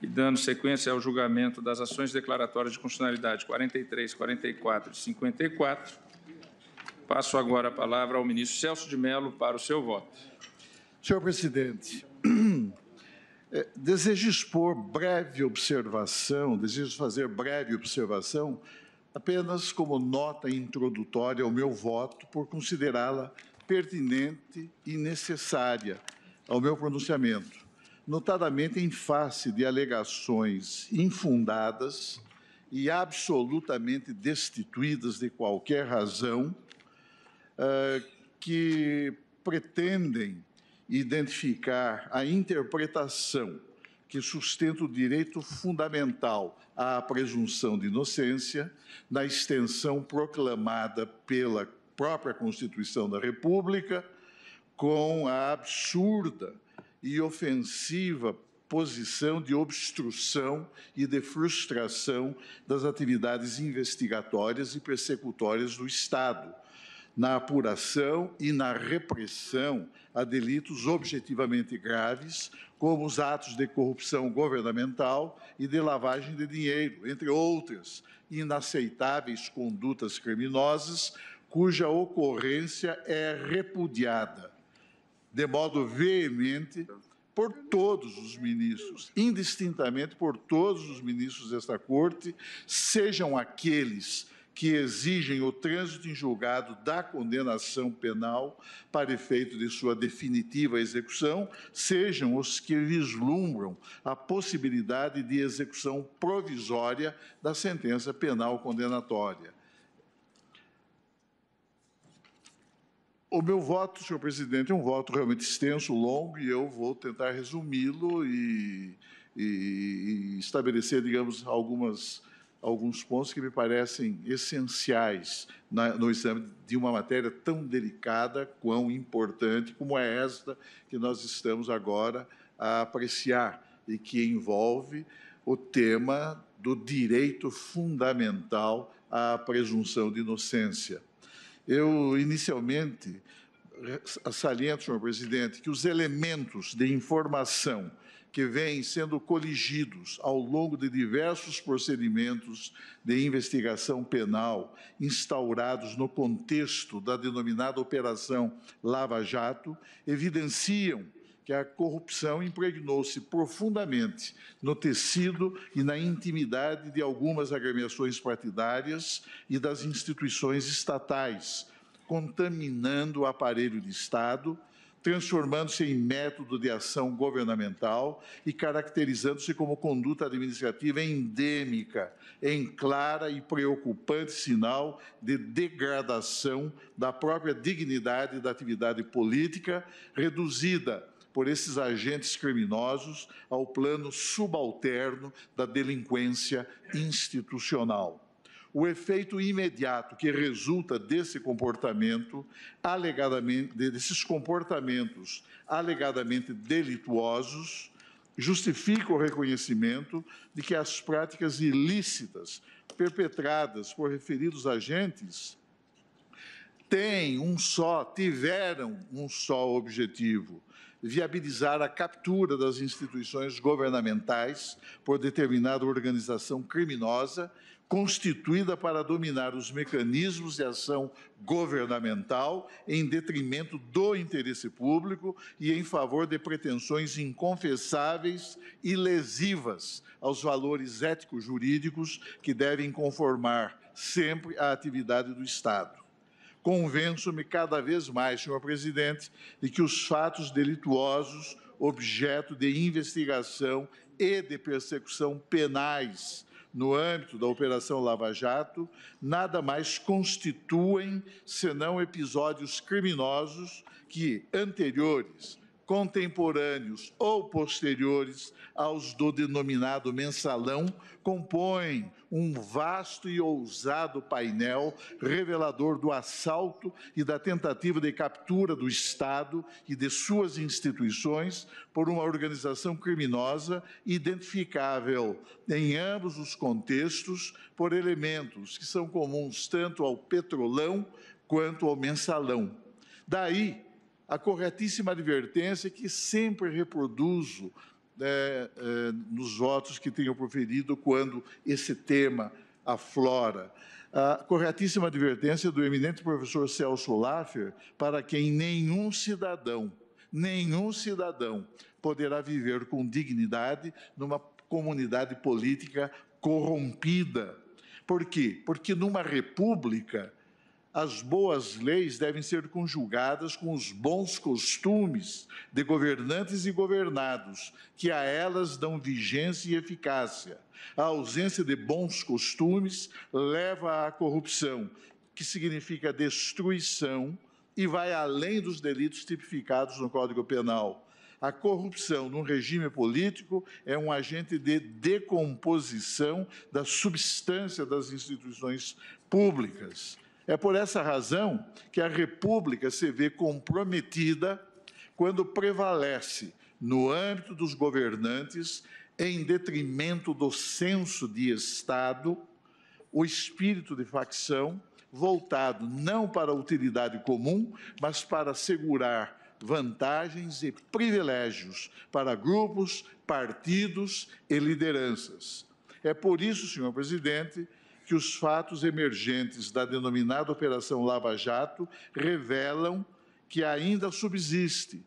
e dando sequência ao julgamento das ações declaratórias de constitucionalidade 43, 44 e 54, passo agora a palavra ao ministro Celso de Mello para o seu voto. Senhor presidente, é, desejo expor breve observação, desejo fazer breve observação apenas como nota introdutória ao meu voto, por considerá-la pertinente e necessária ao meu pronunciamento notadamente em face de alegações infundadas e absolutamente destituídas de qualquer razão, uh, que pretendem identificar a interpretação que sustenta o direito fundamental à presunção de inocência, na extensão proclamada pela própria Constituição da República, com a absurda e ofensiva posição de obstrução e de frustração das atividades investigatórias e persecutórias do Estado, na apuração e na repressão a delitos objetivamente graves, como os atos de corrupção governamental e de lavagem de dinheiro, entre outras inaceitáveis condutas criminosas cuja ocorrência é repudiada de modo veemente por todos os ministros, indistintamente por todos os ministros desta Corte, sejam aqueles que exigem o trânsito em julgado da condenação penal para efeito de sua definitiva execução, sejam os que vislumbram a possibilidade de execução provisória da sentença penal condenatória. O meu voto, senhor presidente, é um voto realmente extenso, longo, e eu vou tentar resumi-lo e, e, e, estabelecer, digamos, algumas, alguns pontos que me parecem essenciais na, no exame de uma matéria tão delicada, quão importante como é esta que nós estamos agora a apreciar e que envolve o tema do direito fundamental à presunção de inocência. Eu, inicialmente, saliento, senhor presidente, que os elementos de informação que vêm sendo coligidos ao longo de diversos procedimentos de investigação penal instaurados no contexto da denominada Operação Lava Jato evidenciam que a corrupção impregnou-se profundamente no tecido e na intimidade de algumas agremiações partidárias e das instituições estatais, contaminando o aparelho de Estado, transformando-se em método de ação governamental e caracterizando-se como conduta administrativa endêmica, em clara e preocupante sinal de degradação da própria dignidade da atividade política, reduzida por esses agentes criminosos ao plano subalterno da delinquência institucional. O efeito imediato que resulta desse comportamento, alegadamente, desses comportamentos alegadamente delituosos, justifica o reconhecimento de que as práticas ilícitas perpetradas por referidos agentes têm um só, tiveram um só objetivo: viabilizar a captura das instituições governamentais por determinada organização criminosa constituída para dominar os mecanismos de ação governamental em detrimento do interesse público e em favor de pretensões inconfessáveis e lesivas aos valores éticos jurídicos que devem conformar sempre a atividade do Estado. Convenço-me cada vez mais, senhor presidente, de que os fatos delituosos, objeto de investigação e de persecução penais no âmbito da Operação Lava Jato, nada mais constituem senão episódios criminosos que, anteriores contemporâneos ou posteriores aos do denominado mensalão, compõem um vasto e ousado painel revelador do assalto e da tentativa de captura do Estado e de suas instituições por uma organização criminosa identificável em ambos os contextos por elementos que são comuns tanto ao petrolão quanto ao mensalão. Daí a corretíssima advertência que sempre reproduzo né, é, nos votos que tenho proferido quando esse tema aflora. A corretíssima advertência do eminente professor Celso Laffer, para quem nenhum cidadão, nenhum cidadão poderá viver com dignidade numa comunidade política corrompida. Por quê? Porque numa república as boas leis devem ser conjugadas com os bons costumes de governantes e governados, que a elas dão vigência e eficácia. A ausência de bons costumes leva à corrupção, que significa destruição e vai além dos delitos tipificados no Código Penal. A corrupção num regime político é um agente de decomposição da substância das instituições públicas é por essa razão que a República se vê comprometida quando prevalece no âmbito dos governantes, em detrimento do senso de Estado, o espírito de facção voltado não para a utilidade comum, mas para assegurar vantagens e privilégios para grupos, partidos e lideranças. É por isso, senhor presidente, que os fatos emergentes da denominada Operação Lava Jato revelam que ainda subsiste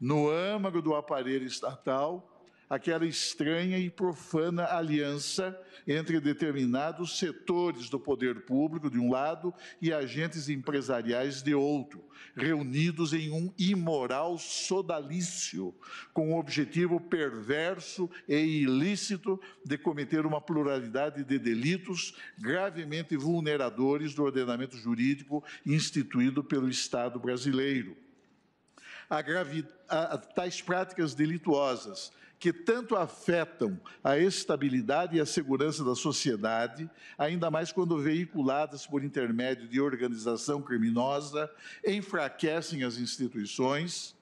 no âmago do aparelho estatal aquela estranha e profana aliança entre determinados setores do poder público, de um lado, e agentes empresariais, de outro, reunidos em um imoral sodalício, com o objetivo perverso e ilícito de cometer uma pluralidade de delitos gravemente vulneradores do ordenamento jurídico instituído pelo Estado brasileiro. A gravi... a tais práticas delituosas que tanto afetam a estabilidade e a segurança da sociedade, ainda mais quando veiculadas por intermédio de organização criminosa, enfraquecem as instituições,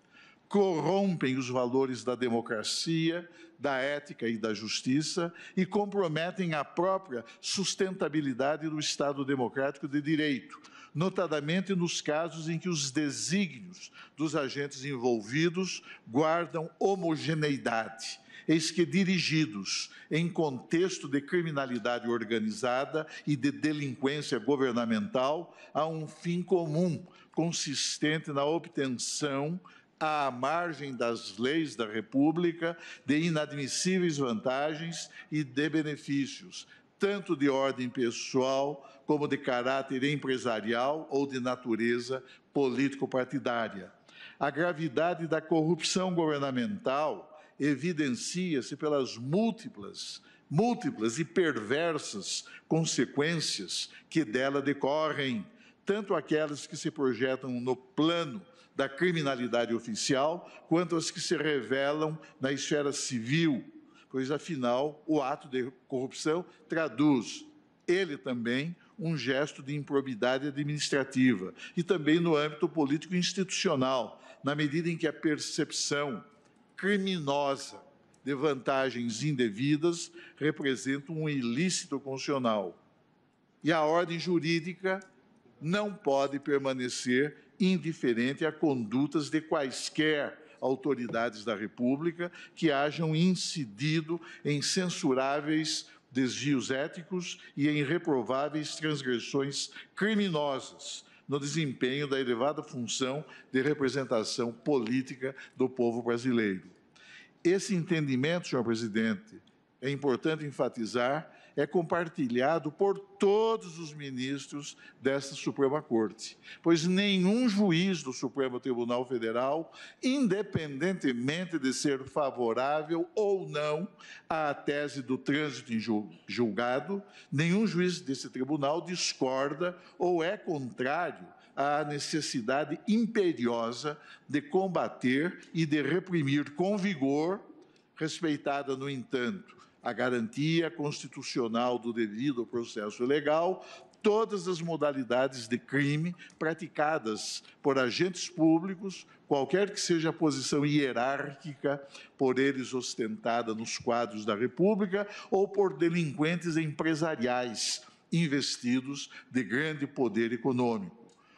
corrompem os valores da democracia, da ética e da justiça e comprometem a própria sustentabilidade do Estado democrático de direito notadamente nos casos em que os desígnios dos agentes envolvidos guardam homogeneidade, eis que dirigidos em contexto de criminalidade organizada e de delinquência governamental a um fim comum, consistente na obtenção à margem das leis da República de inadmissíveis vantagens e de benefícios, tanto de ordem pessoal como de caráter empresarial ou de natureza político-partidária. A gravidade da corrupção governamental evidencia-se pelas múltiplas, múltiplas e perversas consequências que dela decorrem, tanto aquelas que se projetam no plano da criminalidade oficial, quanto as que se revelam na esfera civil, pois afinal o ato de corrupção traduz ele também um gesto de improbidade administrativa e também no âmbito político institucional, na medida em que a percepção criminosa de vantagens indevidas representa um ilícito constitucional. E a ordem jurídica não pode permanecer indiferente a condutas de quaisquer autoridades da República que hajam incidido em censuráveis desvios éticos e em reprováveis transgressões criminosas no desempenho da elevada função de representação política do povo brasileiro. Esse entendimento, senhor presidente, é importante enfatizar é compartilhado por todos os ministros desta Suprema Corte, pois nenhum juiz do Supremo Tribunal Federal, independentemente de ser favorável ou não à tese do trânsito em julgado, nenhum juiz desse tribunal discorda ou é contrário à necessidade imperiosa de combater e de reprimir com vigor, respeitada, no entanto, a garantia constitucional do devido processo legal, todas as modalidades de crime praticadas por agentes públicos, qualquer que seja a posição hierárquica por eles ostentada nos quadros da República ou por delinquentes empresariais investidos de grande poder econômico.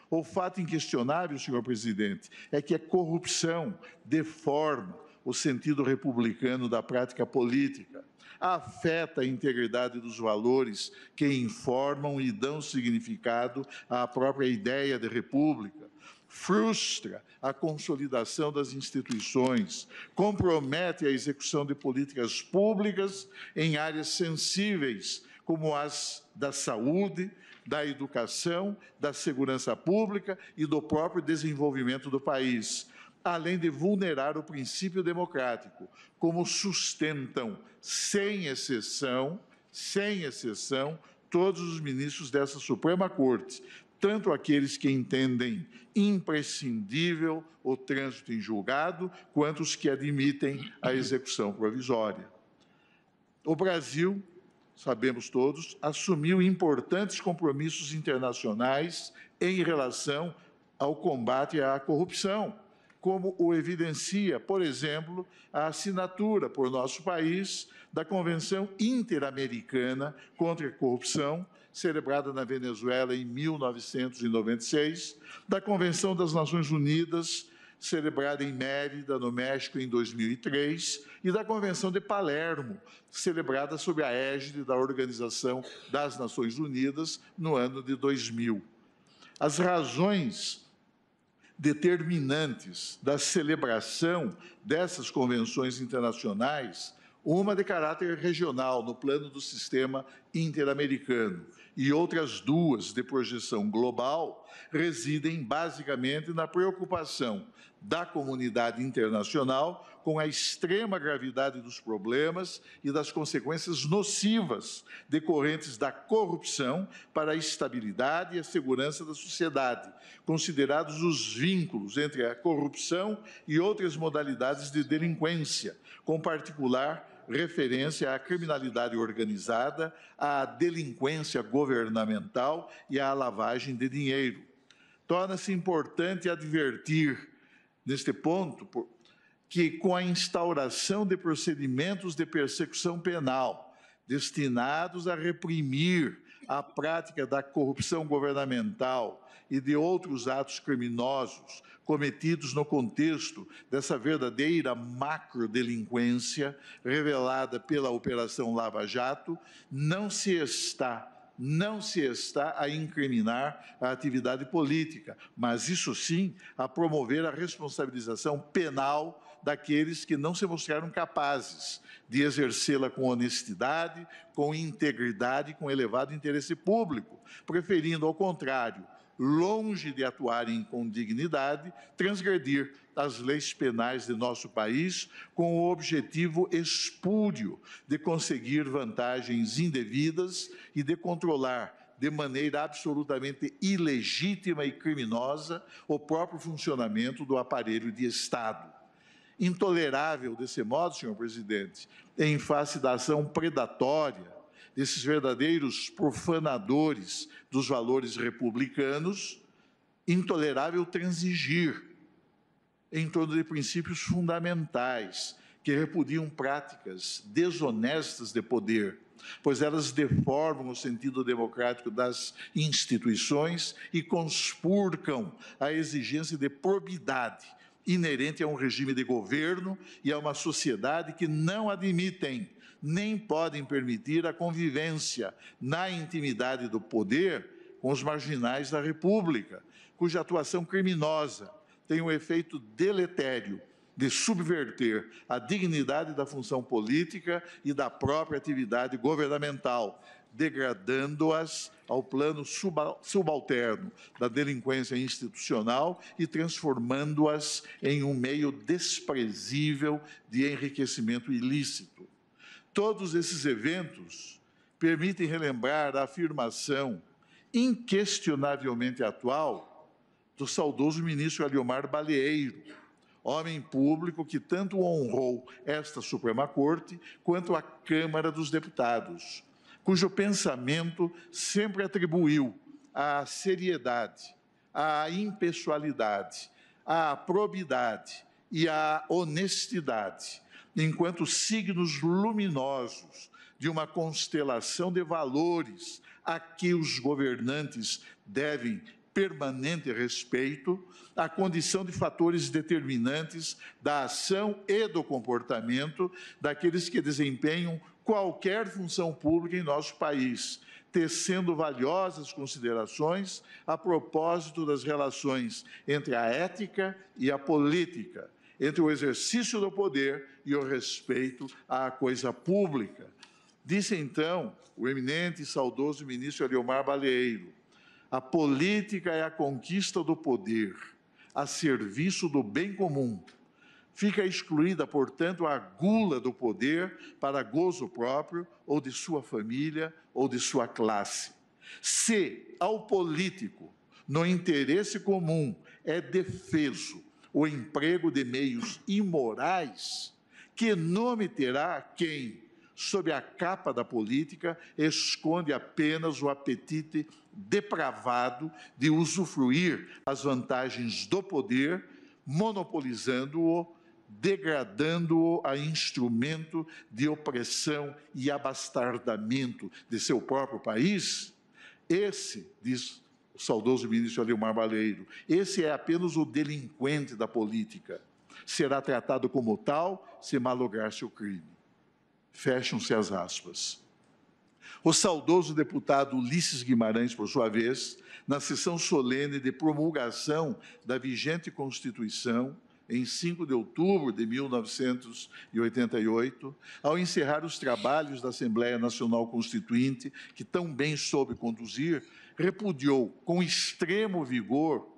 O fato inquestionável, senhor presidente, é que a corrupção deforma o sentido republicano da prática política afeta a integridade dos valores que informam e dão significado à própria ideia de república frustra a consolidação das instituições, compromete a execução de políticas públicas em áreas sensíveis, como as da saúde, da educação, da segurança pública e do próprio desenvolvimento do país, além de vulnerar o princípio democrático, como sustentam, sem exceção, sem exceção, todos os ministros dessa Suprema Corte, tanto aqueles que entendem imprescindível o trânsito em julgado, quanto os que admitem a execução provisória. O Brasil, sabemos todos, assumiu importantes compromissos internacionais em relação ao combate à corrupção como o evidencia, por exemplo, a assinatura por nosso país da Convenção Interamericana contra a Corrupção, celebrada na Venezuela em 1996, da Convenção das Nações Unidas, celebrada em Mérida, no México, em 2003, e da Convenção de Palermo, celebrada sob a égide da Organização das Nações Unidas no ano de 2000. As razões determinantes da celebração dessas convenções internacionais, uma de caráter regional, no plano do sistema interamericano, e outras duas de projeção global, residem basicamente na preocupação da comunidade internacional com a extrema gravidade dos problemas e das consequências nocivas decorrentes da corrupção para a estabilidade e a segurança da sociedade, considerados os vínculos entre a corrupção e outras modalidades de delinquência, com particular referência à criminalidade organizada, à delinquência governamental e à lavagem de dinheiro. Torna-se importante advertir neste ponto, que com a instauração de procedimentos de persecução penal destinados a reprimir a prática da corrupção governamental e de outros atos criminosos cometidos no contexto dessa verdadeira macrodelinquência revelada pela Operação Lava Jato, não se está não se está a incriminar a atividade política, mas isso sim a promover a responsabilização penal daqueles que não se mostraram capazes de exercê-la com honestidade, com integridade, com elevado interesse público, preferindo, ao contrário, longe de atuarem com dignidade, transgredir as leis penais de nosso país com o objetivo espúrio de conseguir vantagens indevidas e de controlar de maneira absolutamente ilegítima e criminosa o próprio funcionamento do aparelho de Estado. Intolerável desse modo, senhor presidente, em face da ação predatória desses verdadeiros profanadores dos valores republicanos, intolerável transigir em torno de princípios fundamentais que repudiam práticas desonestas de poder, pois elas deformam o sentido democrático das instituições e conspurcam a exigência de probidade inerente a um regime de governo e a uma sociedade que não admitem nem podem permitir a convivência na intimidade do poder com os marginais da República, cuja atuação criminosa tem um efeito deletério de subverter a dignidade da função política e da própria atividade governamental, degradando-as ao plano subalterno da delinquência institucional e transformando-as em um meio desprezível de enriquecimento ilícito. Todos esses eventos permitem relembrar a afirmação inquestionavelmente atual do saudoso ministro Aliomar Baleeiro, homem público que tanto honrou esta Suprema Corte quanto a Câmara dos Deputados, cujo pensamento sempre atribuiu à seriedade, à impessoalidade, à probidade e à honestidade, enquanto signos luminosos de uma constelação de valores a que os governantes devem permanente respeito à condição de fatores determinantes da ação e do comportamento daqueles que desempenham qualquer função pública em nosso país, tecendo valiosas considerações a propósito das relações entre a ética e a política, entre o exercício do poder e o respeito à coisa pública. Disse então o eminente e saudoso ministro Ariomar Baleiro. A política é a conquista do poder a serviço do bem comum. Fica excluída, portanto, a gula do poder para gozo próprio ou de sua família ou de sua classe. Se ao político, no interesse comum, é defeso o emprego de meios imorais, que nome terá quem, sob a capa da política, esconde apenas o apetite depravado de usufruir as vantagens do poder, monopolizando-o, degradando-o a instrumento de opressão e abastardamento de seu próprio país? Esse, diz o saudoso ministro Adelmar Baleiro, esse é apenas o delinquente da política. Será tratado como tal se malograr seu crime. Fecham-se as aspas. O saudoso deputado Ulisses Guimarães, por sua vez, na sessão solene de promulgação da vigente Constituição, em 5 de outubro de 1988, ao encerrar os trabalhos da Assembleia Nacional Constituinte, que tão bem soube conduzir, repudiou com extremo vigor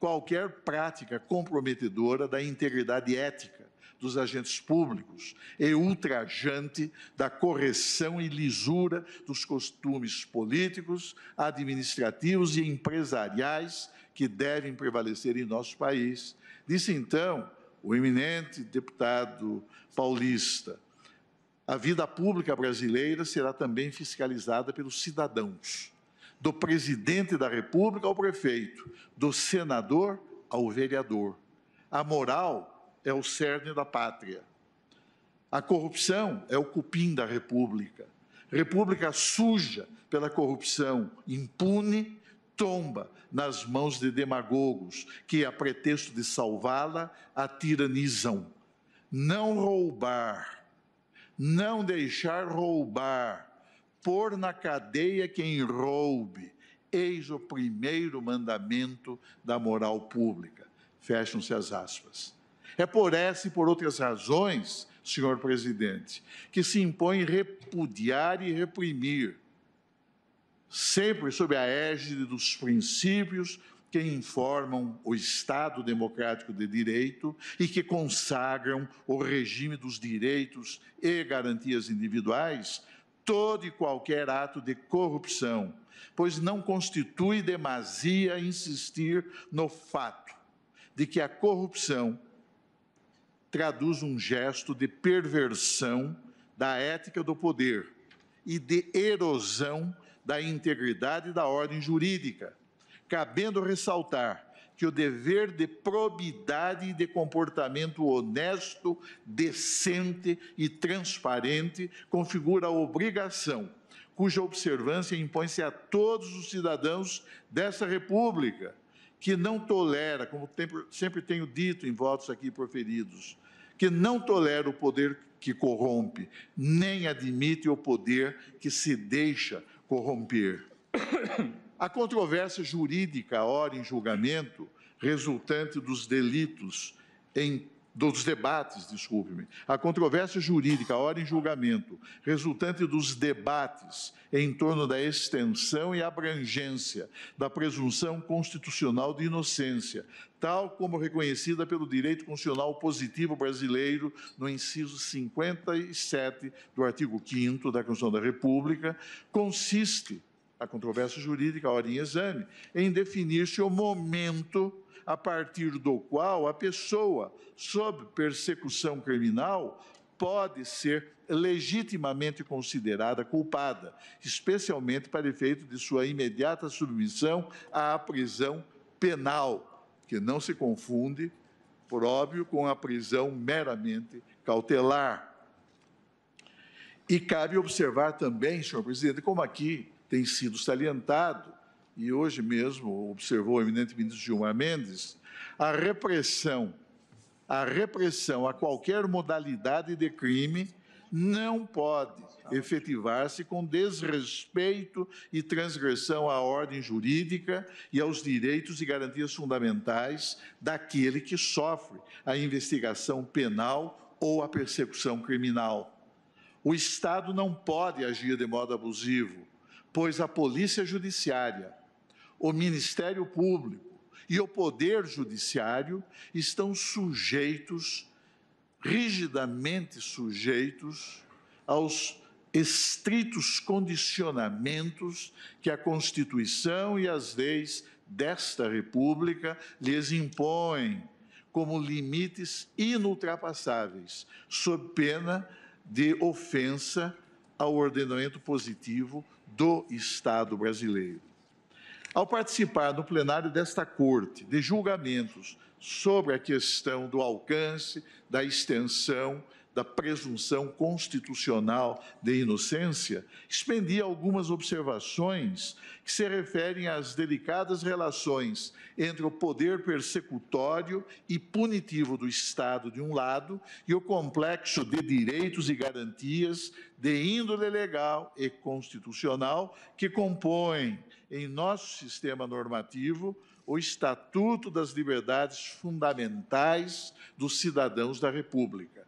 qualquer prática comprometedora da integridade ética dos agentes públicos e ultrajante da correção e lisura dos costumes políticos, administrativos e empresariais que devem prevalecer em nosso país. Disse então o eminente deputado paulista: a vida pública brasileira será também fiscalizada pelos cidadãos, do presidente da República ao prefeito, do senador ao vereador. A moral é o cerne da pátria. A corrupção é o cupim da república. República suja pela corrupção, impune, tomba nas mãos de demagogos que, a pretexto de salvá-la, a tiranizam. Não roubar, não deixar roubar, pôr na cadeia quem roube. Eis o primeiro mandamento da moral pública. Fecham-se as aspas. É por essa e por outras razões, senhor presidente, que se impõe repudiar e reprimir, sempre sob a égide dos princípios que informam o Estado democrático de direito e que consagram o regime dos direitos e garantias individuais, todo e qualquer ato de corrupção, pois não constitui demasia insistir no fato de que a corrupção traduz um gesto de perversão da ética do poder e de erosão da integridade da ordem jurídica, cabendo ressaltar que o dever de probidade e de comportamento honesto, decente e transparente configura a obrigação, cuja observância impõe-se a todos os cidadãos dessa República, que não tolera, como sempre tenho dito em votos aqui proferidos, que não tolera o poder que corrompe, nem admite o poder que se deixa corromper. A controvérsia jurídica, ora em julgamento, resultante dos delitos em dos debates, desculpe-me, a controvérsia jurídica, a hora em julgamento, resultante dos debates em torno da extensão e abrangência da presunção constitucional de inocência, tal como reconhecida pelo direito constitucional positivo brasileiro no inciso 57 do artigo 5 da Constituição da República, consiste a controvérsia jurídica, a hora em exame, em definir-se o momento a partir do qual a pessoa, sob persecução criminal, pode ser legitimamente considerada culpada, especialmente para efeito de sua imediata submissão à prisão penal, que não se confunde, por óbvio, com a prisão meramente cautelar. E cabe observar também, senhor presidente, como aqui tem sido salientado, e hoje mesmo observou o eminente ministro Gilmar Mendes, a repressão, a repressão a qualquer modalidade de crime não pode efetivar-se com desrespeito e transgressão à ordem jurídica e aos direitos e garantias fundamentais daquele que sofre a investigação penal ou a persecução criminal. O Estado não pode agir de modo abusivo, pois a polícia judiciária, o Ministério Público e o Poder Judiciário estão sujeitos, rigidamente sujeitos, aos estritos condicionamentos que a Constituição e as leis desta República lhes impõem como limites inultrapassáveis, sob pena de ofensa ao ordenamento positivo do Estado brasileiro. Ao participar do plenário desta Corte de julgamentos sobre a questão do alcance, da extensão, da presunção constitucional de inocência, expendi algumas observações que se referem às delicadas relações entre o poder persecutório e punitivo do Estado, de um lado, e o complexo de direitos e garantias de índole legal e constitucional que compõem em nosso sistema normativo o Estatuto das Liberdades Fundamentais dos Cidadãos da República.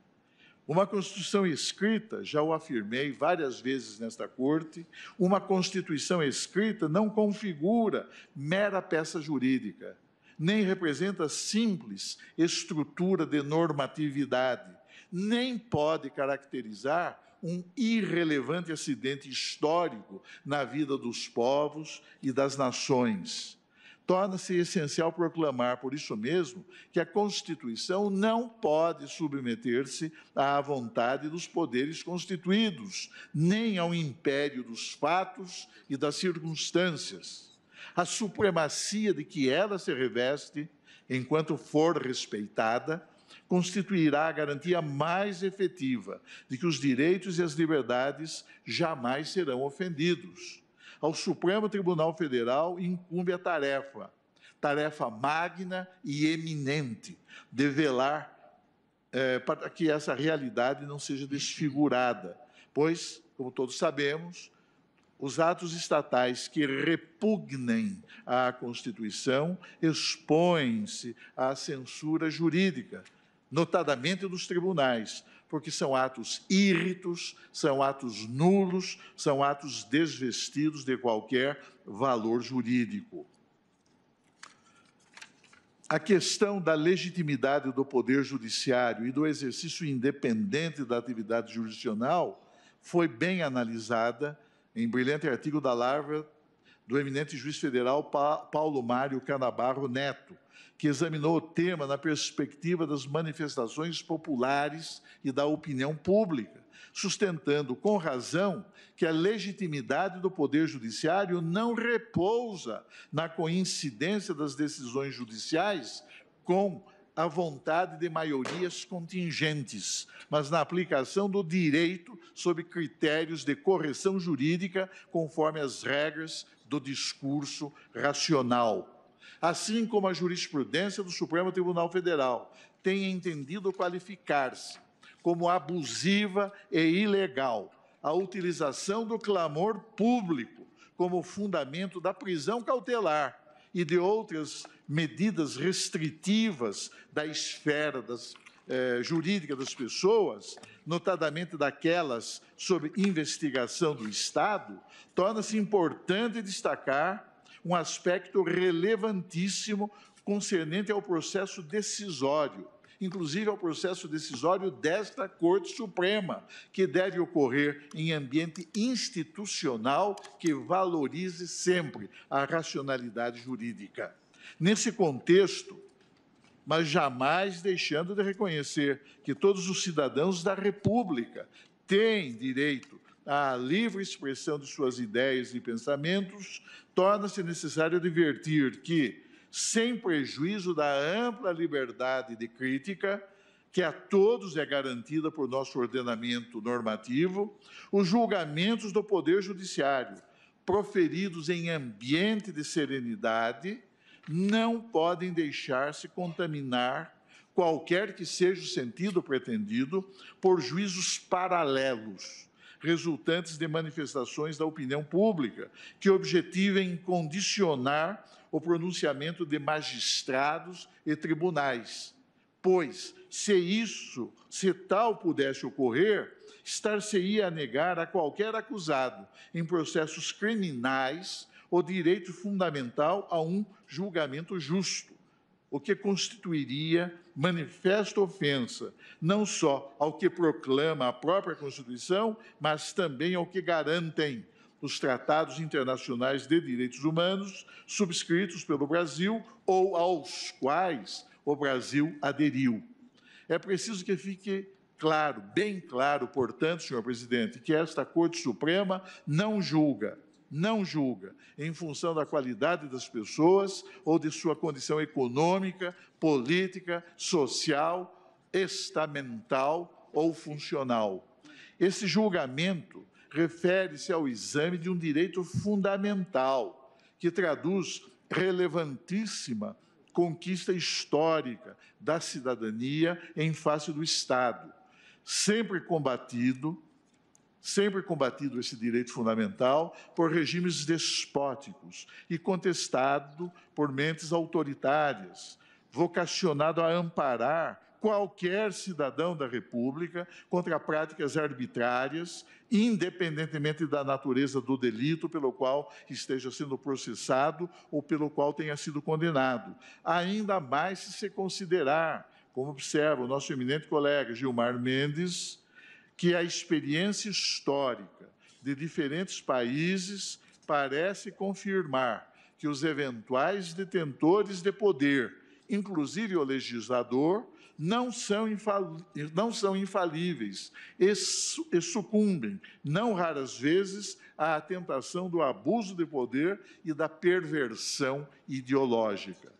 Uma Constituição escrita, já o afirmei várias vezes nesta Corte, uma Constituição escrita não configura mera peça jurídica, nem representa simples estrutura de normatividade, nem pode caracterizar um irrelevante acidente histórico na vida dos povos e das nações. Torna-se essencial proclamar, por isso mesmo, que a Constituição não pode submeter-se à vontade dos poderes constituídos, nem ao império dos fatos e das circunstâncias. A supremacia de que ela se reveste, enquanto for respeitada, constituirá a garantia mais efetiva de que os direitos e as liberdades jamais serão ofendidos. Ao Supremo Tribunal Federal incumbe a tarefa, tarefa magna e eminente, de velar é, para que essa realidade não seja desfigurada, pois, como todos sabemos, os atos estatais que repugnem à Constituição expõem-se à censura jurídica, notadamente dos tribunais, porque são atos irritos, são atos nulos, são atos desvestidos de qualquer valor jurídico. A questão da legitimidade do poder judiciário e do exercício independente da atividade jurisdicional foi bem analisada em brilhante artigo da Larva do eminente juiz federal Paulo Mário Canabarro Neto, que examinou o tema na perspectiva das manifestações populares e da opinião pública, sustentando com razão que a legitimidade do Poder Judiciário não repousa na coincidência das decisões judiciais com à vontade de maiorias contingentes, mas na aplicação do direito sob critérios de correção jurídica conforme as regras do discurso racional. Assim como a jurisprudência do Supremo Tribunal Federal tem entendido qualificar-se como abusiva e ilegal a utilização do clamor público como fundamento da prisão cautelar e de outras medidas restritivas da esfera das, eh, jurídica das pessoas, notadamente daquelas sob investigação do Estado, torna-se importante destacar um aspecto relevantíssimo concernente ao processo decisório, inclusive ao processo decisório desta Corte Suprema, que deve ocorrer em ambiente institucional que valorize sempre a racionalidade jurídica. Nesse contexto, mas jamais deixando de reconhecer que todos os cidadãos da República têm direito à livre expressão de suas ideias e pensamentos, torna-se necessário advertir que, sem prejuízo da ampla liberdade de crítica que a todos é garantida por nosso ordenamento normativo, os julgamentos do Poder Judiciário, proferidos em ambiente de serenidade, não podem deixar-se contaminar, qualquer que seja o sentido pretendido, por juízos paralelos, resultantes de manifestações da opinião pública, que objetivem condicionar o pronunciamento de magistrados e tribunais. Pois, se isso, se tal pudesse ocorrer, estar-se-ia a negar a qualquer acusado em processos criminais o direito fundamental a um julgamento justo, o que constituiria manifesta ofensa, não só ao que proclama a própria Constituição, mas também ao que garantem nos tratados internacionais de direitos humanos subscritos pelo Brasil ou aos quais o Brasil aderiu. É preciso que fique claro, bem claro, portanto, senhor presidente, que esta Corte Suprema não julga, não julga em função da qualidade das pessoas ou de sua condição econômica, política, social, estamental ou funcional. Esse julgamento refere-se ao exame de um direito fundamental, que traduz relevantíssima conquista histórica da cidadania em face do Estado, sempre combatido, sempre combatido esse direito fundamental por regimes despóticos e contestado por mentes autoritárias, vocacionado a amparar qualquer cidadão da República contra práticas arbitrárias, independentemente da natureza do delito pelo qual esteja sendo processado ou pelo qual tenha sido condenado. Ainda mais se se considerar, como observa o nosso eminente colega Gilmar Mendes, que a experiência histórica de diferentes países parece confirmar que os eventuais detentores de poder, inclusive o legislador, não são, não são infalíveis e, e sucumbem, não raras vezes, à tentação do abuso de poder e da perversão ideológica.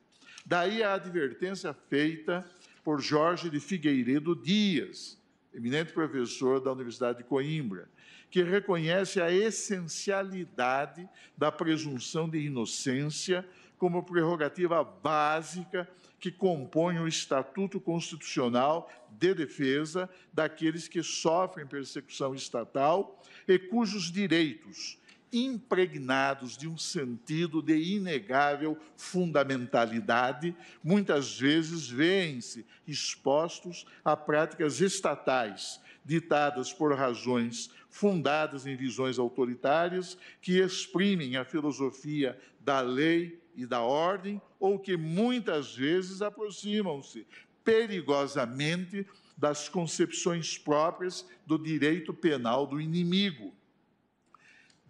Daí a advertência feita por Jorge de Figueiredo Dias, eminente professor da Universidade de Coimbra, que reconhece a essencialidade da presunção de inocência como prerrogativa básica que compõem o Estatuto Constitucional de Defesa daqueles que sofrem persecução estatal e cujos direitos, impregnados de um sentido de inegável fundamentalidade, muitas vezes veem-se expostos a práticas estatais ditadas por razões fundadas em visões autoritárias que exprimem a filosofia da lei e da ordem, ou que muitas vezes aproximam-se perigosamente das concepções próprias do direito penal do inimigo.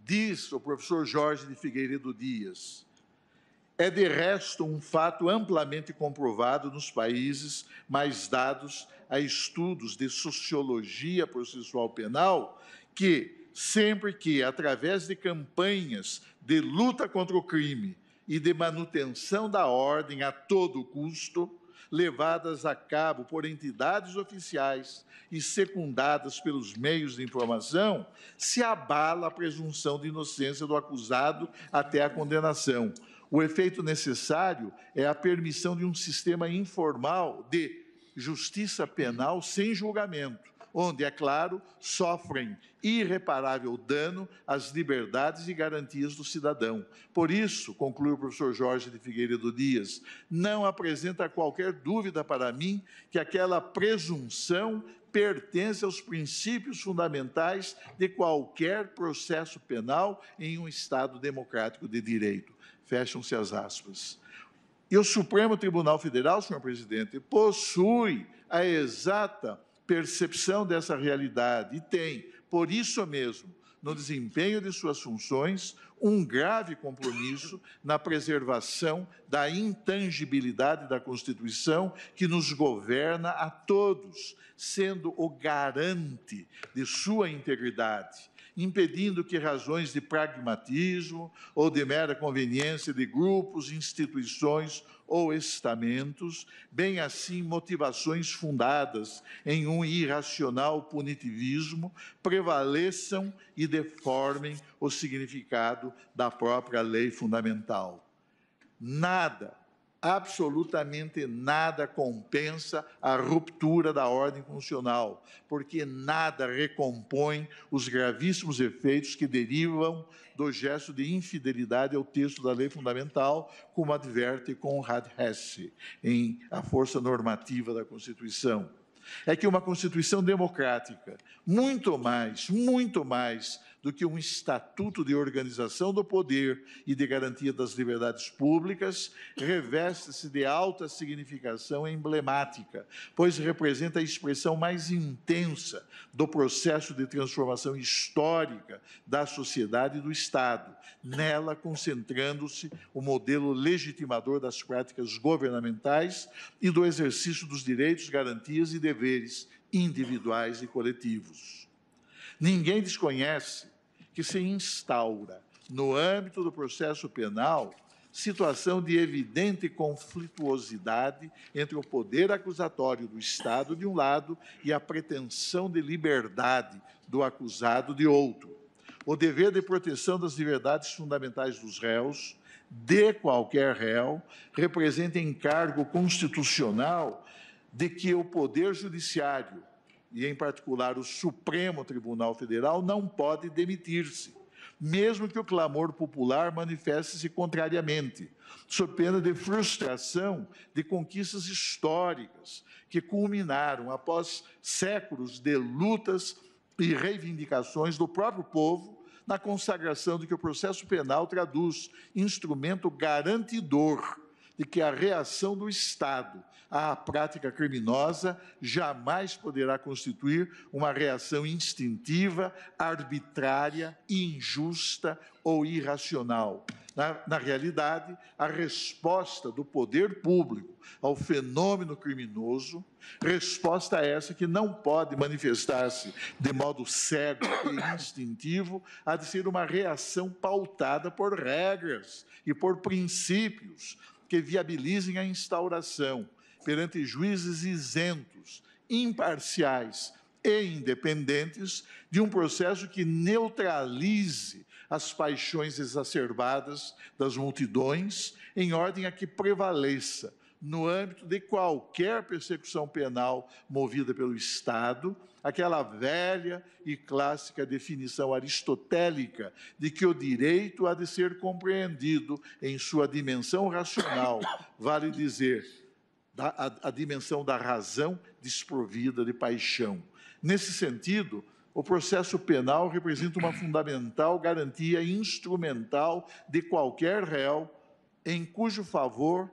Diz o professor Jorge de Figueiredo Dias, é de resto um fato amplamente comprovado nos países mais dados a estudos de sociologia processual penal que, sempre que, através de campanhas de luta contra o crime, e de manutenção da ordem a todo custo, levadas a cabo por entidades oficiais e secundadas pelos meios de informação, se abala a presunção de inocência do acusado até a condenação. O efeito necessário é a permissão de um sistema informal de justiça penal sem julgamento onde, é claro, sofrem irreparável dano às liberdades e garantias do cidadão. Por isso, conclui o professor Jorge de Figueiredo Dias, não apresenta qualquer dúvida para mim que aquela presunção pertence aos princípios fundamentais de qualquer processo penal em um Estado democrático de direito. Fecham-se as aspas. E o Supremo Tribunal Federal, senhor presidente, possui a exata percepção dessa realidade e tem, por isso mesmo, no desempenho de suas funções, um grave compromisso na preservação da intangibilidade da Constituição que nos governa a todos, sendo o garante de sua integridade, impedindo que razões de pragmatismo ou de mera conveniência de grupos, instituições ou estamentos, bem assim motivações fundadas em um irracional punitivismo, prevaleçam e deformem o significado da própria lei fundamental. Nada absolutamente nada compensa a ruptura da ordem funcional, porque nada recompõe os gravíssimos efeitos que derivam do gesto de infidelidade ao texto da lei fundamental, como adverte Konrad Hesse em A Força Normativa da Constituição. É que uma Constituição democrática, muito mais, muito mais do que um estatuto de organização do poder e de garantia das liberdades públicas, reveste-se de alta significação emblemática, pois representa a expressão mais intensa do processo de transformação histórica da sociedade e do Estado, nela concentrando-se o modelo legitimador das práticas governamentais e do exercício dos direitos, garantias e deveres individuais e coletivos. Ninguém desconhece que se instaura no âmbito do processo penal situação de evidente conflituosidade entre o poder acusatório do Estado, de um lado, e a pretensão de liberdade do acusado, de outro. O dever de proteção das liberdades fundamentais dos réus, de qualquer réu, representa encargo constitucional de que o Poder Judiciário, e em particular o Supremo Tribunal Federal, não pode demitir-se, mesmo que o clamor popular manifeste-se contrariamente, sob pena de frustração de conquistas históricas que culminaram após séculos de lutas e reivindicações do próprio povo na consagração de que o processo penal traduz instrumento garantidor de que a reação do Estado à prática criminosa jamais poderá constituir uma reação instintiva, arbitrária, injusta ou irracional. Na, na, realidade, a resposta do poder público ao fenômeno criminoso, resposta é essa que não pode manifestar-se de modo cego e instintivo, há de ser uma reação pautada por regras e por princípios, que viabilizem a instauração, perante juízes isentos, imparciais e independentes, de um processo que neutralize as paixões exacerbadas das multidões, em ordem a que prevaleça, no âmbito de qualquer persecução penal movida pelo Estado, aquela velha e clássica definição aristotélica de que o direito há de ser compreendido em sua dimensão racional, vale dizer, da, a, a dimensão da razão desprovida de paixão. Nesse sentido, o processo penal representa uma fundamental garantia instrumental de qualquer réu em cujo favor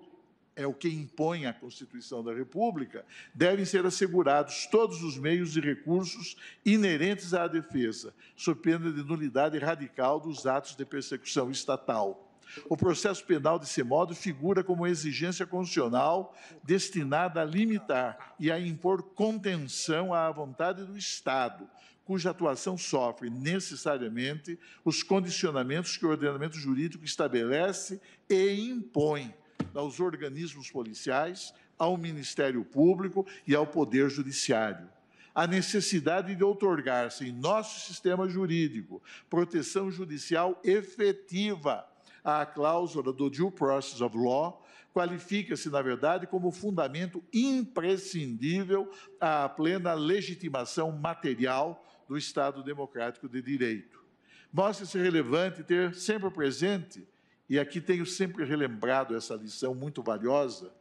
é o que impõe a Constituição da República, devem ser assegurados todos os meios e recursos inerentes à defesa, sob pena de nulidade radical dos atos de persecução estatal. O processo penal, desse modo, figura como exigência constitucional destinada a limitar e a impor contenção à vontade do Estado, cuja atuação sofre necessariamente os condicionamentos que o ordenamento jurídico estabelece e impõe aos organismos policiais, ao Ministério Público e ao Poder Judiciário. A necessidade de outorgar-se em nosso sistema jurídico proteção judicial efetiva à cláusula do Due Process of Law qualifica-se, na verdade, como fundamento imprescindível à plena legitimação material do Estado Democrático de Direito. Mostra-se relevante ter sempre presente e aqui tenho sempre relembrado essa lição muito valiosa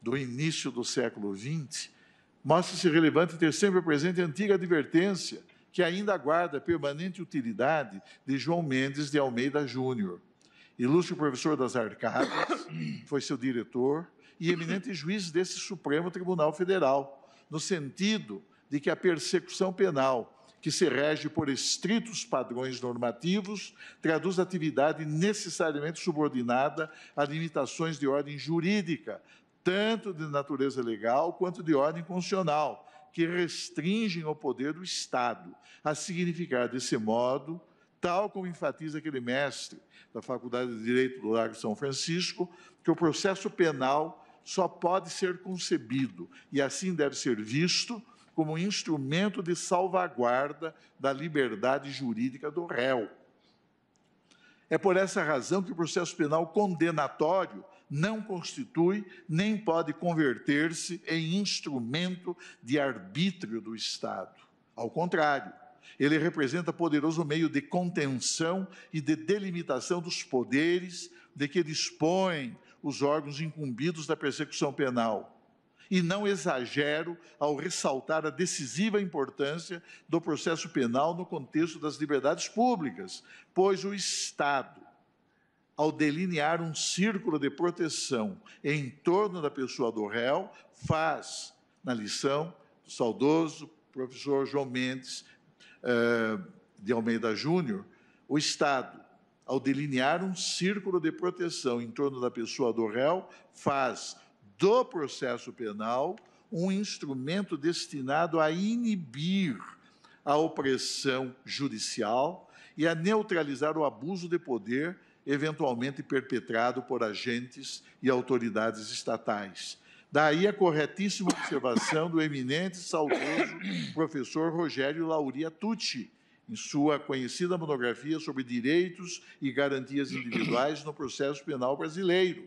do início do século XX. Mostra-se relevante ter sempre presente a antiga advertência que ainda guarda permanente utilidade de João Mendes de Almeida Júnior. Ilustre professor das Arcadas, foi seu diretor e eminente juiz desse Supremo Tribunal Federal, no sentido de que a persecução penal que se rege por estritos padrões normativos, traduz atividade necessariamente subordinada a limitações de ordem jurídica, tanto de natureza legal quanto de ordem constitucional, que restringem o poder do Estado a significar, desse modo, tal como enfatiza aquele mestre da Faculdade de Direito do Largo de São Francisco, que o processo penal só pode ser concebido e assim deve ser visto como instrumento de salvaguarda da liberdade jurídica do réu. É por essa razão que o processo penal condenatório não constitui nem pode converter-se em instrumento de arbítrio do Estado. Ao contrário, ele representa poderoso meio de contenção e de delimitação dos poderes de que dispõem os órgãos incumbidos da persecução penal e não exagero ao ressaltar a decisiva importância do processo penal no contexto das liberdades públicas, pois o Estado, ao delinear um círculo de proteção em torno da pessoa do réu, faz, na lição do saudoso professor João Mendes eh, de Almeida Júnior, o Estado, ao delinear um círculo de proteção em torno da pessoa do réu, faz do processo penal um instrumento destinado a inibir a opressão judicial e a neutralizar o abuso de poder eventualmente perpetrado por agentes e autoridades estatais. Daí a corretíssima observação do eminente e saudoso professor Rogério Lauria Tucci, em sua conhecida monografia sobre direitos e garantias individuais no processo penal brasileiro,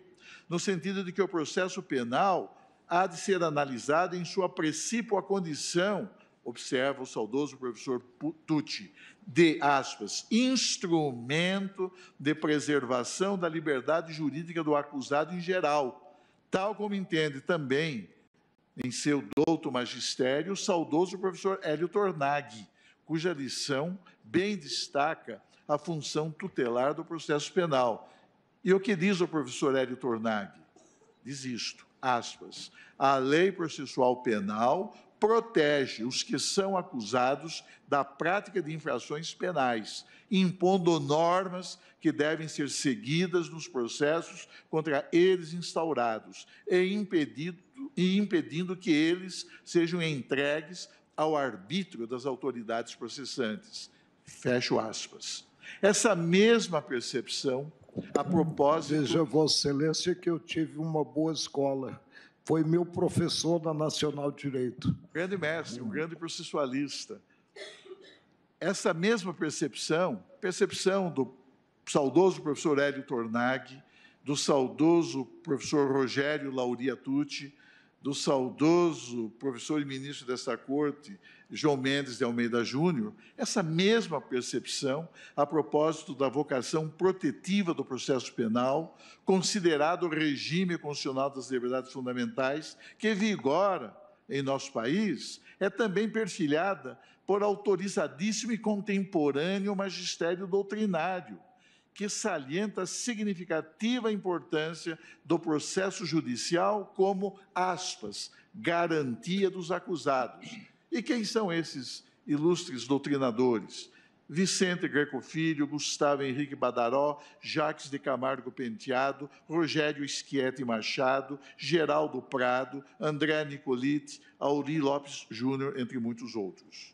no sentido de que o processo penal há de ser analisado em sua precípua condição, observa o saudoso professor Tucci, de aspas, instrumento de preservação da liberdade jurídica do acusado em geral, tal como entende também em seu douto magistério o saudoso professor Hélio Tornaghi, cuja lição bem destaca a função tutelar do processo penal, e o que diz o professor Hélio Tornag? Diz isto, aspas, a lei processual penal protege os que são acusados da prática de infrações penais, impondo normas que devem ser seguidas nos processos contra eles instaurados e impedindo, e impedindo que eles sejam entregues ao arbítrio das autoridades processantes. Fecho aspas. Essa mesma percepção a propósito. Veja, Vossa Excelência, que eu tive uma boa escola. Foi meu professor na Nacional de Direito. Grande mestre, um grande processualista. Essa mesma percepção, percepção do saudoso professor Hélio Tornag, do saudoso professor Rogério Tucci, do saudoso professor e ministro dessa corte, João Mendes de Almeida Júnior, essa mesma percepção a propósito da vocação protetiva do processo penal, considerado o regime constitucional das liberdades fundamentais que vigora em nosso país, é também perfilhada por autorizadíssimo e contemporâneo magistério doutrinário, que salienta a significativa importância do processo judicial como, aspas, garantia dos acusados, e quem são esses ilustres doutrinadores? Vicente Greco Filho, Gustavo Henrique Badaró, Jacques de Camargo Penteado, Rogério Schietti Machado, Geraldo Prado, André Nicolite, Auri Lopes Júnior, entre muitos outros,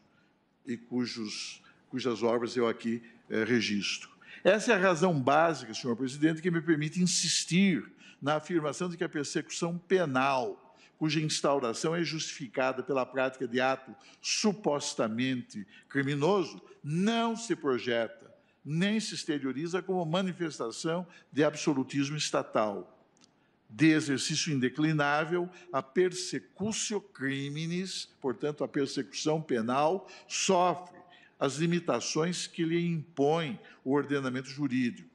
e cujos, cujas obras eu aqui é, registro. Essa é a razão básica, senhor presidente, que me permite insistir na afirmação de que a persecução penal cuja instauração é justificada pela prática de ato supostamente criminoso, não se projeta nem se exterioriza como manifestação de absolutismo estatal, de exercício indeclinável a persecutio criminis, portanto, a persecução penal sofre as limitações que lhe impõe o ordenamento jurídico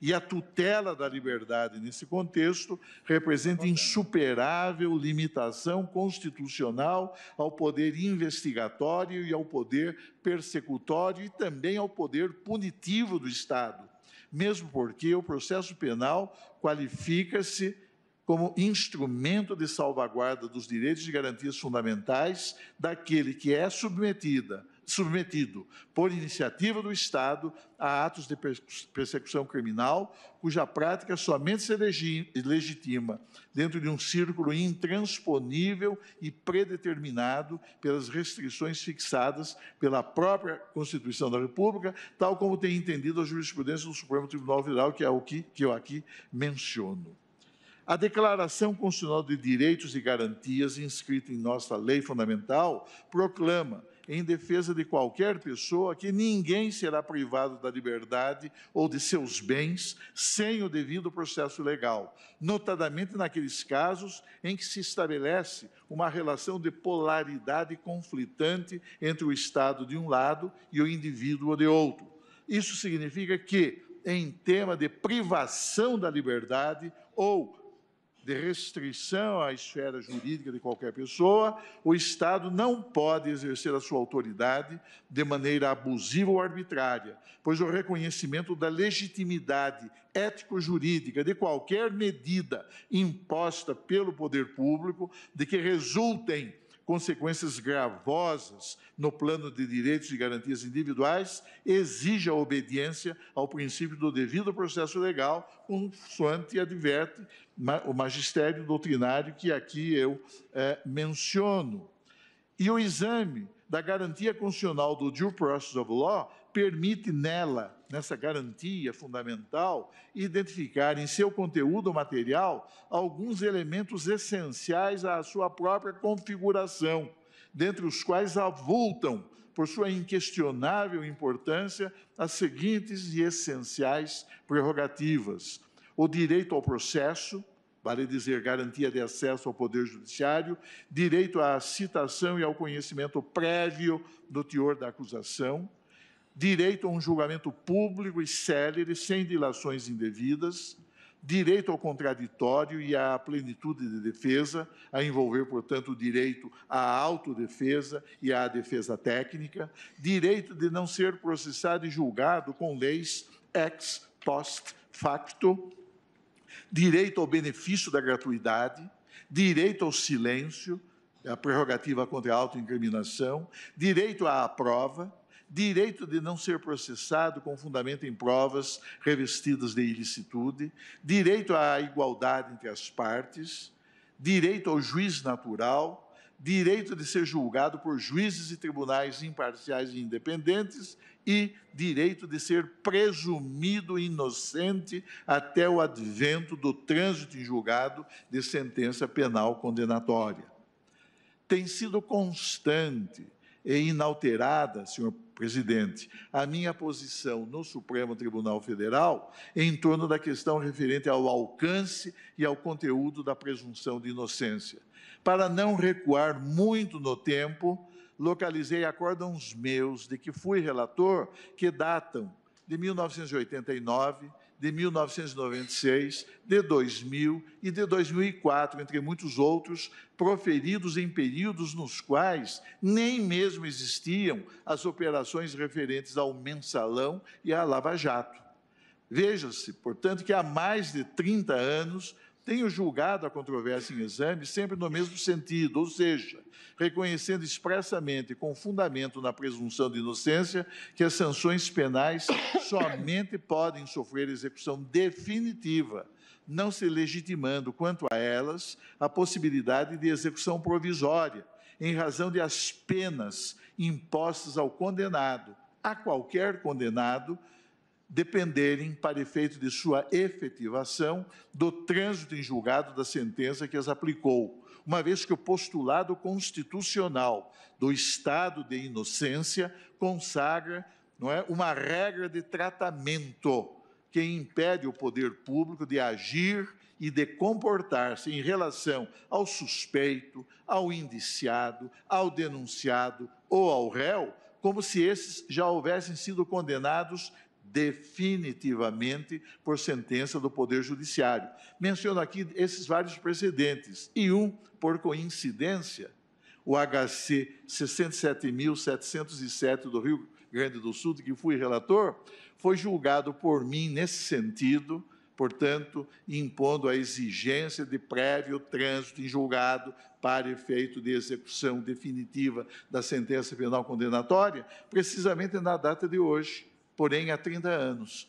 e a tutela da liberdade, nesse contexto, representa insuperável limitação constitucional ao poder investigatório e ao poder persecutório e também ao poder punitivo do Estado, mesmo porque o processo penal qualifica-se como instrumento de salvaguarda dos direitos e garantias fundamentais daquele que é submetida submetido, por iniciativa do Estado, a atos de persecução criminal, cuja prática somente se legitima dentro de um círculo intransponível e predeterminado pelas restrições fixadas pela própria Constituição da República, tal como tem entendido a jurisprudência do Supremo Tribunal Federal, que é o que, que eu aqui menciono. A Declaração Constitucional de Direitos e Garantias, inscrita em nossa lei fundamental, proclama em defesa de qualquer pessoa que ninguém será privado da liberdade ou de seus bens sem o devido processo legal, notadamente naqueles casos em que se estabelece uma relação de polaridade conflitante entre o Estado de um lado e o indivíduo de outro. Isso significa que, em tema de privação da liberdade ou de restrição à esfera jurídica de qualquer pessoa, o Estado não pode exercer a sua autoridade de maneira abusiva ou arbitrária, pois o reconhecimento da legitimidade ético-jurídica de qualquer medida imposta pelo poder público, de que resultem consequências gravosas no plano de direitos e garantias individuais, exige a obediência ao princípio do devido processo legal, consoante adverte o magistério doutrinário que aqui eu é, menciono. E o exame da garantia constitucional do Due Process of Law permite nela, nessa garantia fundamental, identificar em seu conteúdo material alguns elementos essenciais à sua própria configuração, dentre os quais avultam, por sua inquestionável importância, as seguintes e essenciais prerrogativas: o direito ao processo, vale dizer, garantia de acesso ao Poder Judiciário, direito à citação e ao conhecimento prévio do teor da acusação, direito a um julgamento público e célere, sem dilações indevidas, direito ao contraditório e à plenitude de defesa, a envolver, portanto, o direito à autodefesa e à defesa técnica, direito de não ser processado e julgado com leis ex post facto, direito ao benefício da gratuidade, direito ao silêncio, a prerrogativa contra a autoincriminação, direito à prova, direito de não ser processado com fundamento em provas revestidas de ilicitude, direito à igualdade entre as partes, direito ao juiz natural, direito de ser julgado por juízes e tribunais imparciais e independentes e direito de ser presumido inocente até o advento do trânsito em julgado de sentença penal condenatória. Tem sido constante e inalterada, senhor presidente, a minha posição no Supremo Tribunal Federal em torno da questão referente ao alcance e ao conteúdo da presunção de inocência. Para não recuar muito no tempo, localizei acórdãos meus de que fui relator que datam de 1989 de 1996, de 2000 e de 2004, entre muitos outros, proferidos em períodos nos quais nem mesmo existiam as operações referentes ao mensalão e à Lava Jato. Veja-se, portanto, que há mais de 30 anos tenho julgado a controvérsia em exame sempre no mesmo sentido, ou seja, reconhecendo expressamente, com fundamento na presunção de inocência, que as sanções penais somente podem sofrer execução definitiva, não se legitimando quanto a elas a possibilidade de execução provisória, em razão de as penas impostas ao condenado, a qualquer condenado, dependerem, para efeito de sua efetivação, do trânsito em julgado da sentença que as aplicou, uma vez que o postulado constitucional do estado de inocência consagra não é, uma regra de tratamento que impede o poder público de agir e de comportar-se em relação ao suspeito, ao indiciado, ao denunciado ou ao réu, como se esses já houvessem sido condenados definitivamente por sentença do Poder Judiciário. Menciono aqui esses vários precedentes e um, por coincidência, o HC 67.707 do Rio Grande do Sul, de que fui relator, foi julgado por mim nesse sentido, portanto, impondo a exigência de prévio trânsito em julgado para efeito de execução definitiva da sentença penal condenatória, precisamente na data de hoje, porém há 30 anos.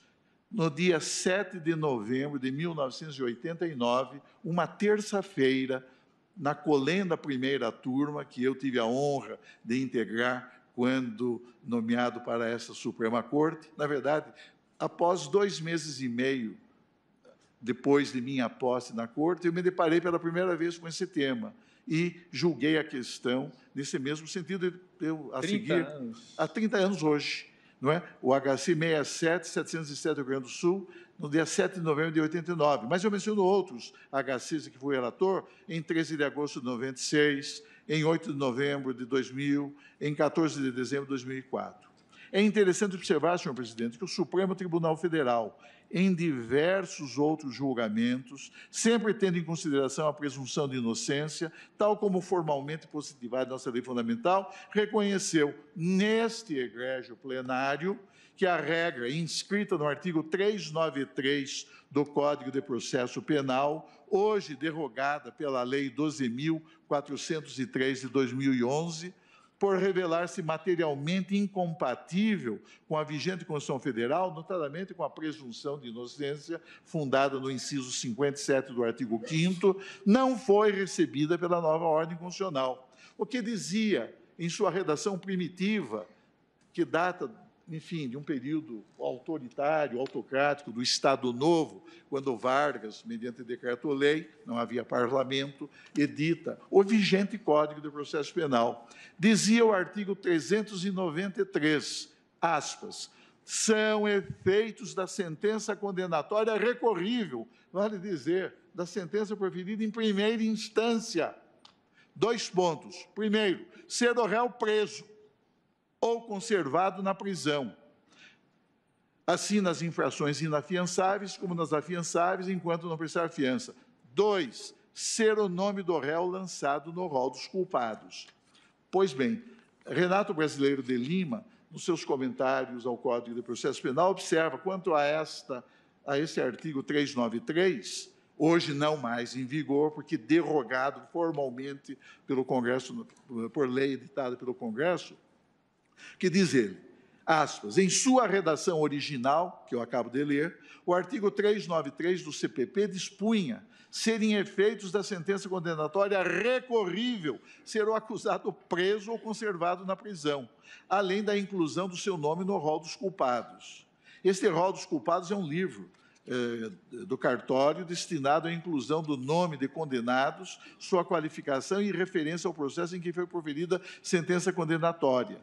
No dia 7 de novembro de 1989, uma terça-feira, na colenda primeira turma, que eu tive a honra de integrar quando nomeado para essa Suprema Corte, na verdade, após dois meses e meio depois de minha posse na corte, eu me deparei pela primeira vez com esse tema e julguei a questão nesse mesmo sentido. Eu, a seguir, anos. há 30 anos hoje não é? o HC 67707 do Rio Grande do Sul, no dia 7 de novembro de 89. Mas eu menciono outros HCs que fui relator em 13 de agosto de 96, em 8 de novembro de 2000, em 14 de dezembro de 2004. É interessante observar, senhor presidente, que o Supremo Tribunal Federal, em diversos outros julgamentos, sempre tendo em consideração a presunção de inocência, tal como formalmente positivada nossa lei fundamental, reconheceu neste egrégio plenário que a regra inscrita no artigo 393 do Código de Processo Penal, hoje derrogada pela Lei 12.403 de 2011, por revelar-se materialmente incompatível com a vigente Constituição Federal, notadamente com a presunção de inocência fundada no inciso 57 do artigo 5 não foi recebida pela nova ordem constitucional. O que dizia em sua redação primitiva, que data enfim, de um período autoritário, autocrático, do Estado Novo, quando Vargas, mediante decreto-lei, não havia parlamento, edita o vigente Código de Processo Penal. Dizia o artigo 393, aspas, são efeitos da sentença condenatória recorrível, vale dizer, da sentença proferida em primeira instância. Dois pontos. Primeiro, ser o réu preso ou conservado na prisão, assim nas infrações inafiançáveis como nas afiançáveis, enquanto não prestar fiança. 2. Ser o nome do réu lançado no rol dos culpados. Pois bem, Renato Brasileiro de Lima, nos seus comentários ao Código de Processo Penal, observa quanto a esta a esse artigo 393, hoje não mais em vigor, porque derrogado formalmente pelo Congresso por lei editada pelo Congresso, que diz ele, aspas, em sua redação original, que eu acabo de ler, o artigo 393 do CPP dispunha serem efeitos da sentença condenatória recorrível ser o acusado preso ou conservado na prisão, além da inclusão do seu nome no rol dos culpados. Este rol dos culpados é um livro eh, do cartório destinado à inclusão do nome de condenados, sua qualificação e referência ao processo em que foi proferida sentença condenatória.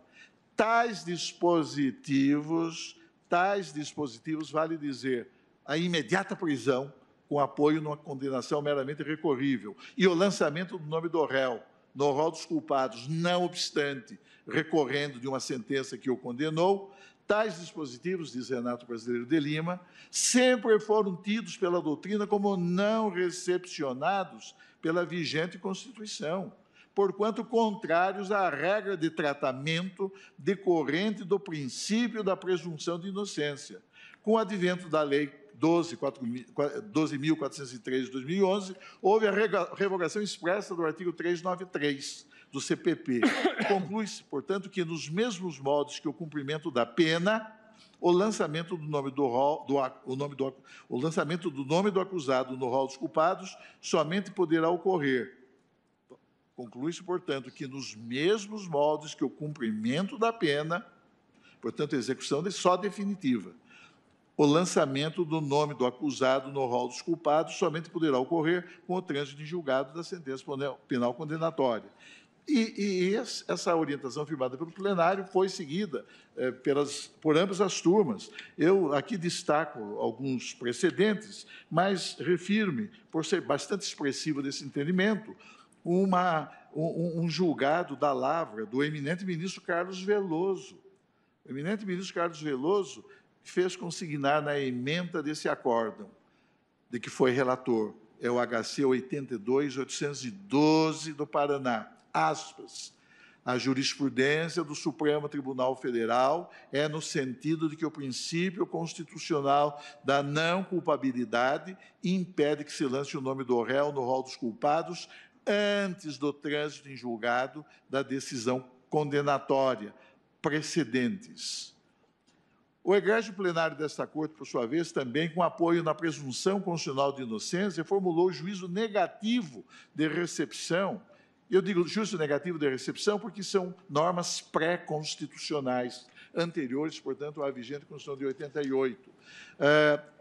Tais dispositivos, tais dispositivos, vale dizer, a imediata prisão com apoio numa condenação meramente recorrível e o lançamento do nome do réu no rol dos culpados, não obstante recorrendo de uma sentença que o condenou, tais dispositivos, diz Renato Brasileiro de Lima, sempre foram tidos pela doutrina como não recepcionados pela vigente Constituição porquanto contrários à regra de tratamento decorrente do princípio da presunção de inocência. Com o advento da Lei 12.403 de 2011, houve a revogação expressa do artigo 393 do CPP. Conclui-se, portanto, que nos mesmos modos que o cumprimento da pena, o lançamento do nome do, rol, do, o nome do, o lançamento do nome do acusado no rol dos culpados somente poderá ocorrer Conclui-se, portanto, que nos mesmos modos que o cumprimento da pena, portanto, a execução de só definitiva, o lançamento do nome do acusado no rol dos culpados somente poderá ocorrer com o trânsito de julgado da sentença penal condenatória. E, e essa orientação firmada pelo plenário foi seguida eh, pelas, por ambas as turmas. Eu aqui destaco alguns precedentes, mas refiro-me, por ser bastante expressivo desse entendimento, uma, um, um julgado da Lavra, do eminente ministro Carlos Veloso. O eminente ministro Carlos Veloso fez consignar na emenda desse acórdão, de que foi relator, é o HC 82812 do Paraná, aspas, a jurisprudência do Supremo Tribunal Federal é no sentido de que o princípio constitucional da não culpabilidade impede que se lance o nome do réu no rol dos culpados antes do trânsito em julgado da decisão condenatória, precedentes. O egrégio plenário desta Corte, por sua vez, também com apoio na presunção constitucional de inocência, formulou juízo negativo de recepção. Eu digo juízo negativo de recepção porque são normas pré-constitucionais, anteriores, portanto, à vigente Constituição de 88. Uh,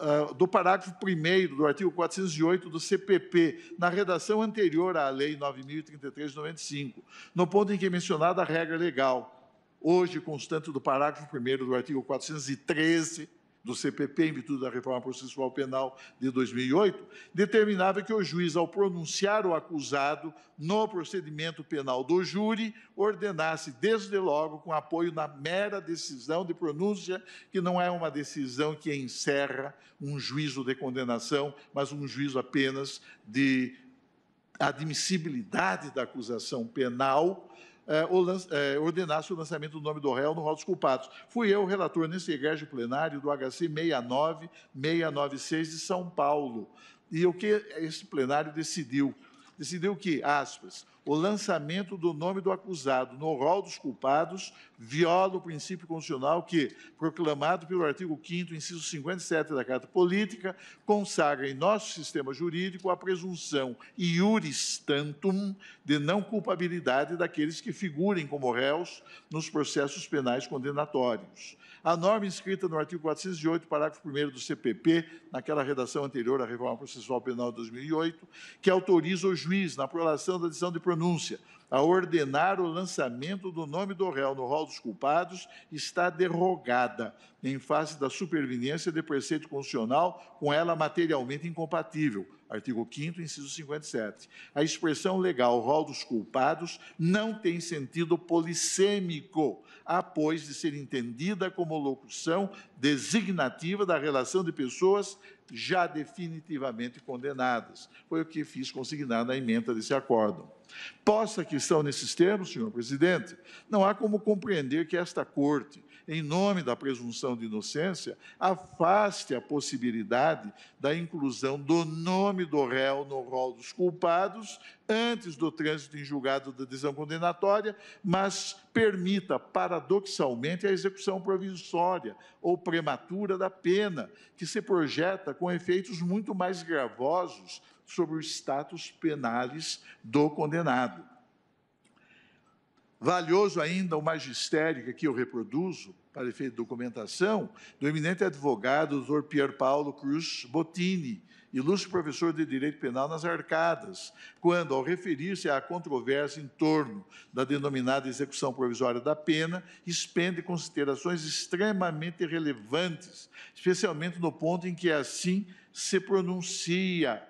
ah, do parágrafo 1 do artigo 408 do CPP, na redação anterior à Lei 9.033 de 95, no ponto em que é mencionada a regra legal, hoje constante do parágrafo 1 do artigo 413 do CPP, em virtude da reforma processual penal de 2008, determinava que o juiz, ao pronunciar o acusado no procedimento penal do júri, ordenasse desde logo com apoio na mera decisão de pronúncia, que não é uma decisão que encerra um juízo de condenação, mas um juízo apenas de admissibilidade da acusação penal eh, eh, ordenasse o lançamento do nome do réu no rol dos culpados. Fui eu, relator nesse egrégio plenário do HC 69696 de São Paulo. E o que esse plenário decidiu? Decidiu que, aspas, o lançamento do nome do acusado no rol dos culpados viola o princípio constitucional que, proclamado pelo artigo 5º, inciso 57 da Carta Política, consagra em nosso sistema jurídico a presunção iuris tantum de não culpabilidade daqueles que figurem como réus nos processos penais condenatórios. A norma inscrita no artigo 408, parágrafo 1 do CPP, naquela redação anterior à Reforma Processual Penal de 2008, que autoriza o juiz, na prolação da decisão de pronúncia, pronúncia a ordenar o lançamento do nome do réu no rol dos culpados está derrogada em face da superveniência de preceito constitucional com ela materialmente incompatível. Artigo 5 inciso 57. A expressão legal rol dos culpados não tem sentido polissêmico, após de ser entendida como locução designativa da relação de pessoas já definitivamente condenadas. Foi o que fiz consignar na emenda desse acordo. Posta a questão nesses termos, senhor presidente, não há como compreender que esta Corte, em nome da presunção de inocência, afaste a possibilidade da inclusão do nome do réu no rol dos culpados antes do trânsito em julgado da decisão condenatória, mas permita, paradoxalmente, a execução provisória ou prematura da pena, que se projeta com efeitos muito mais gravosos sobre o status penais do condenado. Valioso ainda o magistério que aqui eu reproduzo, para efeito de documentação, do eminente advogado doutor Pier Paulo Cruz Bottini, ilustre professor de Direito Penal nas Arcadas, quando, ao referir-se à controvérsia em torno da denominada execução provisória da pena, expende considerações extremamente relevantes, especialmente no ponto em que assim se pronuncia.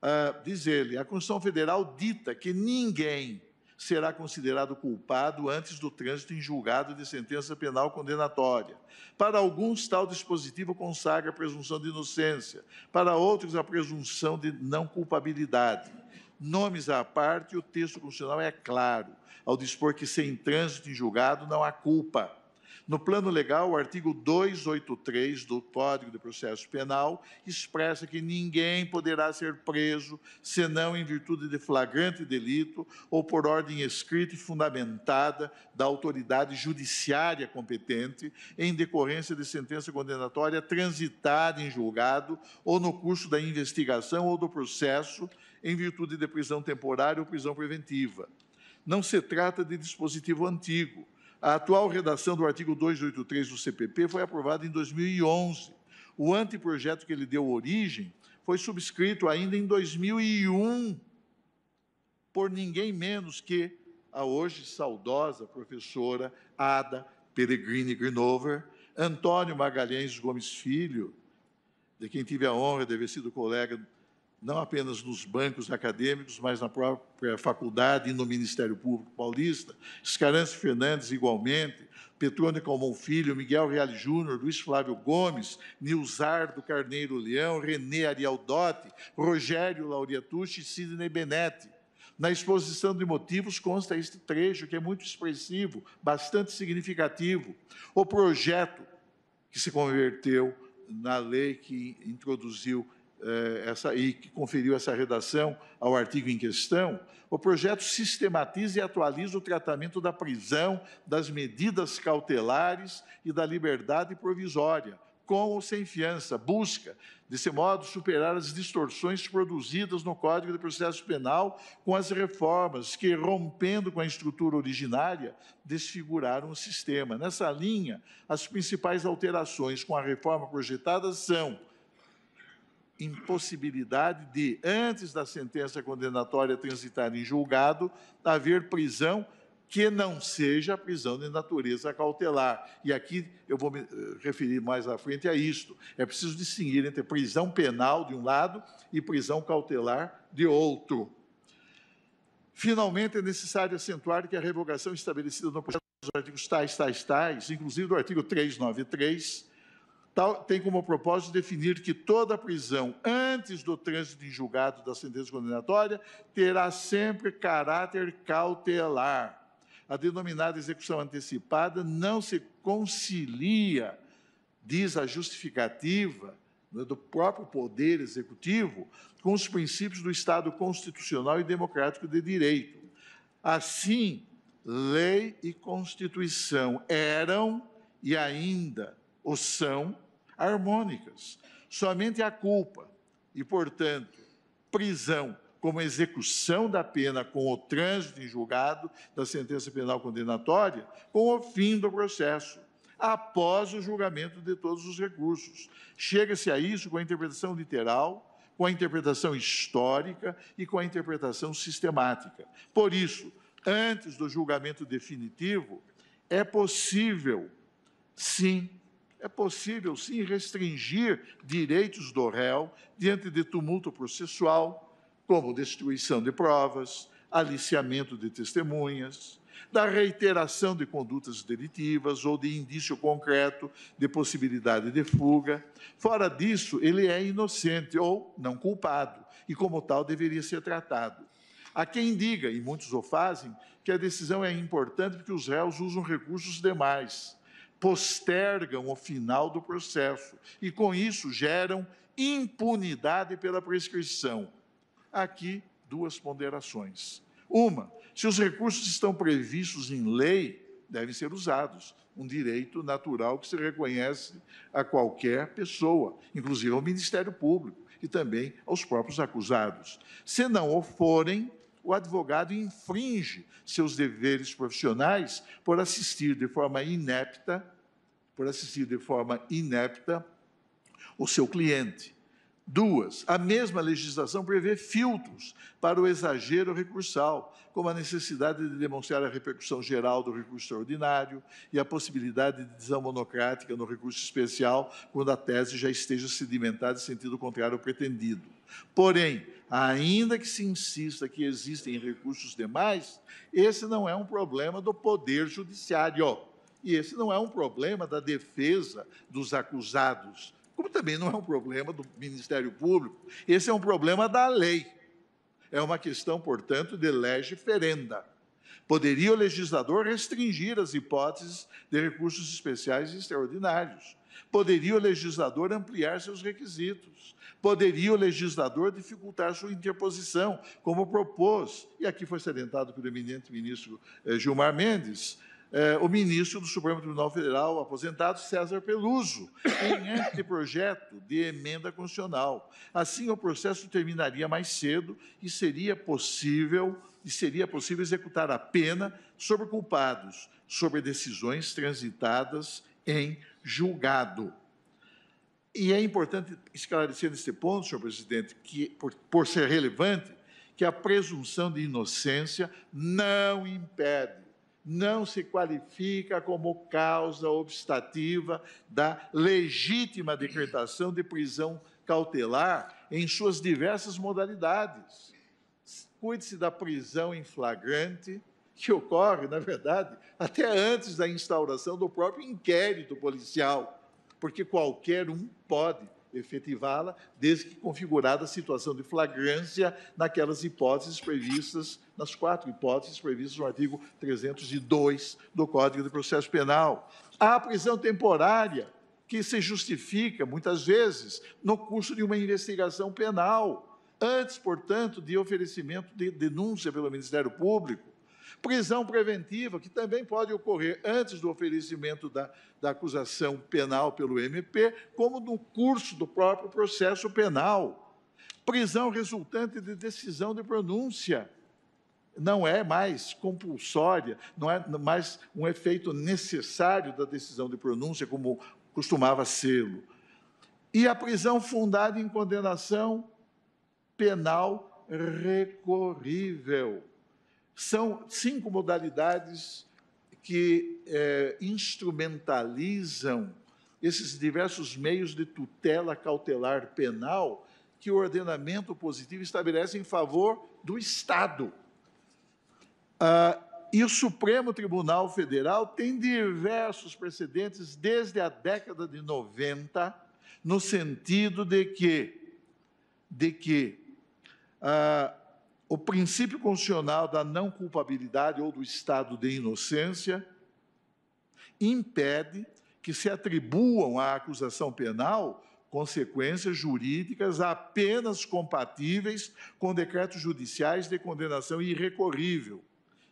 Ah, diz ele, a Constituição Federal dita que ninguém será considerado culpado antes do trânsito em julgado de sentença penal condenatória. Para alguns, tal dispositivo consagra a presunção de inocência, para outros, a presunção de não culpabilidade. Nomes à parte, o texto constitucional é claro, ao dispor que sem trânsito em julgado não há culpa. No plano legal, o artigo 283 do Código de Processo Penal expressa que ninguém poderá ser preso senão em virtude de flagrante delito ou por ordem escrita e fundamentada da autoridade judiciária competente em decorrência de sentença condenatória transitada em julgado ou no curso da investigação ou do processo em virtude de prisão temporária ou prisão preventiva. Não se trata de dispositivo antigo a atual redação do artigo 283 do CPP foi aprovada em 2011. O anteprojeto que ele deu origem foi subscrito ainda em 2001 por ninguém menos que a hoje saudosa professora Ada Peregrini Grinover, Antônio Magalhães Gomes Filho, de quem tive a honra de haver sido colega não apenas nos bancos acadêmicos, mas na própria faculdade e no Ministério Público Paulista, Escarance Fernandes igualmente, Petrônio Calmon Filho, Miguel Reale Júnior, Luiz Flávio Gomes, Nilzardo Carneiro Leão, Renê Ariel Dotti, Rogério Lauriatucci, e Sidney Benetti. Na exposição de motivos consta este trecho, que é muito expressivo, bastante significativo. O projeto que se converteu na lei que introduziu é, essa, e que conferiu essa redação ao artigo em questão, o projeto sistematiza e atualiza o tratamento da prisão, das medidas cautelares e da liberdade provisória, com ou sem fiança, busca, desse modo, superar as distorções produzidas no Código de Processo Penal com as reformas que, rompendo com a estrutura originária, desfiguraram o sistema. Nessa linha, as principais alterações com a reforma projetada são impossibilidade de, antes da sentença condenatória transitar em julgado, haver prisão que não seja prisão de natureza cautelar. E aqui eu vou me eh, referir mais à frente a isto. É preciso distinguir entre prisão penal de um lado e prisão cautelar de outro. Finalmente, é necessário acentuar que a revogação estabelecida no projeto dos artigos tais, tais, tais, inclusive do artigo 393, tal, tem como propósito definir que toda prisão antes do trânsito em julgado da sentença condenatória terá sempre caráter cautelar. A denominada execução antecipada não se concilia, diz a justificativa né, do próprio Poder Executivo, com os princípios do Estado constitucional e democrático de direito. Assim, lei e Constituição eram e ainda ou são harmônicas. Somente a culpa e, portanto, prisão como execução da pena com o trânsito em julgado da sentença penal condenatória, com o fim do processo, após o julgamento de todos os recursos. Chega-se a isso com a interpretação literal, com a interpretação histórica e com a interpretação sistemática. Por isso, antes do julgamento definitivo, é possível, sim, é possível sim restringir direitos do réu diante de tumulto processual, como destruição de provas, aliciamento de testemunhas, da reiteração de condutas delitivas ou de indício concreto de possibilidade de fuga. Fora disso, ele é inocente ou não culpado e, como tal, deveria ser tratado. Há quem diga, e muitos o fazem, que a decisão é importante porque os réus usam recursos demais postergam o final do processo e, com isso, geram impunidade pela prescrição. Aqui, duas ponderações. Uma, se os recursos estão previstos em lei, devem ser usados, um direito natural que se reconhece a qualquer pessoa, inclusive ao Ministério Público e também aos próprios acusados. Se não o forem, o advogado infringe seus deveres profissionais por assistir de forma inepta, por assistir de forma inepta o seu cliente. Duas, a mesma legislação prevê filtros para o exagero recursal, como a necessidade de demonstrar a repercussão geral do recurso extraordinário e a possibilidade de decisão monocrática no recurso especial, quando a tese já esteja sedimentada em sentido contrário ao pretendido. Porém, ainda que se insista que existem recursos demais, esse não é um problema do Poder Judiciário. E esse não é um problema da defesa dos acusados, como também não é um problema do Ministério Público. Esse é um problema da lei. É uma questão, portanto, de lege ferenda. Poderia o legislador restringir as hipóteses de recursos especiais e extraordinários. Poderia o legislador ampliar seus requisitos poderia o legislador dificultar sua interposição, como propôs, e aqui foi salientado pelo eminente ministro eh, Gilmar Mendes, eh, o ministro do Supremo Tribunal Federal, aposentado César Peluso, em anteprojeto de emenda constitucional. Assim, o processo terminaria mais cedo e seria possível e seria possível executar a pena sobre culpados, sobre decisões transitadas em julgado. E é importante esclarecer nesse ponto, senhor presidente, que, por, por ser relevante, que a presunção de inocência não impede, não se qualifica como causa obstativa da legítima decretação de prisão cautelar em suas diversas modalidades. Cuide-se da prisão em flagrante, que ocorre, na verdade, até antes da instauração do próprio inquérito policial porque qualquer um pode efetivá-la, desde que configurada a situação de flagrância naquelas hipóteses previstas, nas quatro hipóteses previstas no artigo 302 do Código de Processo Penal. A prisão temporária, que se justifica, muitas vezes, no curso de uma investigação penal, antes, portanto, de oferecimento de denúncia pelo Ministério Público, Prisão preventiva, que também pode ocorrer antes do oferecimento da, da acusação penal pelo MP, como no curso do próprio processo penal. Prisão resultante de decisão de pronúncia não é mais compulsória, não é mais um efeito necessário da decisão de pronúncia, como costumava sê-lo. E a prisão fundada em condenação penal recorrível. São cinco modalidades que é, instrumentalizam esses diversos meios de tutela cautelar penal que o ordenamento positivo estabelece em favor do Estado. Ah, e o Supremo Tribunal Federal tem diversos precedentes desde a década de 90, no sentido de que, de que ah, o princípio constitucional da não culpabilidade ou do estado de inocência impede que se atribuam à acusação penal consequências jurídicas apenas compatíveis com decretos judiciais de condenação irrecorrível.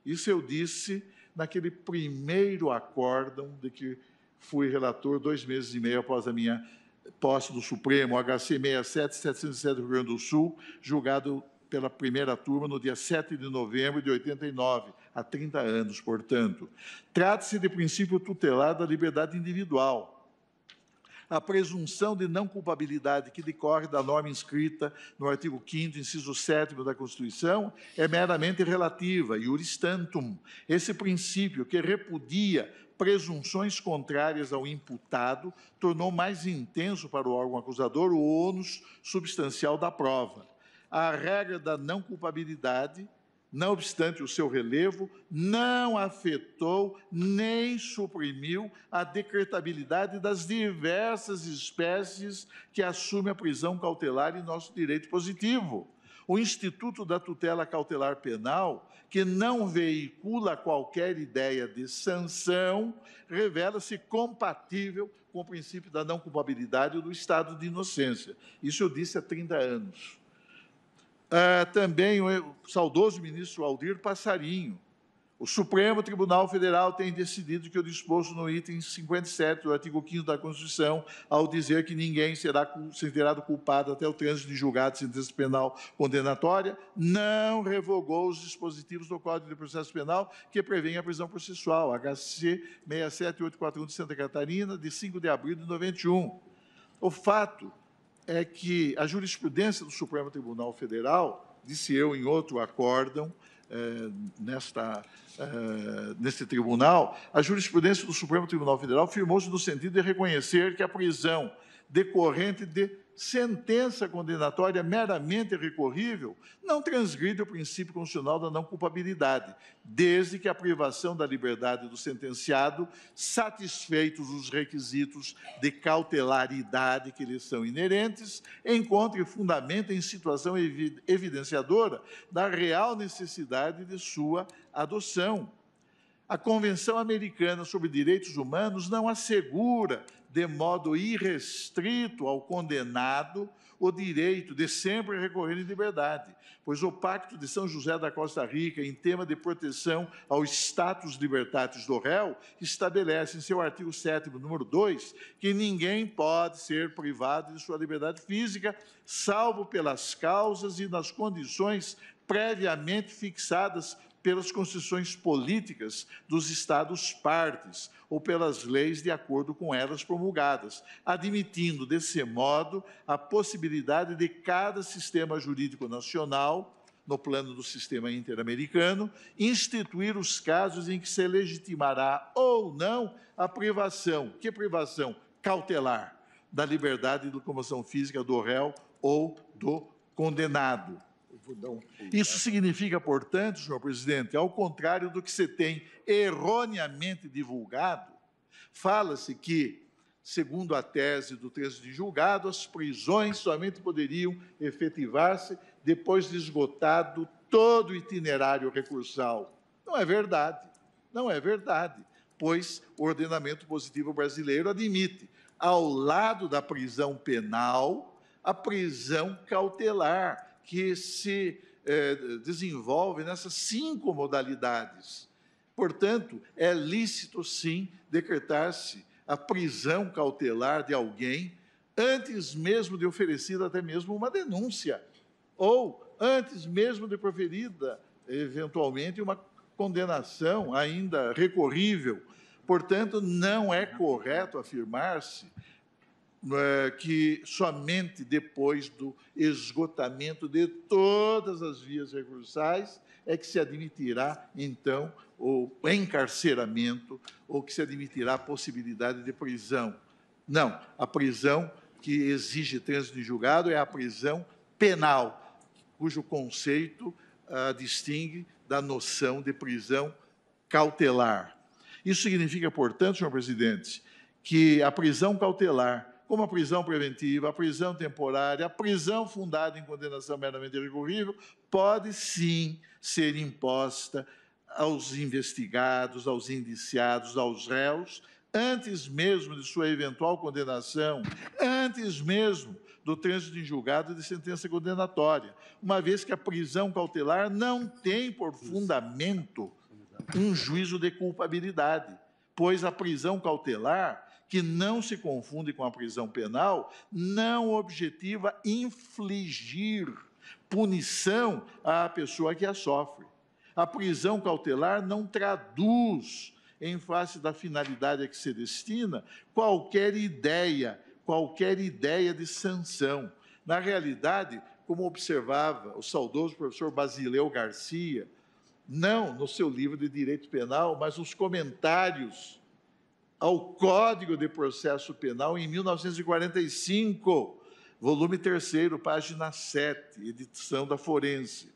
Isso eu disse naquele primeiro acórdão de que fui relator dois meses e meio após a minha posse do Supremo, HC 67707 do Rio Grande do Sul, julgado pela primeira turma no dia 7 de novembro de 89, há 30 anos, portanto. Trata-se de princípio tutelar da liberdade individual. A presunção de não culpabilidade que decorre da norma inscrita no artigo 5 inciso 7 da Constituição, é meramente relativa, iuris tantum. Esse princípio que repudia presunções contrárias ao imputado tornou mais intenso para o órgão acusador o ônus substancial da prova a regra da não culpabilidade, não obstante o seu relevo, não afetou nem suprimiu a decretabilidade das diversas espécies que assume a prisão cautelar em nosso direito positivo. O Instituto da Tutela Cautelar Penal, que não veicula qualquer ideia de sanção, revela-se compatível com o princípio da não culpabilidade ou do estado de inocência. Isso eu disse há 30 anos. Ah, também o saudoso ministro Aldir Passarinho. O Supremo Tribunal Federal tem decidido que o disposto no item 57 do artigo 5 da Constituição, ao dizer que ninguém será considerado culpado até o trânsito de julgado de sentença penal condenatória, não revogou os dispositivos do Código de Processo Penal que prevêem a prisão processual, HC 67841 de Santa Catarina, de 5 de abril de 91. O fato é que a jurisprudência do Supremo Tribunal Federal, disse eu em outro acórdão, é, nesta, é, neste tribunal, a jurisprudência do Supremo Tribunal Federal firmou-se no sentido de reconhecer que a prisão decorrente de sentença condenatória meramente recorrível não transgride o princípio constitucional da não culpabilidade, desde que a privação da liberdade do sentenciado, satisfeitos os requisitos de cautelaridade que lhe são inerentes, encontre fundamento em situação evidenciadora da real necessidade de sua adoção. A Convenção Americana sobre Direitos Humanos não assegura de modo irrestrito ao condenado o direito de sempre recorrer em liberdade, pois o Pacto de São José da Costa Rica, em tema de proteção ao status libertatis do réu, estabelece em seu artigo 7, número 2, que ninguém pode ser privado de sua liberdade física, salvo pelas causas e nas condições previamente fixadas pelas constituições políticas dos Estados partes ou pelas leis de acordo com elas promulgadas, admitindo, desse modo, a possibilidade de cada sistema jurídico nacional no plano do sistema interamericano, instituir os casos em que se legitimará ou não a privação, que privação? Cautelar da liberdade de locomoção física do réu ou do condenado. Tá? Isso significa, portanto, senhor presidente, ao contrário do que se tem erroneamente divulgado, fala-se que, segundo a tese do texto de julgado, as prisões somente poderiam efetivar-se depois de esgotado todo o itinerário recursal. Não é verdade. Não é verdade, pois o ordenamento positivo brasileiro admite, ao lado da prisão penal, a prisão cautelar, que se é, desenvolve nessas cinco modalidades. Portanto, é lícito, sim, decretar-se a prisão cautelar de alguém antes mesmo de oferecida até mesmo uma denúncia, ou antes mesmo de proferida, eventualmente, uma condenação ainda recorrível. Portanto, não é correto afirmar-se é, que somente depois do esgotamento de todas as vias recursais é que se admitirá, então, o encarceramento ou que se admitirá a possibilidade de prisão. Não, a prisão que exige trânsito em julgado é a prisão penal, cujo conceito ah, distingue da noção de prisão cautelar. Isso significa, portanto, senhor presidente, que a prisão cautelar como a prisão preventiva, a prisão temporária, a prisão fundada em condenação meramente recorrível, pode sim ser imposta aos investigados, aos indiciados, aos réus, antes mesmo de sua eventual condenação, antes mesmo do trânsito em julgado de sentença condenatória, uma vez que a prisão cautelar não tem por fundamento um juízo de culpabilidade, pois a prisão cautelar que não se confunde com a prisão penal, não objetiva infligir punição à pessoa que a sofre. A prisão cautelar não traduz, em face da finalidade a que se destina, qualquer ideia, qualquer ideia de sanção. Na realidade, como observava o saudoso professor Basileu Garcia, não no seu livro de direito penal, mas nos comentários ao Código de Processo Penal em 1945, volume 3, página 7, edição da Forense.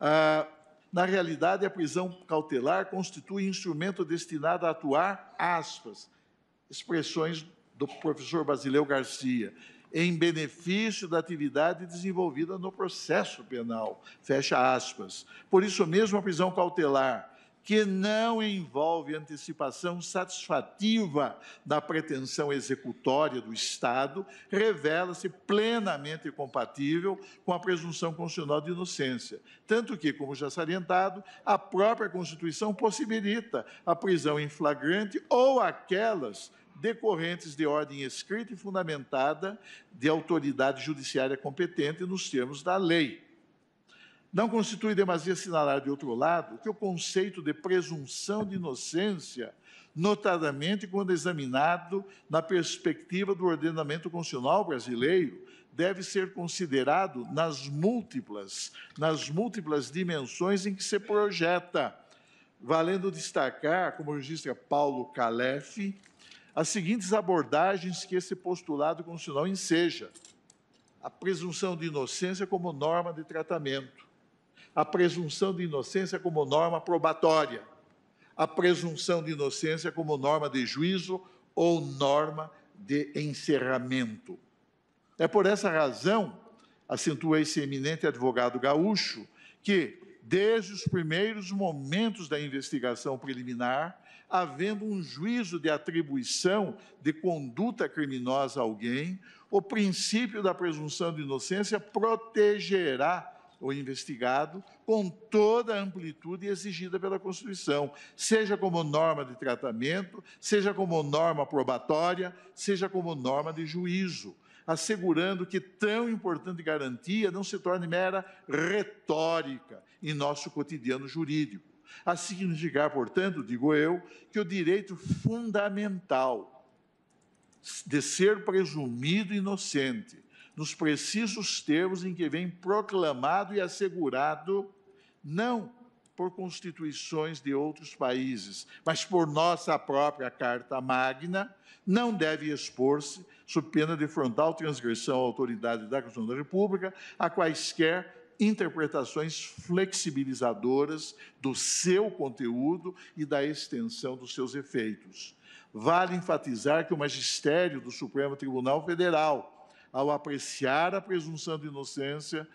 Ah, na realidade, a prisão cautelar constitui instrumento destinado a atuar, aspas, expressões do professor Basileu Garcia, em benefício da atividade desenvolvida no processo penal, fecha aspas. Por isso mesmo, a prisão cautelar, que não envolve antecipação satisfativa da pretensão executória do Estado, revela-se plenamente compatível com a presunção constitucional de inocência. Tanto que, como já salientado, a própria Constituição possibilita a prisão em flagrante ou aquelas decorrentes de ordem escrita e fundamentada de autoridade judiciária competente nos termos da lei. Não constitui demasia assinalar, de outro lado, que o conceito de presunção de inocência, notadamente quando examinado na perspectiva do ordenamento constitucional brasileiro, deve ser considerado nas múltiplas, nas múltiplas dimensões em que se projeta, valendo destacar, como registra Paulo Calef, as seguintes abordagens que esse postulado constitucional enseja. A presunção de inocência como norma de tratamento, a presunção de inocência como norma probatória, a presunção de inocência como norma de juízo ou norma de encerramento. É por essa razão, acentua esse eminente advogado gaúcho, que, desde os primeiros momentos da investigação preliminar, havendo um juízo de atribuição de conduta criminosa a alguém, o princípio da presunção de inocência protegerá ou investigado com toda a amplitude exigida pela Constituição, seja como norma de tratamento, seja como norma probatória, seja como norma de juízo, assegurando que tão importante garantia não se torne mera retórica em nosso cotidiano jurídico. A significar, portanto, digo eu, que o direito fundamental de ser presumido inocente nos precisos termos em que vem proclamado e assegurado, não por constituições de outros países, mas por nossa própria Carta Magna, não deve expor-se, sob pena de frontal transgressão à autoridade da Constituição da República, a quaisquer interpretações flexibilizadoras do seu conteúdo e da extensão dos seus efeitos. Vale enfatizar que o magistério do Supremo Tribunal Federal, ao apreciar a presunção de inocência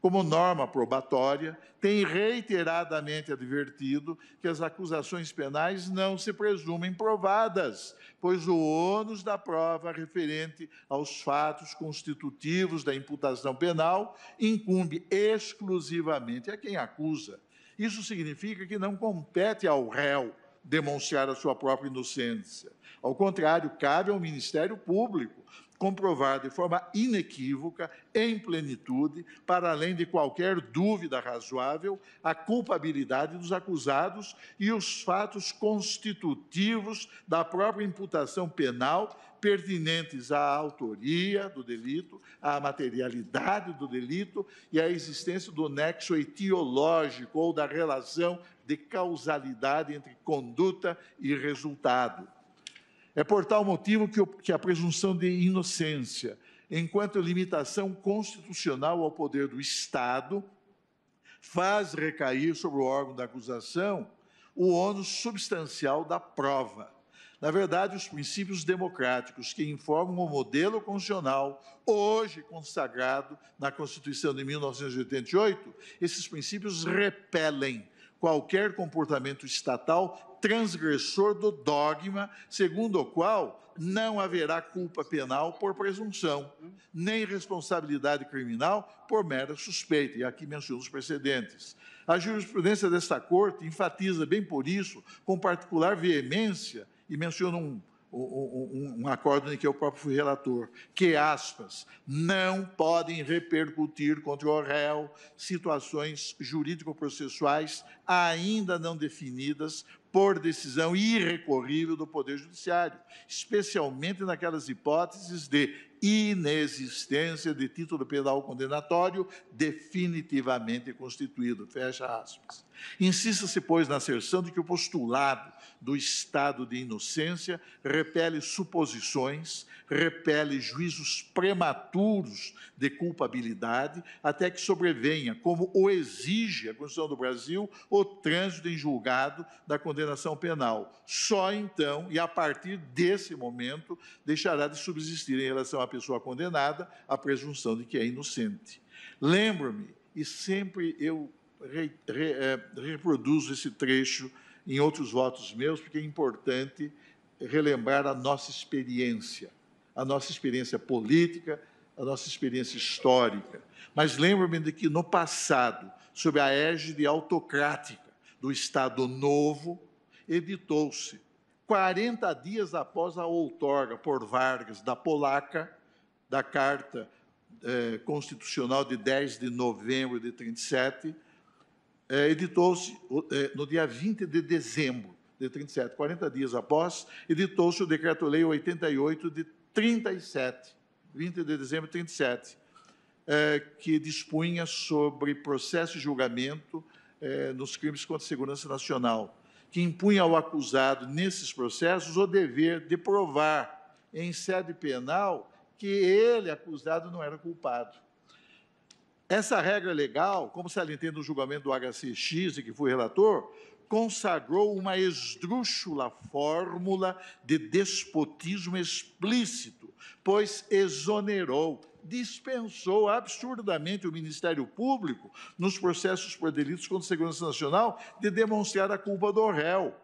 como norma probatória, tem reiteradamente advertido que as acusações penais não se presumem provadas, pois o ônus da prova referente aos fatos constitutivos da imputação penal incumbe exclusivamente a quem acusa. Isso significa que não compete ao réu demonstrar a sua própria inocência. Ao contrário, cabe ao Ministério Público comprovar de forma inequívoca, em plenitude, para além de qualquer dúvida razoável, a culpabilidade dos acusados e os fatos constitutivos da própria imputação penal pertinentes à autoria do delito, à materialidade do delito e à existência do nexo etiológico ou da relação de causalidade entre conduta e resultado. É por tal motivo que, o, que a presunção de inocência, enquanto limitação constitucional ao poder do Estado, faz recair sobre o órgão da acusação o ônus substancial da prova. Na verdade, os princípios democráticos que informam o modelo constitucional, hoje consagrado na Constituição de 1988, esses princípios repelem qualquer comportamento estatal transgressor do dogma, segundo o qual não haverá culpa penal por presunção, nem responsabilidade criminal por mera suspeita, e aqui menciono os precedentes. A jurisprudência desta Corte enfatiza bem por isso, com particular veemência, e menciona um um, um, acordo em que eu próprio fui relator, que, aspas, não podem repercutir contra o réu situações jurídico-processuais ainda não definidas por decisão irrecorrível do Poder Judiciário, especialmente naquelas hipóteses de inexistência de título penal condenatório definitivamente constituído. Fecha aspas. Insista-se, pois, na asserção de que o postulado do estado de inocência, repele suposições, repele juízos prematuros de culpabilidade, até que sobrevenha, como o exige a Constituição do Brasil, o trânsito em julgado da condenação penal. Só então e a partir desse momento deixará de subsistir em relação à pessoa condenada a presunção de que é inocente. Lembro-me, e sempre eu re, re, eh, reproduzo esse trecho em outros votos meus, porque é importante relembrar a nossa experiência, a nossa experiência política, a nossa experiência histórica. Mas lembro-me de que no passado, sob a égide autocrática do Estado Novo, editou-se, 40 dias após a outorga por Vargas da Polaca, da Carta eh, Constitucional de 10 de novembro de 37, é, editou-se, é, no dia 20 de dezembro de 37, 40 dias após, editou-se o Decreto-Lei 88 de 37, 20 de dezembro de 37, é, que dispunha sobre processo e julgamento é, nos crimes contra a segurança nacional, que impunha ao acusado, nesses processos, o dever de provar, em sede penal, que ele, acusado, não era culpado. Essa regra legal, como se ela entende no julgamento do HCX, e que fui relator, consagrou uma esdrúxula fórmula de despotismo explícito, pois exonerou, dispensou absurdamente o Ministério Público nos processos por delitos contra a segurança nacional de demonstrar a culpa do réu.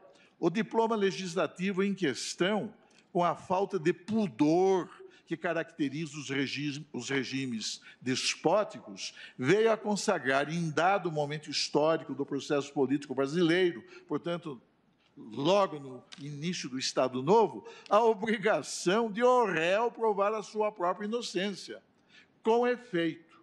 O diploma legislativo em questão, com a falta de pudor que caracteriza os, os regimes despóticos veio a consagrar, em dado momento histórico do processo político brasileiro, portanto, logo no início do Estado Novo, a obrigação de o réu provar a sua própria inocência. Com efeito,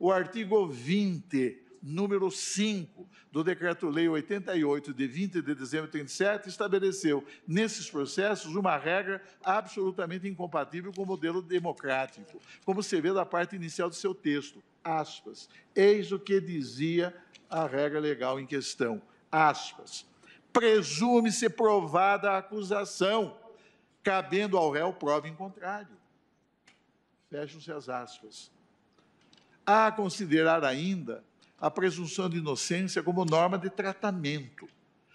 o artigo 20 número 5 do Decreto-Lei 88, de 20 de dezembro de 37, estabeleceu nesses processos uma regra absolutamente incompatível com o modelo democrático, como se vê da parte inicial do seu texto. Aspas. Eis o que dizia a regra legal em questão. Aspas. Presume-se provada a acusação, cabendo ao réu prova em contrário. Fecham-se as aspas a considerar ainda a presunção de inocência como norma de tratamento.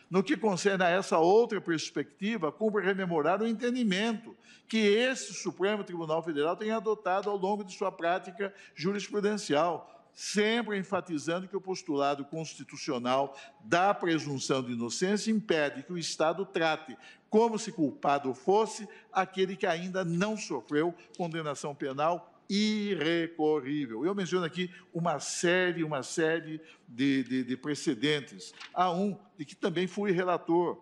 No que concerne a essa outra perspectiva, cumpre rememorar o entendimento que esse Supremo Tribunal Federal tem adotado ao longo de sua prática jurisprudencial, sempre enfatizando que o postulado constitucional da presunção de inocência impede que o Estado trate como se culpado fosse aquele que ainda não sofreu condenação penal irrecorrível. Eu menciono aqui uma série, uma série de, de, de precedentes. Há um de que também fui relator,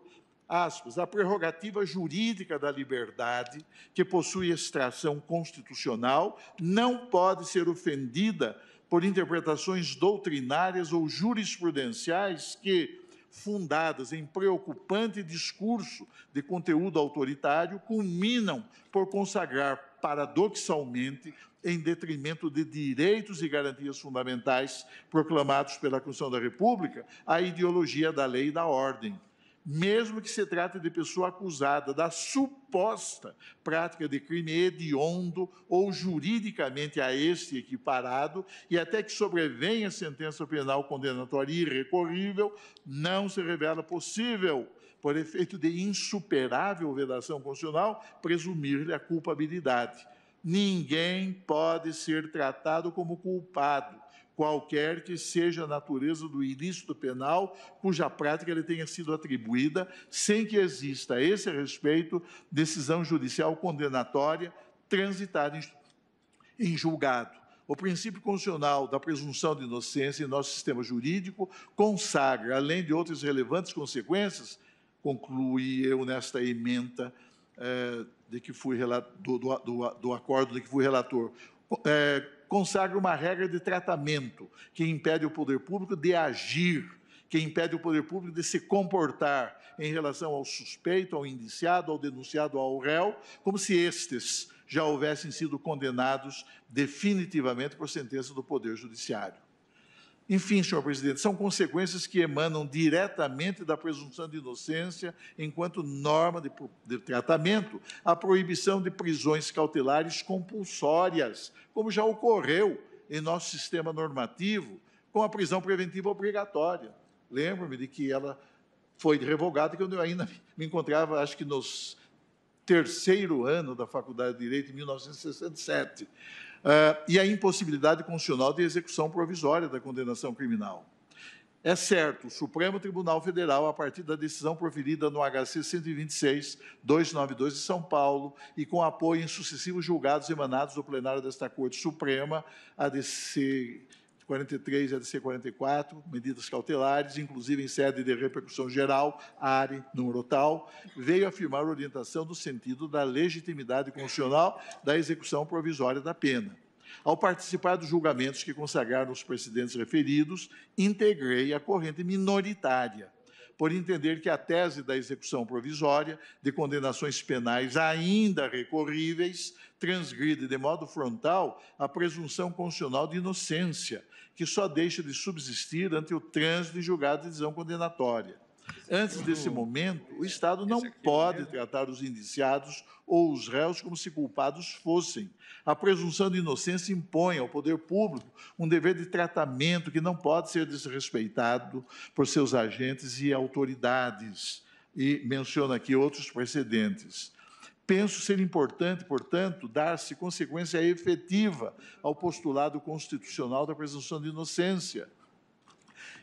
aspas, a prerrogativa jurídica da liberdade, que possui extração constitucional, não pode ser ofendida por interpretações doutrinárias ou jurisprudenciais que, fundadas em preocupante discurso de conteúdo autoritário, culminam por consagrar paradoxalmente em detrimento de direitos e garantias fundamentais proclamados pela Constituição da República, a ideologia da lei e da ordem, mesmo que se trate de pessoa acusada da suposta prática de crime hediondo ou juridicamente a este equiparado, e até que sobrevenha sentença penal condenatória irrecorrível, não se revela possível por efeito de insuperável vedação constitucional, presumir-lhe a culpabilidade. Ninguém pode ser tratado como culpado, qualquer que seja a natureza do ilícito penal cuja prática lhe tenha sido atribuída, sem que exista a esse respeito decisão judicial condenatória transitada em julgado. O princípio constitucional da presunção de inocência em nosso sistema jurídico consagra, além de outras relevantes consequências, conclui eu nesta emenda. Eh, de que fui relator, do, do, do, acordo de que fui relator, é, consagra uma regra de tratamento que impede o poder público de agir, que impede o poder público de se comportar em relação ao suspeito, ao indiciado, ao denunciado, ao réu, como se estes já houvessem sido condenados definitivamente por sentença do Poder Judiciário. Enfim, senhor presidente, são consequências que emanam diretamente da presunção de inocência enquanto norma de, de tratamento, a proibição de prisões cautelares compulsórias, como já ocorreu em nosso sistema normativo com a prisão preventiva obrigatória. Lembro-me de que ela foi revogada quando eu ainda me encontrava, acho que no terceiro ano da Faculdade de Direito, em 1967 uh, e a impossibilidade constitucional de execução provisória da condenação criminal. É certo, o Supremo Tribunal Federal, a partir da decisão proferida no HC 126-292 de São Paulo e com apoio em sucessivos julgados emanados do plenário desta Corte Suprema, a DC 43 a DC 44, medidas cautelares, inclusive em sede de repercussão geral, área, número tal, veio afirmar orientação no sentido da legitimidade constitucional da execução provisória da pena. Ao participar dos julgamentos que consagraram os precedentes referidos, integrei a corrente minoritária por entender que a tese da execução provisória de condenações penais ainda recorríveis transgride de modo frontal a presunção constitucional de inocência, que só deixa de subsistir ante o trânsito de julgado de decisão condenatória. Antes desse uhum. momento, o Estado não pode né? tratar os indiciados ou os réus como se culpados fossem. A presunção de inocência impõe ao poder público um dever de tratamento que não pode ser desrespeitado por seus agentes e autoridades. E menciona aqui outros precedentes. Penso ser importante, portanto, dar-se consequência efetiva ao postulado constitucional da presunção de inocência,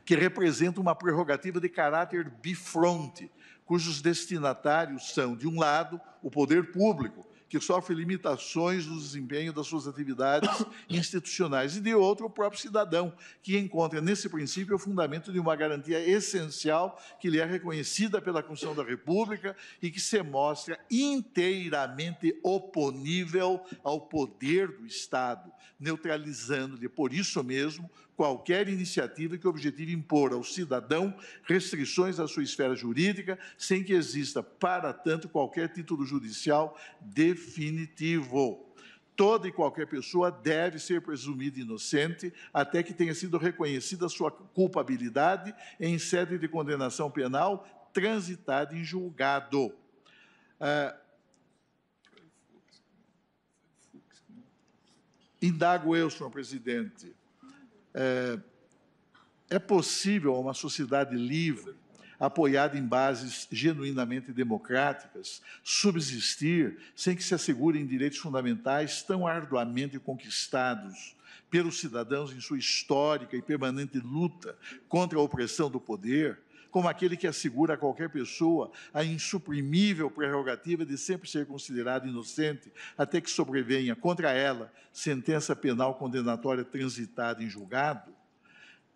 que representa uma prerrogativa de caráter bifronte, cujos destinatários são, de um lado, o poder público, que sofre limitações no desempenho das suas atividades institucionais, e de outro, o próprio cidadão, que encontra nesse princípio o fundamento de uma garantia essencial que lhe é reconhecida pela Constituição da República e que se mostra inteiramente oponível ao poder do Estado, neutralizando-lhe, por isso mesmo, qualquer iniciativa que objetive impor ao cidadão restrições à sua esfera jurídica, sem que exista, para tanto, qualquer título judicial definitivo. Toda e qualquer pessoa deve ser presumida inocente até que tenha sido reconhecida sua culpabilidade em sede de condenação penal transitada em julgado. Ah, indago eu, senhor presidente, é, é possível uma sociedade livre, apoiada em bases genuinamente democráticas, subsistir sem que se assegurem direitos fundamentais tão arduamente conquistados pelos cidadãos em sua histórica e permanente luta contra a opressão do poder, como aquele que assegura a qualquer pessoa a insuprimível prerrogativa de sempre ser considerado inocente até que sobrevenha contra ela sentença penal condenatória transitada em julgado,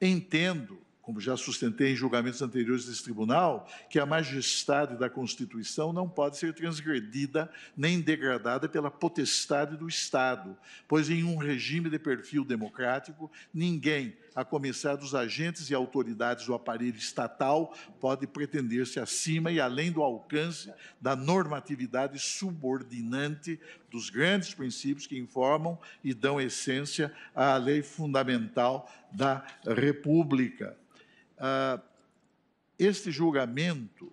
entendo como já sustentei em julgamentos anteriores desse tribunal, que a majestade da Constituição não pode ser transgredida nem degradada pela potestade do Estado, pois em um regime de perfil democrático, ninguém, a começar dos agentes e autoridades do aparelho estatal, pode pretender-se acima e além do alcance da normatividade subordinante dos grandes princípios que informam e dão essência à lei fundamental da República. Ah, este julgamento,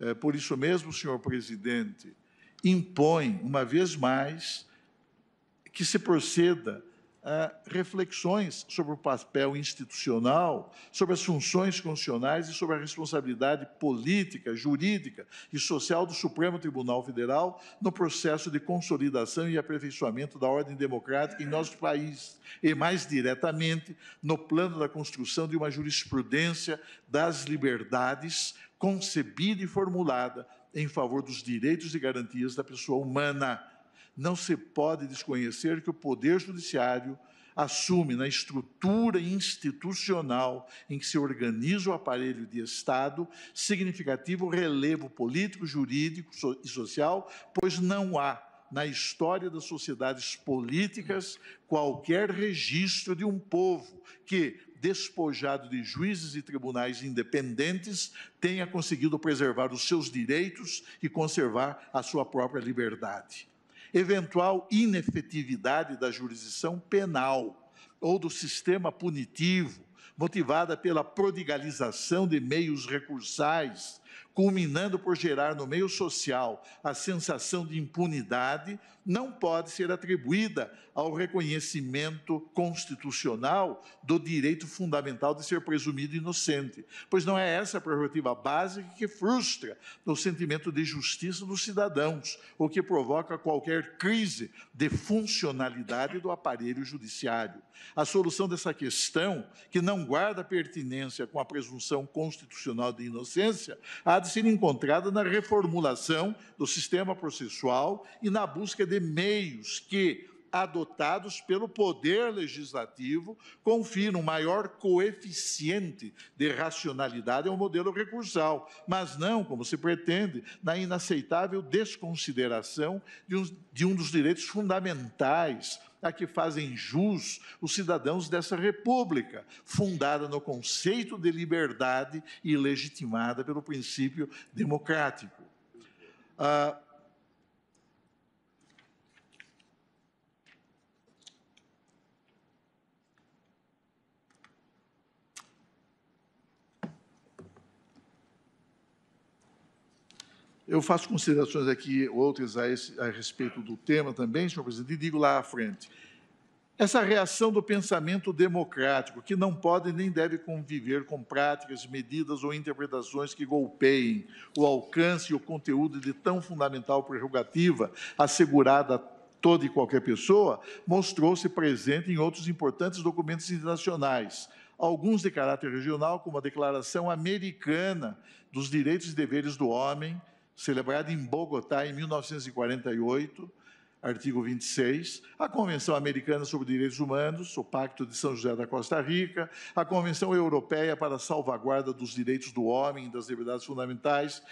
eh, por isso mesmo, senhor presidente, impõe, uma vez mais, que se proceda reflexões sobre o papel institucional, sobre as funções constitucionais e sobre a responsabilidade política, jurídica e social do Supremo Tribunal Federal no processo de consolidação e aperfeiçoamento da ordem democrática em nosso país e, mais diretamente, no plano da construção de uma jurisprudência das liberdades concebida e formulada em favor dos direitos e garantias da pessoa humana não se pode desconhecer que o Poder Judiciário assume na estrutura institucional em que se organiza o aparelho de Estado significativo relevo político, jurídico e social, pois não há na história das sociedades políticas qualquer registro de um povo que, despojado de juízes e tribunais independentes, tenha conseguido preservar os seus direitos e conservar a sua própria liberdade eventual inefetividade da jurisdição penal ou do sistema punitivo, motivada pela prodigalização de meios recursais culminando por gerar no meio social a sensação de impunidade, não pode ser atribuída ao reconhecimento constitucional do direito fundamental de ser presumido inocente, pois não é essa a prerrogativa básica que frustra o sentimento de justiça dos cidadãos, ou que provoca qualquer crise de funcionalidade do aparelho judiciário. A solução dessa questão, que não guarda pertinência com a presunção constitucional de inocência, há de ser encontrada na reformulação do sistema processual e na busca de meios que adotados pelo Poder Legislativo confiram maior coeficiente de racionalidade ao modelo recursal, mas não, como se pretende, na inaceitável desconsideração de um, de um dos direitos fundamentais a que fazem jus os cidadãos dessa república, fundada no conceito de liberdade e legitimada pelo princípio democrático. Ah, Eu faço considerações aqui, outras, a, esse, a respeito do tema também, senhor presidente, e digo lá à frente. Essa reação do pensamento democrático, que não pode nem deve conviver com práticas, medidas ou interpretações que golpeiem o alcance e o conteúdo de tão fundamental prerrogativa assegurada a toda e qualquer pessoa, mostrou-se presente em outros importantes documentos internacionais, alguns de caráter regional, como a Declaração Americana dos Direitos e Deveres do Homem, celebrada em Bogotá em 1948, artigo 26, a Convenção Americana sobre Direitos Humanos, o Pacto de São José da Costa Rica, a Convenção Europeia para a Salvaguarda dos Direitos do Homem e das Liberdades Fundamentais,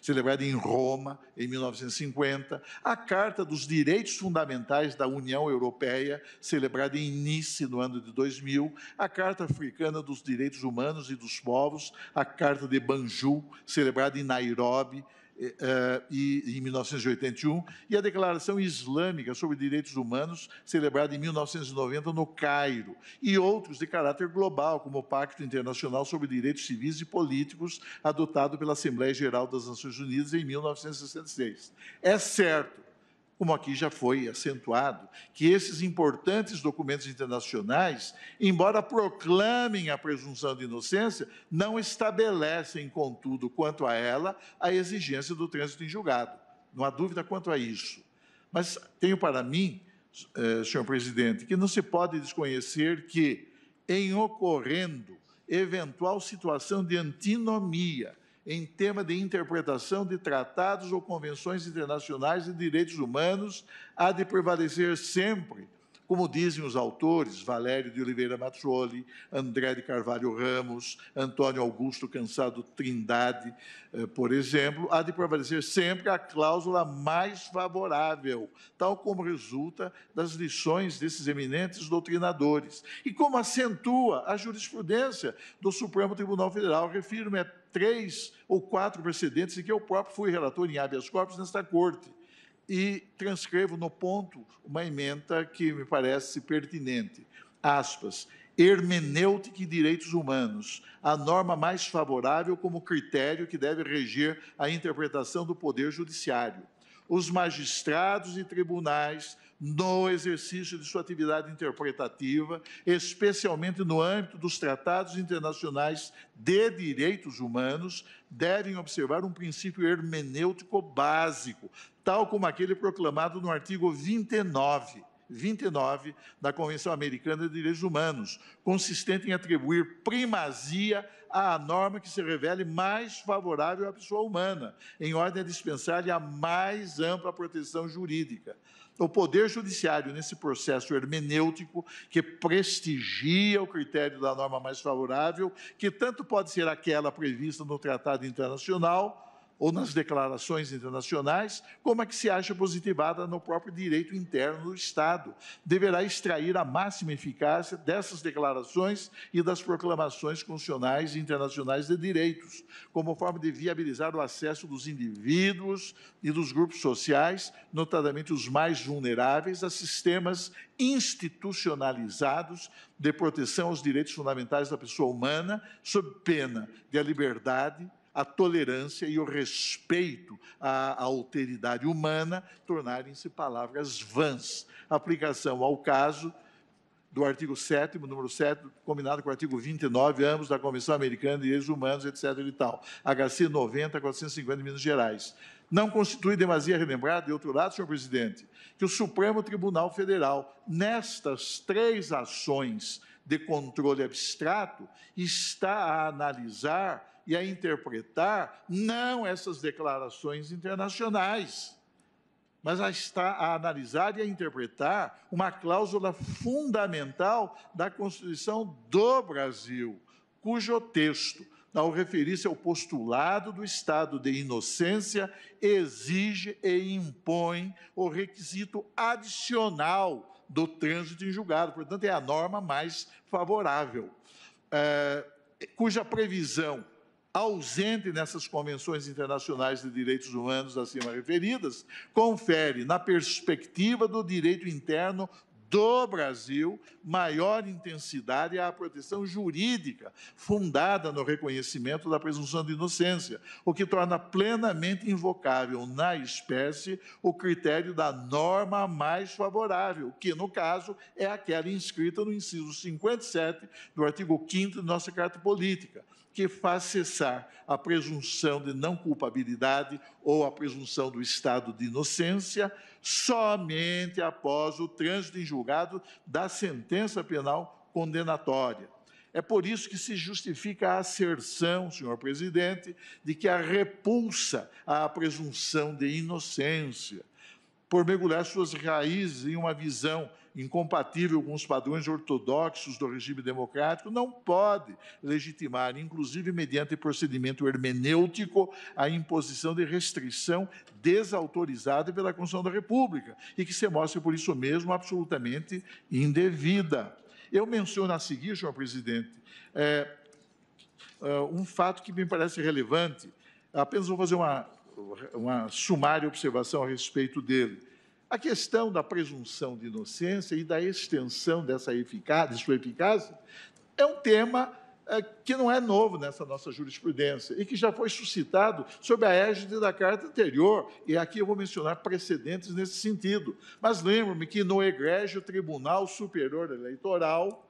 celebrada em Roma em 1950, a Carta dos Direitos Fundamentais da União Europeia, celebrada em Nice no ano de 2000, a Carta Africana dos Direitos Humanos e dos Povos, a Carta de Banjul, celebrada em Nairobi eh, eh, e, em 1981, e a Declaração Islâmica sobre Direitos Humanos, celebrada em 1990 no Cairo, e outros de caráter global, como o Pacto Internacional sobre Direitos Civis e Políticos, adotado pela Assembleia Geral das Nações Unidas em 1966. É certo como aqui já foi acentuado, que esses importantes documentos internacionais, embora proclamem a presunção de inocência, não estabelecem, contudo, quanto a ela, a exigência do trânsito em julgado. Não há dúvida quanto a isso. Mas tenho para mim, eh, senhor presidente, que não se pode desconhecer que, em ocorrendo eventual situação de antinomia em tema de interpretação de tratados ou convenções internacionais de direitos humanos há de prevalecer sempre, como dizem os autores Valério de Oliveira Mazzoli, André de Carvalho Ramos, Antônio Augusto Cansado Trindade, eh, por exemplo, há de prevalecer sempre a cláusula mais favorável, tal como resulta das lições desses eminentes doutrinadores, e como acentua a jurisprudência do Supremo Tribunal Federal, refiro-me três ou quatro precedentes em que eu próprio fui relator em habeas corpus nesta corte e transcrevo no ponto uma emenda que me parece pertinente. Aspas. Hermenêutica e direitos humanos, a norma mais favorável como critério que deve reger a interpretação do poder judiciário os magistrados e tribunais no exercício de sua atividade interpretativa, especialmente no âmbito dos tratados internacionais de direitos humanos, devem observar um princípio hermenêutico básico, tal como aquele proclamado no artigo 29 29 da Convenção Americana de Direitos Humanos, consistente em atribuir primazia à norma que se revele mais favorável à pessoa humana, em ordem a dispensar-lhe a mais ampla proteção jurídica. O Poder Judiciário, nesse processo hermenêutico, que prestigia o critério da norma mais favorável, que tanto pode ser aquela prevista no Tratado Internacional, ou nas declarações internacionais, como a é que se acha positivada no próprio direito interno do Estado. Deverá extrair a máxima eficácia dessas declarações e das proclamações constitucionais e internacionais de direitos, como forma de viabilizar o acesso dos indivíduos e dos grupos sociais, notadamente os mais vulneráveis, a sistemas institucionalizados de proteção aos direitos fundamentais da pessoa humana, sob pena de a liberdade a tolerância e o respeito à alteridade humana tornarem-se palavras vãs. Aplicação ao caso do artigo 7 número 7, combinado com o artigo 29, ambos da Convenção Americana de Direitos Humanos, etc. e tal. HC 90, 450, Minas Gerais. Não constitui demasia relembrar, de outro lado, senhor presidente, que o Supremo Tribunal Federal, nestas três ações de controle abstrato, está a analisar e a interpretar não essas declarações internacionais, mas a, a analisar e a interpretar uma cláusula fundamental da Constituição do Brasil, cujo texto, ao referir-se ao postulado do estado de inocência, exige e impõe o requisito adicional do trânsito em julgado, portanto, é a norma mais favorável, é, cuja previsão ausente nessas convenções internacionais de direitos humanos acima referidas, confere, na perspectiva do direito interno do Brasil, maior intensidade à proteção jurídica, fundada no reconhecimento da presunção de inocência, o que torna plenamente invocável, na espécie, o critério da norma mais favorável, que, no caso, é aquela inscrita no inciso 57 do artigo 5 da nossa Carta Política que faz cessar a presunção de não culpabilidade ou a presunção do estado de inocência somente após o trânsito em julgado da sentença penal condenatória. É por isso que se justifica a asserção, senhor presidente, de que a repulsa à presunção de inocência, por mergulhar suas raízes em uma visão incompatível com os padrões ortodoxos do regime democrático, não pode legitimar, inclusive mediante procedimento hermenêutico, a imposição de restrição desautorizada pela Constituição da República e que se mostre, por isso mesmo, absolutamente indevida. Eu menciono a seguir, senhor presidente, é, é, um fato que me parece relevante. Apenas vou fazer uma, uma sumária observação a respeito dele a questão da presunção de inocência e da extensão dessa eficácia, de sua eficácia, é um tema é, que não é novo nessa nossa jurisprudência e que já foi suscitado sob a égide da carta anterior, e aqui eu vou mencionar precedentes nesse sentido. Mas lembro-me que no egrégio Tribunal Superior Eleitoral,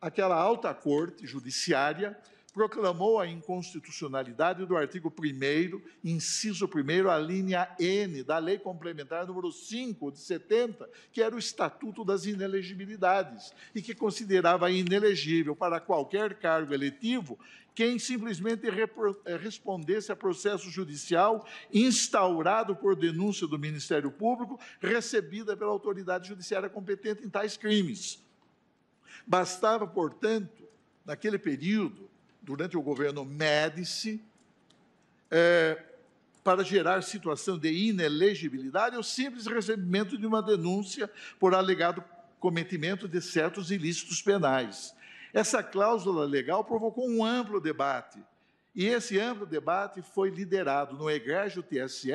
aquela alta corte judiciária proclamou a inconstitucionalidade do artigo 1, inciso 1, a linha N da Lei Complementar número 5 de 70, que era o Estatuto das Inelegibilidades, e que considerava inelegível para qualquer cargo eletivo quem simplesmente eh, respondesse a processo judicial instaurado por denúncia do Ministério Público, recebida pela autoridade judiciária competente em tais crimes. Bastava, portanto, naquele período, durante o governo Médici, é, para gerar situação de inelegibilidade ou simples recebimento de uma denúncia por alegado cometimento de certos ilícitos penais. Essa cláusula legal provocou um amplo debate, e esse amplo debate foi liderado no egrégio TSE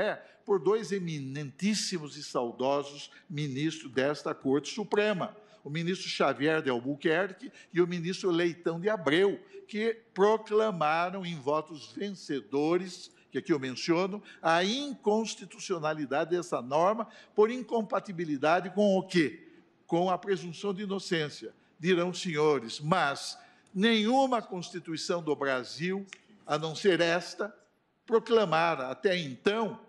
por dois eminentíssimos e saudosos ministros desta Corte Suprema, o ministro Xavier de Albuquerque e o ministro Leitão de Abreu, que proclamaram em votos vencedores que aqui eu menciono, a inconstitucionalidade dessa norma por incompatibilidade com o quê? Com a presunção de inocência, dirão senhores, mas nenhuma Constituição do Brasil, a não ser esta, proclamara até então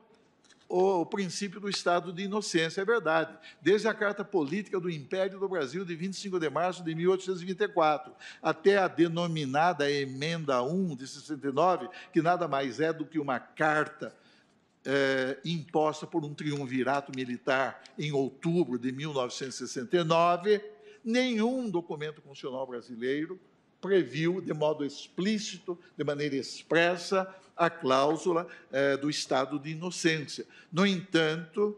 o princípio do estado de inocência, é verdade. Desde a Carta Política do Império do Brasil, de 25 de março de 1824, até a denominada Emenda 1 de 69, que nada mais é do que uma carta é, imposta por um triunvirato militar em outubro de 1969, nenhum documento constitucional brasileiro previu de modo explícito, de maneira expressa, a cláusula eh, do estado de inocência. No entanto,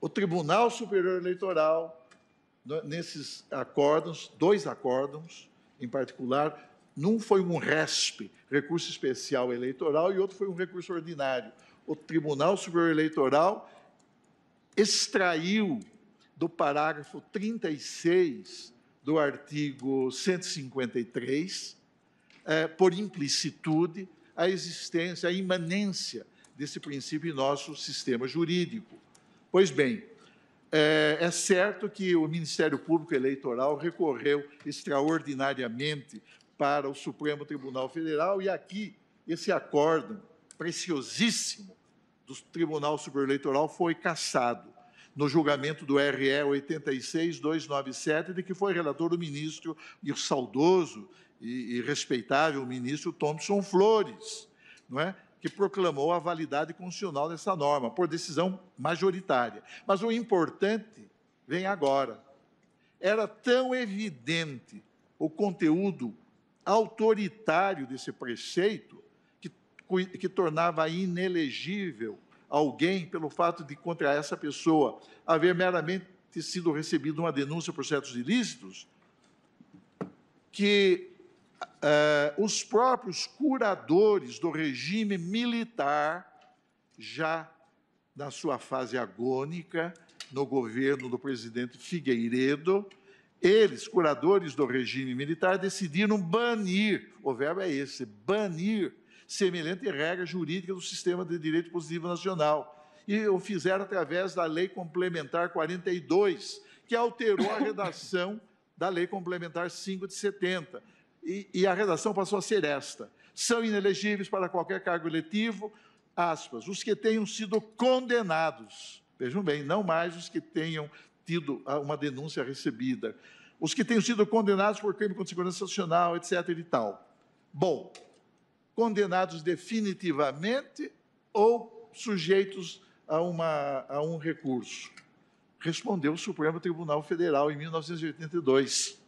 o Tribunal Superior Eleitoral, né, nesses acórdãos, dois acórdãos em particular, num foi um RESP, recurso especial eleitoral, e outro foi um recurso ordinário. O Tribunal Superior Eleitoral extraiu do parágrafo 36 do artigo 153, eh, por implicitude, a existência, a imanência desse princípio em nosso sistema jurídico. Pois bem, é, é, certo que o Ministério Público Eleitoral recorreu extraordinariamente para o Supremo Tribunal Federal e aqui esse acórdão preciosíssimo do Tribunal Superior Eleitoral foi cassado no julgamento do RE 86297, de que foi relator o ministro e o saudoso e, e respeitável ministro Thompson Flores, não é? que proclamou a validade constitucional dessa norma, por decisão majoritária. Mas o importante vem agora. Era tão evidente o conteúdo autoritário desse preceito que, que tornava inelegível alguém pelo fato de, contra essa pessoa, haver meramente sido recebida uma denúncia por certos ilícitos, que uh, os próprios curadores do regime militar, já na sua fase agônica, no governo do presidente Figueiredo, eles, curadores do regime militar, decidiram banir, o verbo é esse, banir, semelhante regra jurídica do sistema de direito positivo nacional. E o fizeram através da Lei Complementar 42, que alterou a redação da Lei Complementar 5 de 70, e, e a redação passou a ser esta: são inelegíveis para qualquer cargo eletivo, aspas, os que tenham sido condenados. Vejam bem, não mais os que tenham tido uma denúncia recebida, os que tenham sido condenados por crime contra a segurança nacional, etc. e tal. Bom, condenados definitivamente ou sujeitos a, uma, a um recurso? Respondeu o Supremo Tribunal Federal em 1982.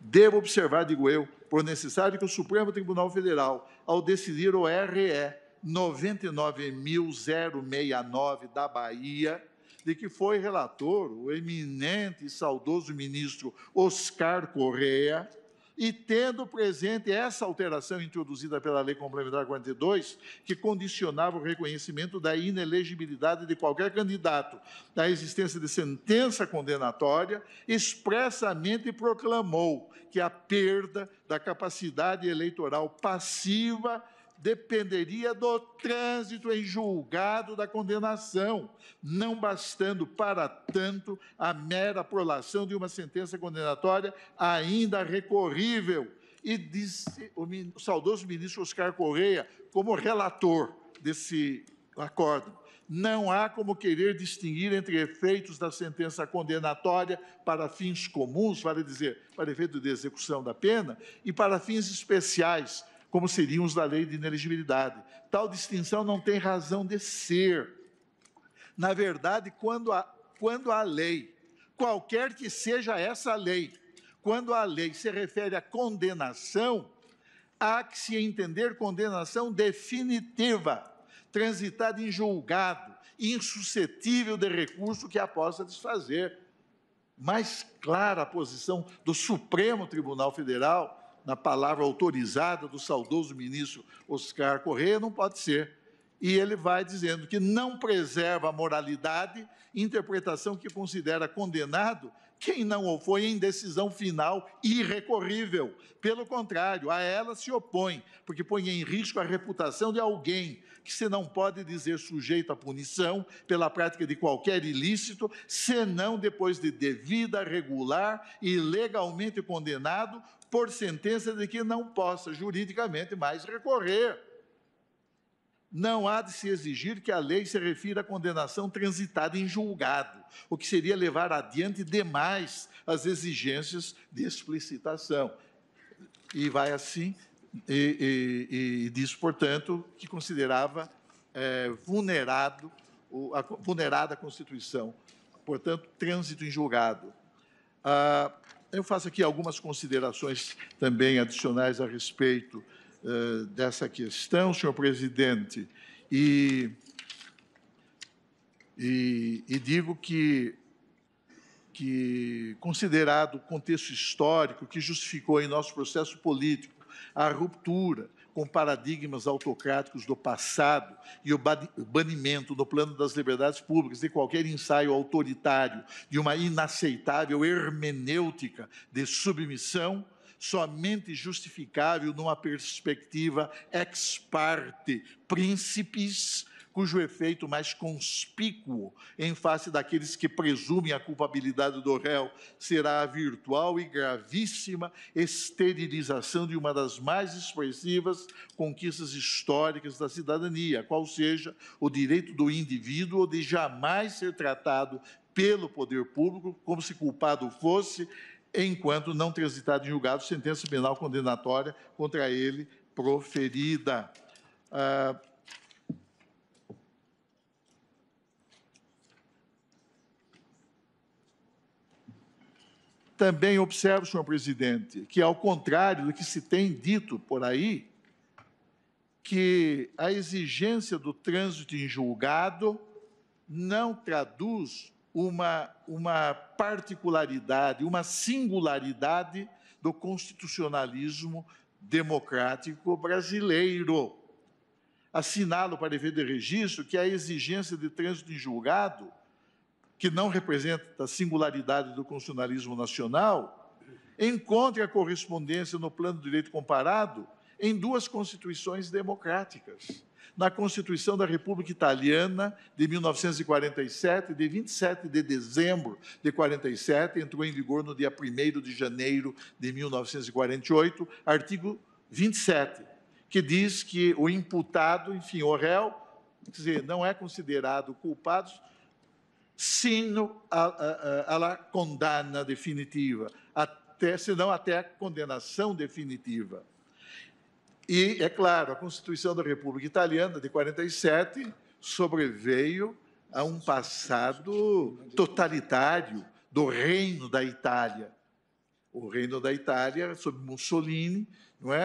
Devo observar, digo eu, por necessário que o Supremo Tribunal Federal, ao decidir o RE 99.069 da Bahia, de que foi relator o eminente e saudoso ministro Oscar Correa, e tendo presente essa alteração introduzida pela Lei Complementar 42, que condicionava o reconhecimento da inelegibilidade de qualquer candidato da existência de sentença condenatória, expressamente proclamou que a perda da capacidade eleitoral passiva dependeria do trânsito em julgado da condenação, não bastando para tanto a mera prolação de uma sentença condenatória ainda recorrível. E disse o, o saudoso ministro Oscar Correia, como relator desse acordo, não há como querer distinguir entre efeitos da sentença condenatória para fins comuns, vale dizer, para efeito de execução da pena, e para fins especiais, como seriam os da lei de inelegibilidade. Tal distinção não tem razão de ser. Na verdade, quando a, quando a lei, qualquer que seja essa lei, quando a lei se refere à condenação, há que se entender condenação definitiva, transitada em julgado, insuscetível de recurso que a possa desfazer. Mais clara a posição do Supremo Tribunal Federal na palavra autorizada do saudoso ministro Oscar Correia, não pode ser. E ele vai dizendo que não preserva a moralidade, interpretação que considera condenado quem não o foi em decisão final irrecorrível. Pelo contrário, a ela se opõe, porque põe em risco a reputação de alguém que se não pode dizer sujeito à punição pela prática de qualquer ilícito, senão depois de devida, regular e legalmente condenado por sentença de que não possa juridicamente mais recorrer. Não há de se exigir que a lei se refira à condenação transitada em julgado, o que seria levar adiante demais as exigências de explicitação. E vai assim, e, e, e diz, portanto, que considerava é, vulnerado, o, a, vulnerada a Constituição, portanto, trânsito em julgado. Ah, eu faço aqui algumas considerações também adicionais a respeito uh, dessa questão, senhor presidente, e, e, e digo que, que, considerado o contexto histórico que justificou em nosso processo político a ruptura com paradigmas autocráticos do passado e o banimento no plano das liberdades públicas de qualquer ensaio autoritário de uma inaceitável hermenêutica de submissão, somente justificável numa perspectiva ex parte, príncipes cujo efeito mais conspícuo em face daqueles que presumem a culpabilidade do réu será a virtual e gravíssima esterilização de uma das mais expressivas conquistas históricas da cidadania, qual seja o direito do indivíduo de jamais ser tratado pelo poder público como se culpado fosse enquanto não transitado em julgado sentença penal condenatória contra ele proferida. Ah, Também observo, senhor presidente, que ao contrário do que se tem dito por aí, que a exigência do trânsito em julgado não traduz uma, uma particularidade, uma singularidade do constitucionalismo democrático brasileiro. Assinalo para efeito de registro que a exigência de trânsito em julgado que não representa a singularidade do constitucionalismo nacional, encontre a correspondência no plano de direito comparado em duas constituições democráticas. Na Constituição da República Italiana de 1947, de 27 de dezembro de 47, entrou em vigor no dia 1 de janeiro de 1948, artigo 27, que diz que o imputado, enfim, o réu, quer dizer, não é considerado culpado sino à condena definitiva, até, senão até a condenação definitiva. E, é claro, a Constituição da República Italiana, de 47, sobreveio a um passado totalitário do reino da Itália o reino da Itália, sob Mussolini, não é?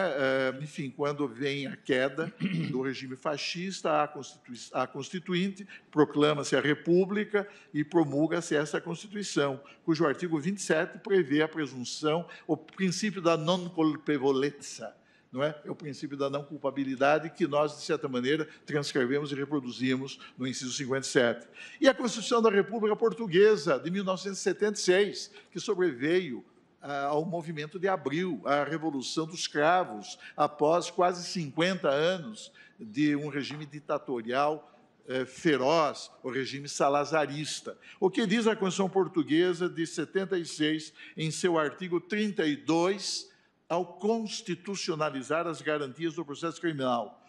Eh, enfim, quando vem a queda do regime fascista, a, a Constituinte proclama-se a República e promulga-se essa Constituição, cujo artigo 27 prevê a presunção, o princípio da non culpevolezza, não é? é o princípio da não culpabilidade que nós, de certa maneira, transcrevemos e reproduzimos no inciso 57. E a Constituição da República Portuguesa, de 1976, que sobreveio ao movimento de abril, à Revolução dos Cravos, após quase 50 anos de um regime ditatorial eh, feroz, o regime salazarista. O que diz a Constituição Portuguesa de 76, em seu artigo 32, ao constitucionalizar as garantias do processo criminal?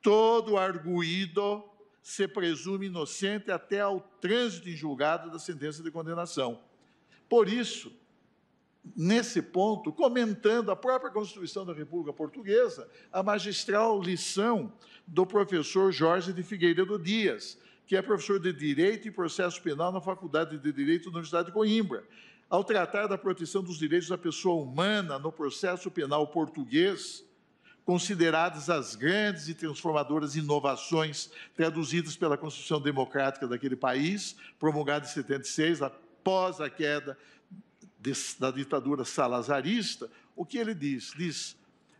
Todo arguído se presume inocente até ao trânsito em julgado da sentença de condenação. Por isso, nesse ponto, comentando a própria Constituição da República Portuguesa, a magistral lição do professor Jorge de Figueiredo Dias, que é professor de Direito e Processo Penal na Faculdade de Direito da Universidade de Coimbra. Ao tratar da proteção dos direitos da pessoa humana no processo penal português, consideradas as grandes e transformadoras inovações traduzidas pela Constituição Democrática daquele país, promulgada em 76, após a queda da ditadura salazarista, o que ele diz? Diz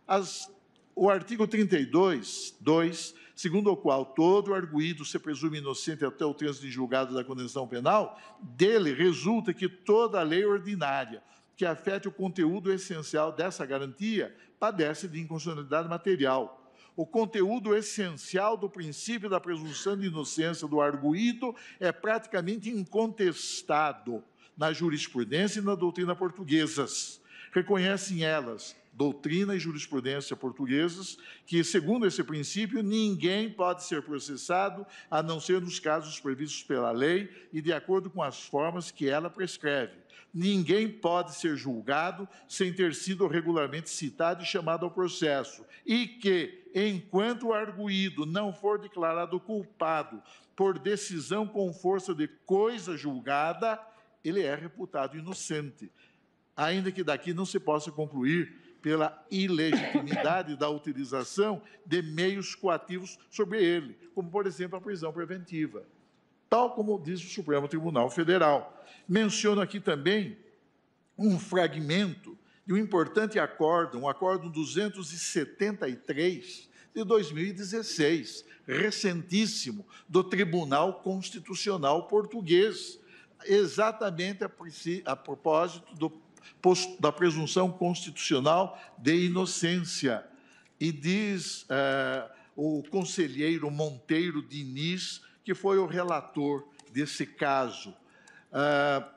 as, o artigo 32, 2, segundo o qual todo arguído se presume inocente até o trânsito de julgado da condenação penal, dele resulta que toda lei ordinária que afete o conteúdo essencial dessa garantia padece de inconstitucionalidade material. O conteúdo essencial do princípio da presunção de inocência do arguído é praticamente incontestado na jurisprudência e na doutrina portuguesas. Reconhecem elas, doutrina e jurisprudência portuguesas, que, segundo esse princípio, ninguém pode ser processado a não ser nos casos previstos pela lei e de acordo com as formas que ela prescreve. Ninguém pode ser julgado sem ter sido regularmente citado e chamado ao processo, e que, enquanto o arguído não for declarado culpado por decisão com força de coisa julgada, ele é reputado inocente, ainda que daqui não se possa concluir pela ilegitimidade da utilização de meios coativos sobre ele, como, por exemplo, a prisão preventiva, tal como diz o Supremo Tribunal Federal. Menciono aqui também um fragmento de um importante acórdão, um acórdão 273 de 2016, recentíssimo, do Tribunal Constitucional Português, exatamente a, a propósito do, da presunção constitucional de inocência. E diz é, o conselheiro Monteiro Diniz, que foi o relator desse caso. É,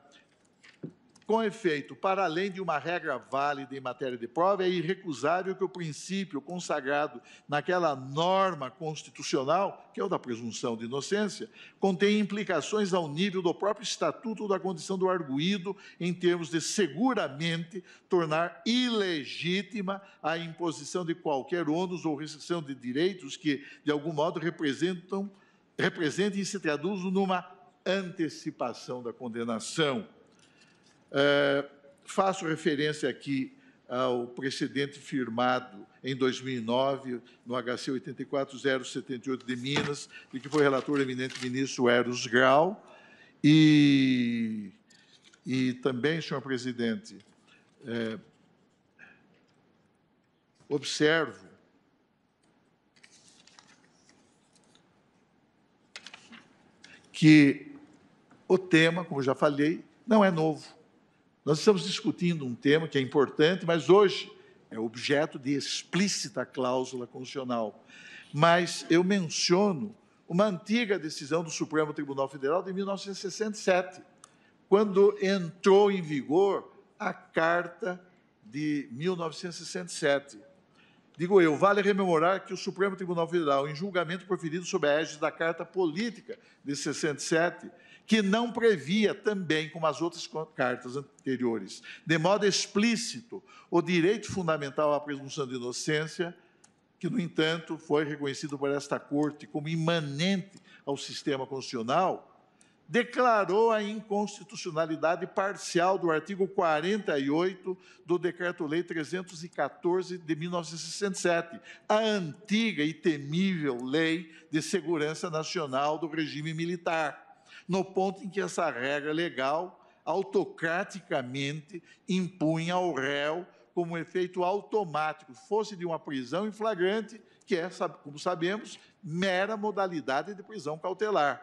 com efeito, para além de uma regra válida em matéria de prova, é irrecusável que o princípio consagrado naquela norma constitucional, que é o da presunção de inocência, contém implicações ao nível do próprio estatuto da condição do arguído, em termos de seguramente tornar ilegítima a imposição de qualquer ônus ou restrição de direitos que, de algum modo, representam, representem e se traduzam numa antecipação da condenação é, faço referência aqui ao precedente firmado em 2009 no HC 84078 de Minas, de que foi relator o eminente ministro Eros Grau, e, e também, senhor presidente, é, observo que o tema, como já falei, não é novo. Nós estamos discutindo um tema que é importante, mas hoje é objeto de explícita cláusula constitucional. Mas eu menciono uma antiga decisão do Supremo Tribunal Federal de 1967, quando entrou em vigor a Carta de 1967. Digo eu, vale rememorar que o Supremo Tribunal Federal, em julgamento proferido sob a égide da Carta Política de 67, que não previa também, como as outras cartas anteriores, de modo explícito, o direito fundamental à presunção de inocência, que, no entanto, foi reconhecido por esta Corte como imanente ao sistema constitucional, declarou a inconstitucionalidade parcial do artigo 48 do Decreto-Lei 314 de 1967, a antiga e temível Lei de Segurança Nacional do Regime Militar no ponto em que essa regra legal autocraticamente impunha ao réu como efeito automático, fosse de uma prisão em flagrante, que é, como sabemos, mera modalidade de prisão cautelar,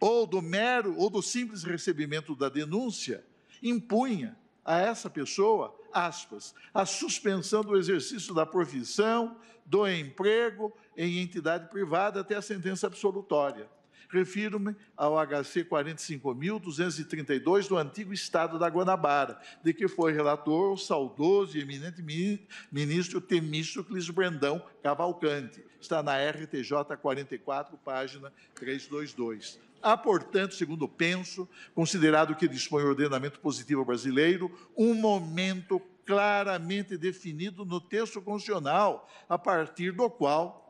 ou do mero ou do simples recebimento da denúncia, impunha a essa pessoa, aspas, a suspensão do exercício da profissão, do emprego em entidade privada até a sentença absolutória. Refiro-me ao HC 45.232 do antigo Estado da Guanabara, de que foi relator o saudoso e eminente ministro Temístocles Brandão Cavalcante. Está na RTJ 44, página 322. Há, portanto, segundo penso, considerado que dispõe o ordenamento positivo brasileiro, um momento claramente definido no texto constitucional, a partir do qual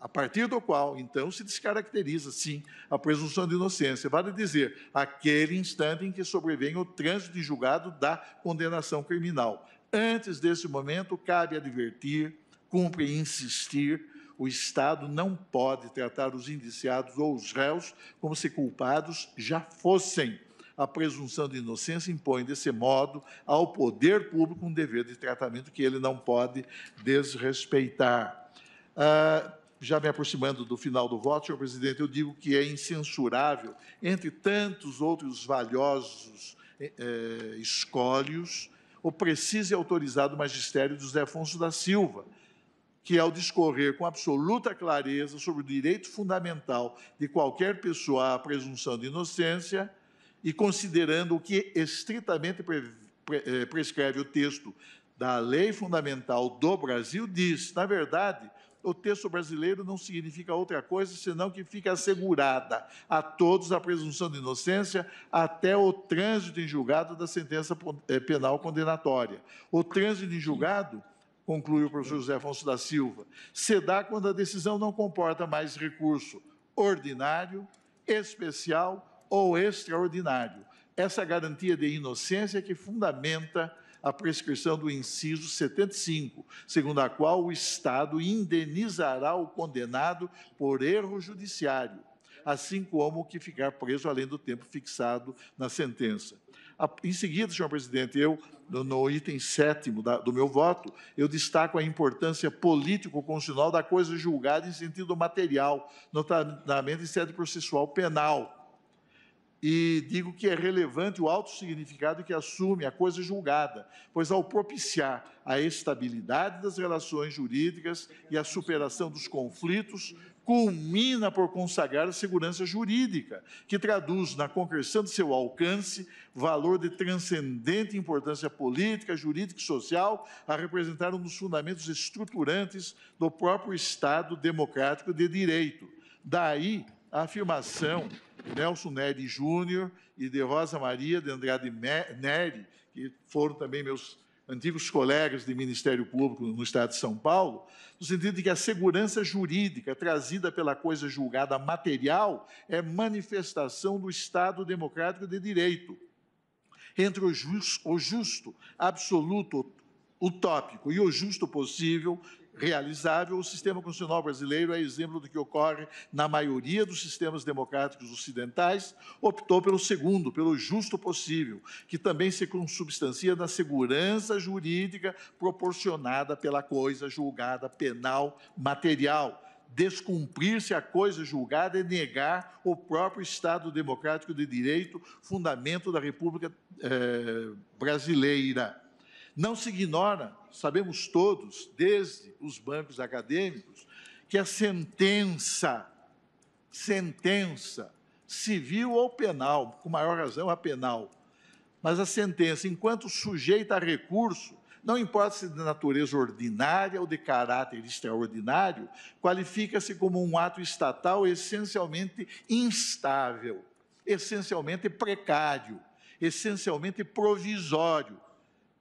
a partir do qual, então, se descaracteriza, sim, a presunção de inocência. Vale dizer, aquele instante em que sobrevém o trânsito de julgado da condenação criminal. Antes desse momento, cabe advertir, cumpre insistir, o Estado não pode tratar os indiciados ou os réus como se culpados já fossem. A presunção de inocência impõe, desse modo, ao poder público um dever de tratamento que ele não pode desrespeitar. Ah, já me aproximando do final do voto, senhor presidente, eu digo que é incensurável, entre tantos outros valiosos eh, eh escolhos, o preciso e autorizado magistério de José Afonso da Silva, que ao discorrer com absoluta clareza sobre o direito fundamental de qualquer pessoa à presunção de inocência e considerando o que estritamente pre, pre, eh, prescreve o texto da lei fundamental do Brasil, diz, na verdade, o texto brasileiro não significa outra coisa senão que fica assegurada a todos a presunção de inocência até o trânsito em julgado da sentença eh, penal condenatória. O trânsito em julgado, conclui o professor José Afonso da Silva, se dá quando a decisão não comporta mais recurso ordinário, especial ou extraordinário. Essa garantia de inocência é que fundamenta a prescrição do inciso 75, segundo a qual o Estado indenizará o condenado por erro judiciário, assim como o que ficar preso além do tempo fixado na sentença. Em seguida, senhor presidente, eu, no item sétimo do meu voto, eu destaco a importância político-constitucional da coisa julgada em sentido material, notadamente em sede processual penal e digo que é relevante o alto significado que assume a coisa julgada, pois ao propiciar a estabilidade das relações jurídicas e a superação dos conflitos, culmina por consagrar a segurança jurídica, que traduz na concreção de seu alcance valor de transcendente importância política, jurídica e social, a representar um dos fundamentos estruturantes do próprio Estado democrático de direito. Daí a afirmação de Nelson Neri Júnior e de Rosa Maria de Andrade Neri, que foram também meus antigos colegas de Ministério Público no Estado de São Paulo, no sentido de que a segurança jurídica trazida pela coisa julgada material é manifestação do Estado democrático de direito. Entre o, justo, o justo absoluto, utópico e o justo possível, realizável, o sistema constitucional brasileiro é exemplo do que ocorre na maioria dos sistemas democráticos ocidentais, optou pelo segundo, pelo justo possível, que também se consubstancia na segurança jurídica proporcionada pela coisa julgada penal material. Descumprir-se a coisa julgada é negar o próprio Estado democrático de direito, fundamento da República eh, Brasileira. Não se ignora, sabemos todos, desde os bancos acadêmicos, que a sentença, sentença civil ou penal, com maior razão a penal, mas a sentença, enquanto sujeita a recurso, não importa se de natureza ordinária ou de caráter extraordinário, qualifica-se como um ato estatal essencialmente instável, essencialmente precário, essencialmente provisório,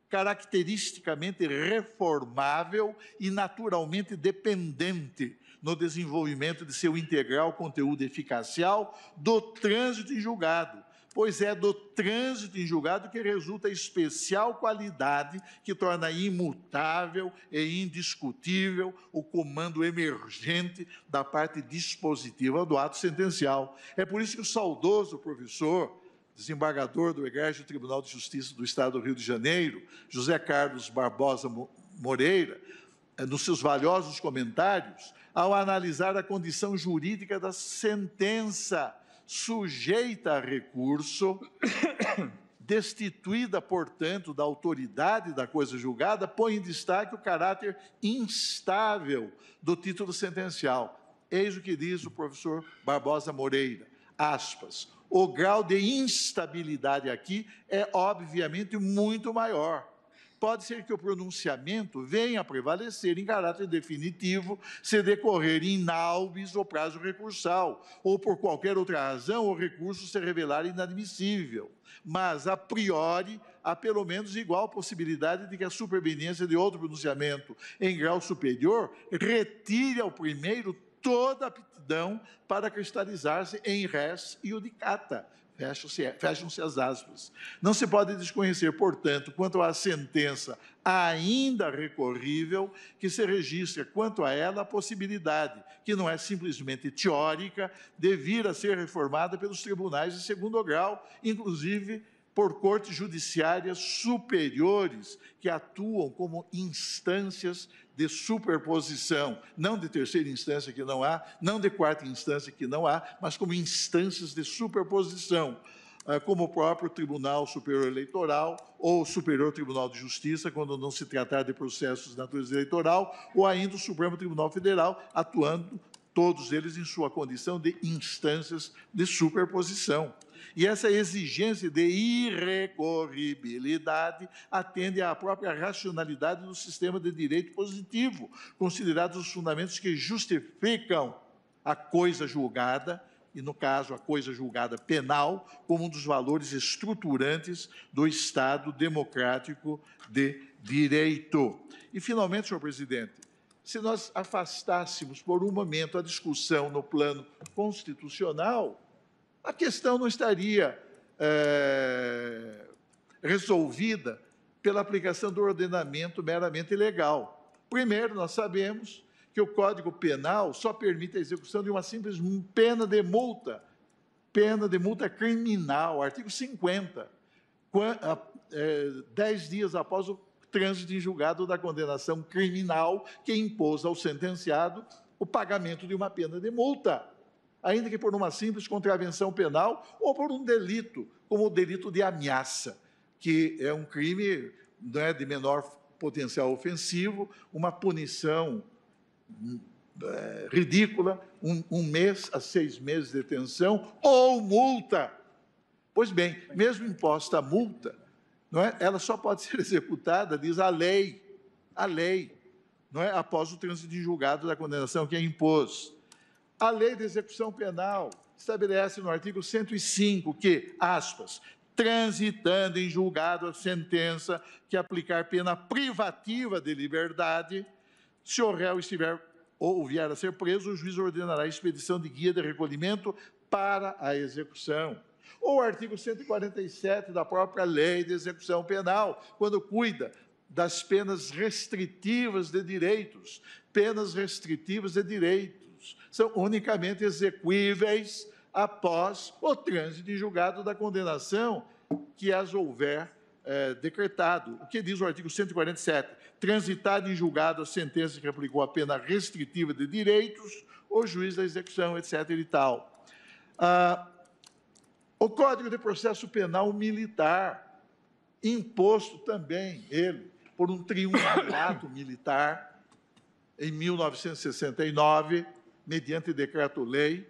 caracteristicamente reformável e naturalmente dependente no desenvolvimento de seu integral conteúdo eficacial do trânsito em julgado, pois é do trânsito em julgado que resulta a especial qualidade que torna imutável e indiscutível o comando emergente da parte dispositiva do ato sentencial. É por isso que o saudoso professor desembargador do Egrégio Tribunal de Justiça do Estado do Rio de Janeiro, José Carlos Barbosa Moreira, eh, nos seus valiosos comentários, ao analisar a condição jurídica da sentença sujeita a recurso, destituída, portanto, da autoridade da coisa julgada, põe em destaque o caráter instável do título sentencial. Eis o que diz o professor Barbosa Moreira, aspas o grau de instabilidade aqui é obviamente muito maior. Pode ser que o pronunciamento venha a prevalecer em caráter definitivo se decorrer em naubes ou prazo recursal, ou por qualquer outra razão o recurso se revelar inadmissível. Mas, a priori, há pelo menos igual possibilidade de que a superveniência de outro pronunciamento em grau superior retire ao primeiro toda a para cristalizar-se em res e iudicata. Fecham-se fecham as aspas. Não se pode desconhecer, portanto, quanto à sentença ainda recorrível, que se registra quanto a ela a possibilidade, que não é simplesmente teórica, de vir a ser reformada pelos tribunais de segundo grau, inclusive por cortes judiciárias superiores que atuam como instâncias de superposição, não de terceira instância que não há, não de quarta instância que não há, mas como instâncias de superposição, ah, como o próprio Tribunal Superior Eleitoral ou Superior Tribunal de Justiça, quando não se tratar de processos de natureza eleitoral, ou ainda o Supremo Tribunal Federal, atuando todos eles em sua condição de instâncias de superposição. E essa exigência de irrecorribilidade atende à própria racionalidade do sistema de direito positivo, considerados os fundamentos que justificam a coisa julgada, e no caso a coisa julgada penal, como um dos valores estruturantes do Estado democrático de direito. E finalmente, senhor presidente, se nós afastássemos por um momento a discussão no plano constitucional, a questão não estaria é, resolvida pela aplicação do ordenamento meramente legal. Primeiro, nós sabemos que o Código Penal só permite a execução de uma simples pena de multa, pena de multa criminal, artigo 50, é, dez dias após o trânsito em julgado da condenação criminal que impôs ao sentenciado o pagamento de uma pena de multa ainda que por uma simples contravenção penal ou por um delito, como o delito de ameaça, que é um crime né, de menor potencial ofensivo, uma punição hum, é, ridícula, um, um mês a seis meses de detenção ou multa. Pois bem, mesmo imposta a multa, não é, ela só pode ser executada, diz a lei, a lei, não é, após o trânsito de julgado da condenação que a é impôs. A lei de execução penal estabelece no artigo 105 que, aspas, transitando em julgado a sentença que aplicar pena privativa de liberdade, se o réu estiver ou vier a ser preso, o juiz ordenará a expedição de guia de recolhimento para a execução. Ou o artigo 147 da própria lei de execução penal, quando cuida das penas restritivas de direitos, penas restritivas de direito são unicamente execuíveis após o trânsito em julgado da condenação que as houver é, decretado. O que diz o artigo 147? Transitada em julgado a sentença que aplicou a pena restritiva de direitos, o juiz da execução, etc. e tal. Ah, o Código de Processo Penal Militar, imposto também ele por um triunvirato militar em 1969, mediante decreto-lei.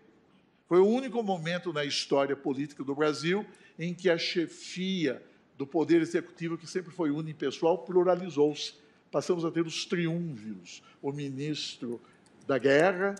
Foi o único momento na história política do Brasil em que a chefia do Poder Executivo, que sempre foi unipessoal, pluralizou-se. Passamos a ter os triunvios: o ministro da Guerra,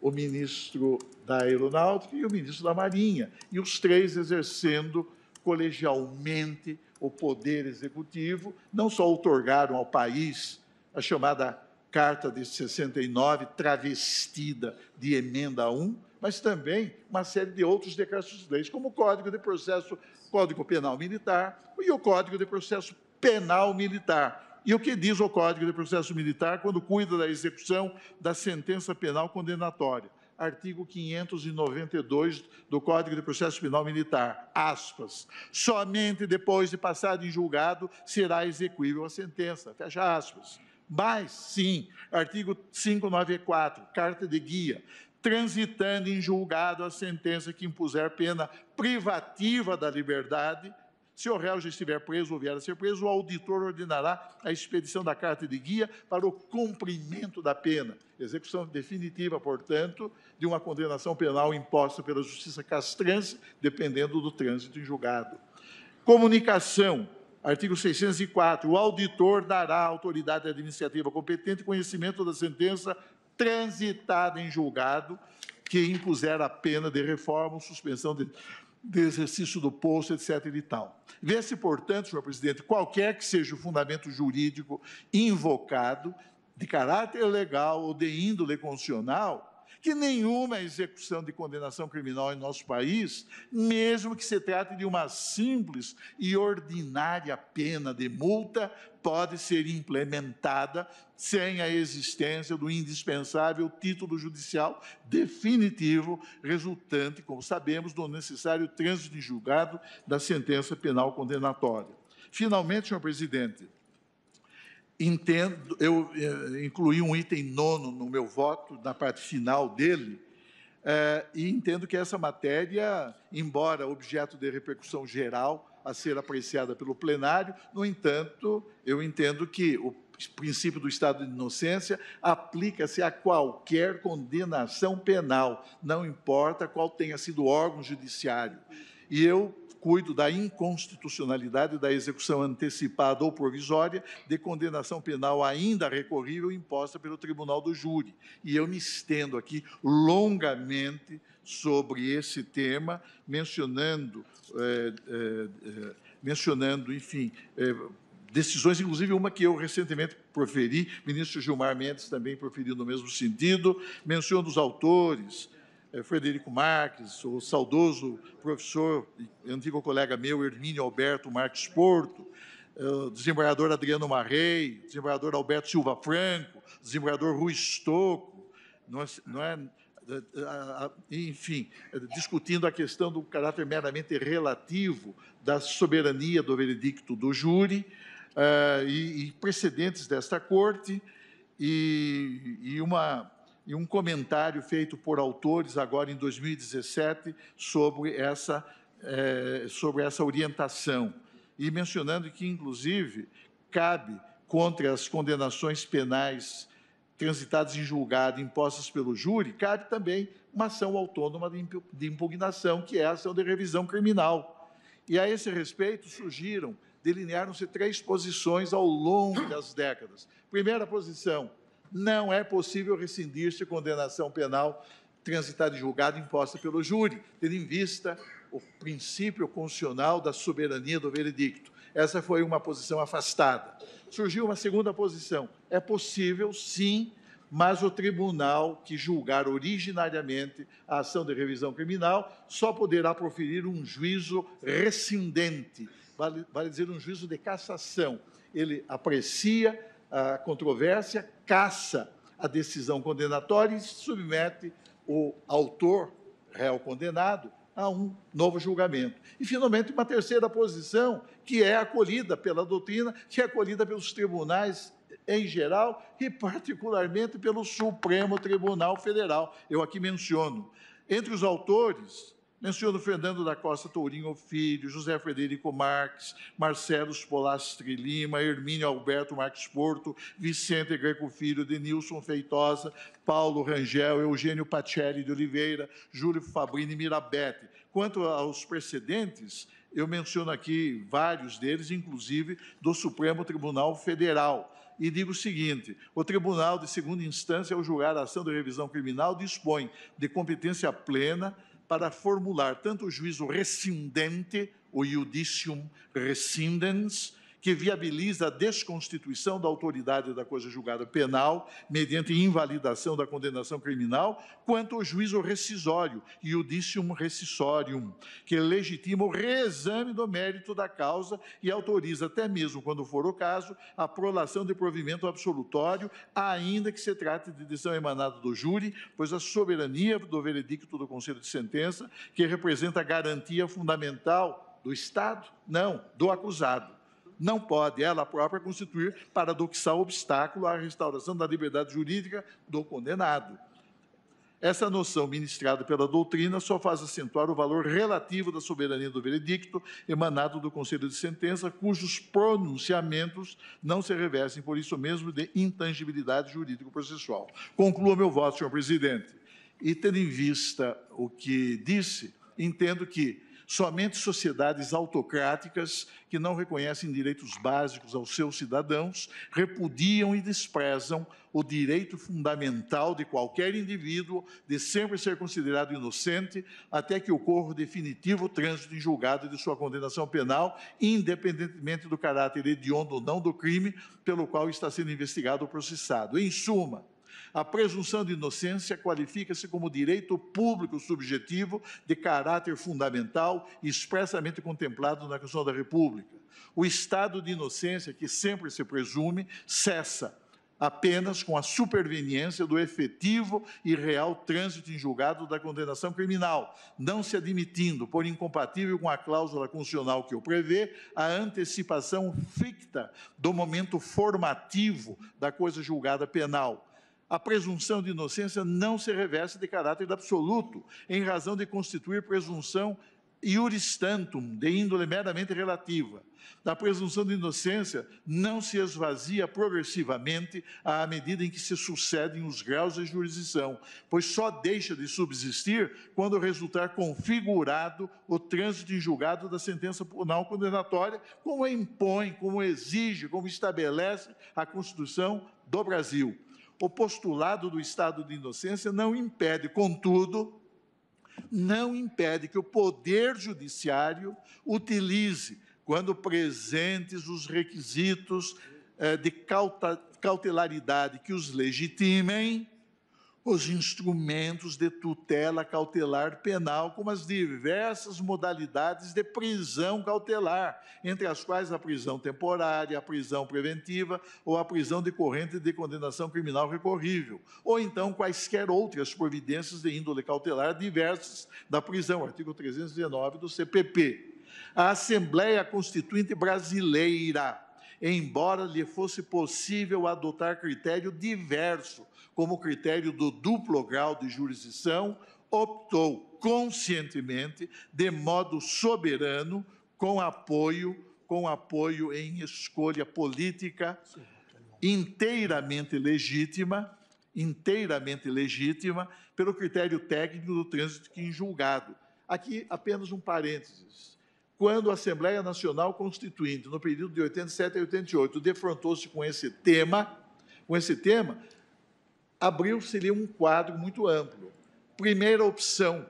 o ministro da Aeronáutica e o ministro da Marinha, e os três exercendo colegialmente o poder executivo, não só otorgaram ao país a chamada carta de 69, travestida de emenda 1, mas também uma série de outros decretos de leis, como o Código de Processo, Código Penal Militar e o Código de Processo Penal Militar. E o que diz o Código de Processo Militar quando cuida da execução da sentença penal condenatória? Artigo 592 do Código de Processo Penal Militar, aspas, somente depois de passado em julgado será execuível a sentença, fecha aspas. Mas, sim, artigo 594, carta de guia, transitando em julgado a sentença que impuser pena privativa da liberdade, se o réu já estiver preso ou vier a ser preso, o auditor ordenará a expedição da carta de guia para o cumprimento da pena. Execução definitiva, portanto, de uma condenação penal imposta pela justiça castrense, dependendo do trânsito em julgado. Comunicação. Artigo 604. O auditor dará à autoridade administrativa competente conhecimento da sentença transitada em julgado que impuser a pena de reforma ou suspensão de, de exercício do posto, etc. e tal. Vê-se, portanto, senhor presidente, qualquer que seja o fundamento jurídico invocado, de caráter legal ou de índole constitucional, que nenhuma execução de condenação criminal em nosso país, mesmo que se trate de uma simples e ordinária pena de multa, pode ser implementada sem a existência do indispensável título judicial definitivo, resultante, como sabemos, do necessário trânsito em julgado da sentença penal condenatória. Finalmente, senhor presidente, entendo, eu eh, incluí um item nono no meu voto, na parte final dele, é, e entendo que essa matéria, embora objeto de repercussão geral a ser apreciada pelo plenário, no entanto, eu entendo que o princípio do estado de inocência aplica-se a qualquer condenação penal, não importa qual tenha sido o órgão judiciário. E eu cuido da inconstitucionalidade da execução antecipada ou provisória de condenação penal ainda recorrível imposta pelo tribunal do júri. E eu me estendo aqui longamente sobre esse tema, mencionando, é, é, é, mencionando enfim, eh, decisões, inclusive uma que eu recentemente proferi, ministro Gilmar Mendes também proferiu no mesmo sentido, menciono os autores, é, Frederico Marques, o saudoso professor, antigo colega meu, Hermínio Alberto Marques Porto, é, o desembargador Adriano Marrei, desembargador Alberto Silva Franco, desembargador Rui Stocco, não é, não é, enfim, é, discutindo a questão do caráter meramente relativo da soberania do veredicto do júri e, precedentes desta corte, e uma e um comentário feito por autores agora em 2017 sobre essa, é, sobre essa orientação, e mencionando que, inclusive, cabe contra as condenações penais transitadas em julgado impostas pelo júri, cabe também uma ação autônoma de impugnação, que é a ação de revisão criminal. E a esse respeito surgiram, delinearam-se três posições ao longo das décadas. Primeira posição, não é possível rescindir-se condenação penal transitada em julgado imposta pelo júri, tendo em vista o princípio constitucional da soberania do veredicto. Essa foi uma posição afastada. Surgiu uma segunda posição. É possível, sim, mas o tribunal que julgar originariamente a ação de revisão criminal só poderá proferir um juízo rescindente, vale, vale dizer, um juízo de cassação. Ele aprecia a controvérsia, caça a decisão condenatória e submete o autor, réu condenado, a um novo julgamento. E, finalmente, uma terceira posição, que é acolhida pela doutrina, que é acolhida pelos tribunais em geral e, particularmente, pelo Supremo Tribunal Federal. Eu aqui menciono. Entre os autores Menciono né, Fernando da Costa Tourinho Filho, José Frederico Marques, Marcelo Polastri Lima, Hermínio Alberto Marques Porto, Vicente Greco Filho, Denilson Feitosa, Paulo Rangel, Eugênio Pacelli de Oliveira, Júlio Fabrini Mirabete. Quanto aos precedentes, eu menciono aqui vários deles, inclusive do Supremo Tribunal Federal. E digo o seguinte: o Tribunal de Segunda Instância, ao julgar a ação de revisão criminal, dispõe de competência plena para formular tanto o juízo rescindente, o judicium rescindens, que viabiliza a desconstituição da autoridade da coisa julgada penal mediante invalidação da condenação criminal, quanto ao juízo rescisório e o dicium rescisorium, que legitima o reexame do mérito da causa e autoriza, até mesmo quando for o caso, a prolação de provimento absolutório, ainda que se trate de decisão emanada do júri, pois a soberania do veredicto do Conselho de Sentença, que representa a garantia fundamental do Estado, não, do acusado não pode ela própria constituir paradoxal obstáculo à restauração da liberdade jurídica do condenado. Essa noção ministrada pela doutrina só faz acentuar o valor relativo da soberania do veredicto emanado do Conselho de Sentença, cujos pronunciamentos não se revestem, por isso mesmo, de intangibilidade jurídico-processual. Concluo meu voto, senhor presidente. E tendo em vista o que disse, entendo que Somente sociedades autocráticas que não reconhecem direitos básicos aos seus cidadãos repudiam e desprezam o direito fundamental de qualquer indivíduo de sempre ser considerado inocente até que ocorra o definitivo trânsito em julgado de sua condenação penal, independentemente do caráter hediondo ou não do crime pelo qual está sendo investigado ou processado. Em suma, a presunção de inocência qualifica-se como direito público subjetivo de caráter fundamental expressamente contemplado na Constituição da República. O estado de inocência, que sempre se presume, cessa apenas com a superveniência do efetivo e real trânsito em julgado da condenação criminal, não se admitindo, por incompatível com a cláusula constitucional que o prevê, a antecipação ficta do momento formativo da coisa julgada penal, a presunção de inocência não se reveste de caráter absoluto, em razão de constituir presunção iuristantum, de índole meramente relativa. Da presunção de inocência não se esvazia progressivamente à medida em que se sucedem os graus de jurisdição, pois só deixa de subsistir quando resultar configurado o trânsito em julgado da sentença penal condenatória, como impõe, como exige, como estabelece a Constituição do Brasil o postulado do estado de inocência não impede, contudo, não impede que o poder judiciário utilize, quando presentes os requisitos eh, de cautelaridade que os legitimem, os instrumentos de tutela cautelar penal, como as diversas modalidades de prisão cautelar, entre as quais a prisão temporária, a prisão preventiva ou a prisão decorrente de condenação criminal recorrível, ou então quaisquer outras providências de índole cautelar diversas da prisão, artigo 319 do CPP. A Assembleia Constituinte Brasileira embora lhe fosse possível adotar critério diverso, como o critério do duplo grau de jurisdição, optou conscientemente, de modo soberano, com apoio, com apoio em escolha política inteiramente legítima, inteiramente legítima, pelo critério técnico do trânsito em julgado. Aqui apenas um parênteses quando a Assembleia Nacional Constituinte, no período de 87 a 88, defrontou-se com esse tema, com esse tema, abriu-se-lhe um quadro muito amplo. Primeira opção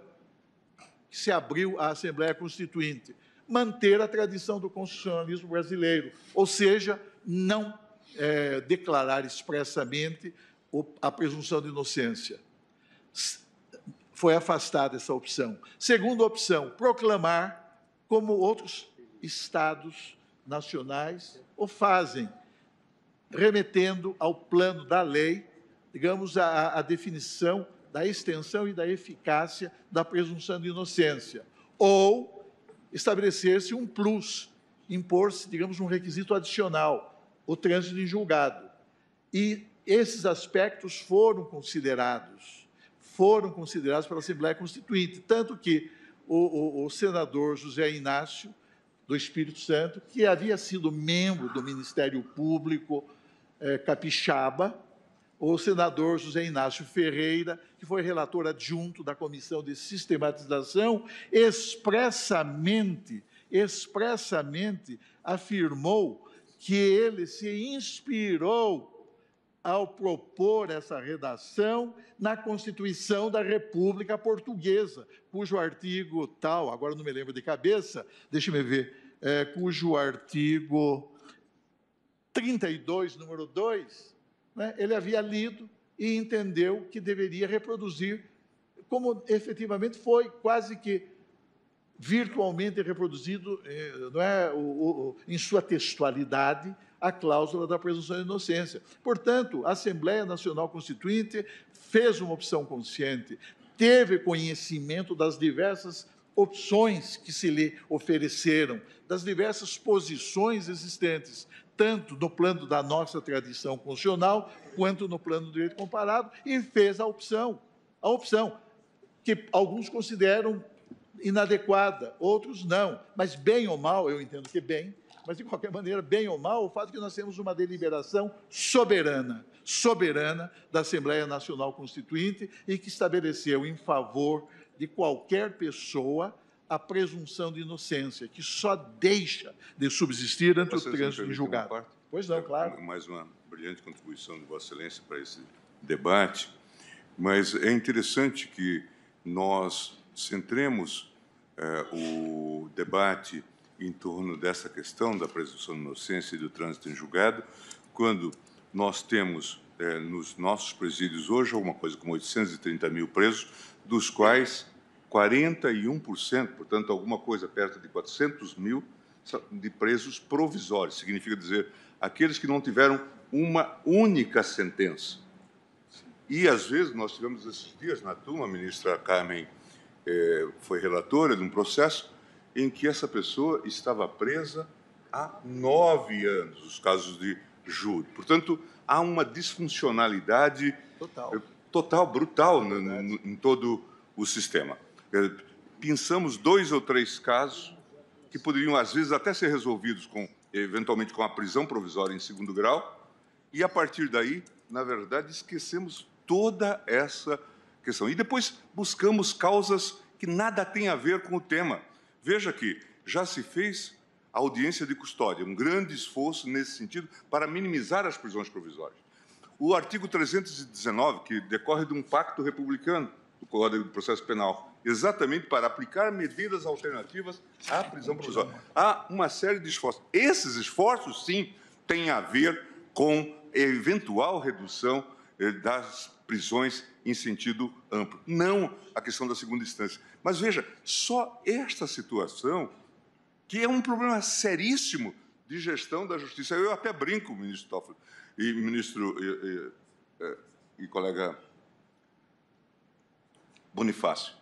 que se abriu à Assembleia Constituinte, manter a tradição do constitucionalismo brasileiro, ou seja, não é, declarar expressamente a presunção de inocência. Foi afastada essa opção. Segunda opção, proclamar como outros estados nacionais o fazem, remetendo ao plano da lei, digamos, a, a definição da extensão e da eficácia da presunção de inocência, ou estabelecer-se um plus, impor-se, digamos, um requisito adicional, o trânsito em julgado. E esses aspectos foram considerados, foram considerados pela Assembleia Constituinte, tanto que o, o, o senador José Inácio do Espírito Santo, que havia sido membro do Ministério Público eh, Capixaba, o senador José Inácio Ferreira, que foi relator adjunto da Comissão de Sistematização, expressamente, expressamente afirmou que ele se inspirou ao propor essa redação na Constituição da República Portuguesa, cujo artigo tal, agora não me lembro de cabeça, deixe-me ver, é, cujo artigo 32, número 2, né, ele havia lido e entendeu que deveria reproduzir, como efetivamente foi, quase que virtualmente reproduzido, eh, não é, o, o, em sua textualidade, a cláusula da presunção de inocência. Portanto, a Assembleia Nacional Constituinte fez uma opção consciente, teve conhecimento das diversas opções que se lhe ofereceram, das diversas posições existentes, tanto no plano da nossa tradição constitucional, quanto no plano do direito comparado, e fez a opção, a opção que alguns consideram inadequada, outros não, mas bem ou mal, eu entendo que bem, mas, de qualquer maneira, bem ou mal, o fato é que nós temos uma deliberação soberana, soberana da Assembleia Nacional Constituinte e que estabeleceu em favor de qualquer pessoa a presunção de inocência, que só deixa de subsistir ante Vossa o trânsito em julgado. Pois não, claro. Mais uma brilhante contribuição de Vossa Excelência para esse debate, mas é interessante que nós centremos eh, o debate em torno dessa questão da presunção de inocência e do trânsito em julgado, quando nós temos eh, nos nossos presídios hoje alguma coisa como 830 mil presos, dos quais 41%, portanto, alguma coisa perto de 400 mil de presos provisórios, significa dizer aqueles que não tiveram uma única sentença. E, às vezes, nós tivemos esses dias na turma, a ministra Carmen eh, foi relatora de um processo em que essa pessoa estava presa há nove anos, os casos de júri. Portanto, há uma disfuncionalidade total, eh, total brutal no, no, em todo o sistema. Pensamos dois ou três casos que poderiam, às vezes, até ser resolvidos com, eventualmente com a prisão provisória em segundo grau, e a partir daí, na verdade, esquecemos toda essa questão. E depois buscamos causas que nada têm a ver com o tema. Veja que já se fez a audiência de custódia, um grande esforço nesse sentido para minimizar as prisões provisórias. O artigo 319, que decorre de um pacto republicano do Código de Processo Penal, exatamente para aplicar medidas alternativas à prisão provisória. Há uma série de esforços. Esses esforços, sim, têm a ver com eventual redução eh, das prisões em sentido amplo, não a questão da segunda instância. Mas veja, só esta situação, que é um problema seríssimo de gestão da justiça. Eu até brinco, ministro Toffoli, e ministro e, e, e colega Bonifácio,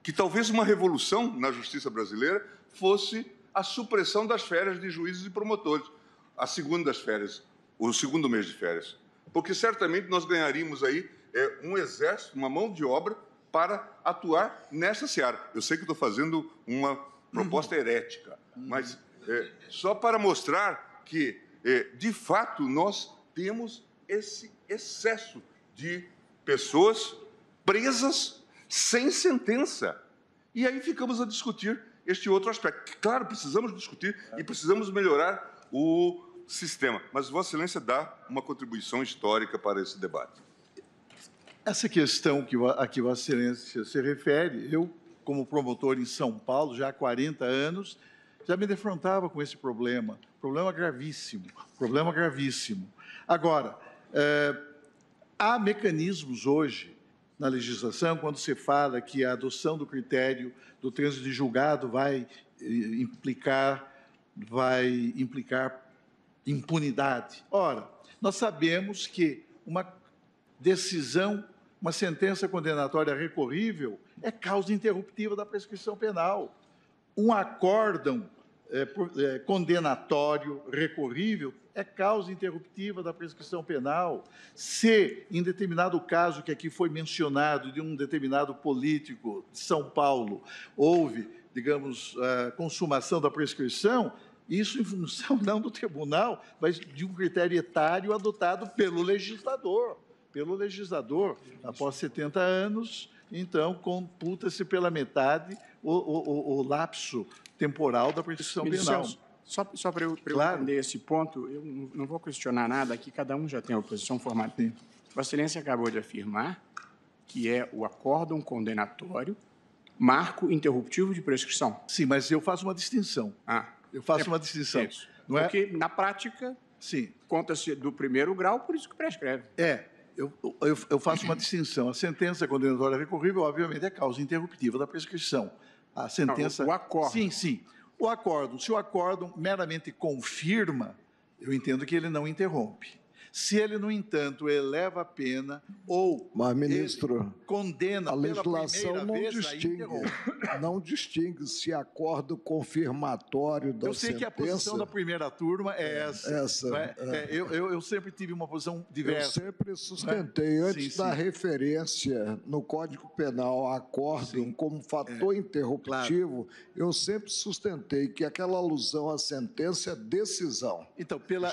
que talvez uma revolução na justiça brasileira fosse a supressão das férias de juízes e promotores, a segunda das férias, o segundo mês de férias. Porque certamente nós ganharíamos aí é, um exército, uma mão de obra para atuar nessa seara. Eu sei que estou fazendo uma proposta uhum. herética, uhum. mas é, só para mostrar que, é, de fato, nós temos esse excesso de pessoas presas sem sentença. E aí ficamos a discutir este outro aspecto. Claro, precisamos discutir e precisamos melhorar o sistema, mas Vossa Excelência dá uma contribuição histórica para esse debate. Essa questão que, a que Vossa Excelência se refere, eu, como promotor em São Paulo, já há 40 anos, já me defrontava com esse problema. Problema gravíssimo, problema gravíssimo. Agora, é, há mecanismos hoje na legislação, quando se fala que a adoção do critério do trânsito de julgado vai eh, implicar, vai implicar impunidade. Ora, nós sabemos que uma decisão uma sentença condenatória recorrível é causa interruptiva da prescrição penal. Um acórdão é, é, condenatório recorrível é causa interruptiva da prescrição penal. Se, em determinado caso que aqui foi mencionado de um determinado político de São Paulo, houve, digamos, a consumação da prescrição, isso em função não do tribunal, mas de um critério etário adotado pelo legislador pelo legislador. Após 70 anos, então, computa-se pela metade o, o, o, lapso temporal da prescrição penal. Só, só para eu, pra claro. entender esse ponto, eu não vou questionar nada aqui, cada um já tem a posição formada. Sim. Vossa tipo, Excelência acabou de afirmar que é o acórdão condenatório, marco interruptivo de prescrição. Sim, mas eu faço uma distinção. Ah, eu faço é, uma distinção. Isso. Não é? Porque, é... na prática, conta-se do primeiro grau, por isso que prescreve. É, eu, eu, eu faço uma distinção. A sentença condenatória recorrível, obviamente, é causa interruptiva da prescrição. A tá, sentença. Não, o acordo. Sim, sim. O acordo. Se o acordo meramente confirma, eu entendo que ele não interrompe. Se ele, no entanto, eleva a pena ou Mas, ministro, condena a legislação não vez, distingue, não distingue se acordo confirmatório da sentença. Eu sei sentença, que a posição da primeira turma é, é essa. essa né? é, é, eu, eu, eu, sempre tive uma posição diversa. Eu sempre né? sustentei antes sim, da sim. referência no Código Penal a acordo como é, fator é, interruptivo. Claro. Eu sempre sustentei que aquela alusão à sentença é decisão. Então, pela,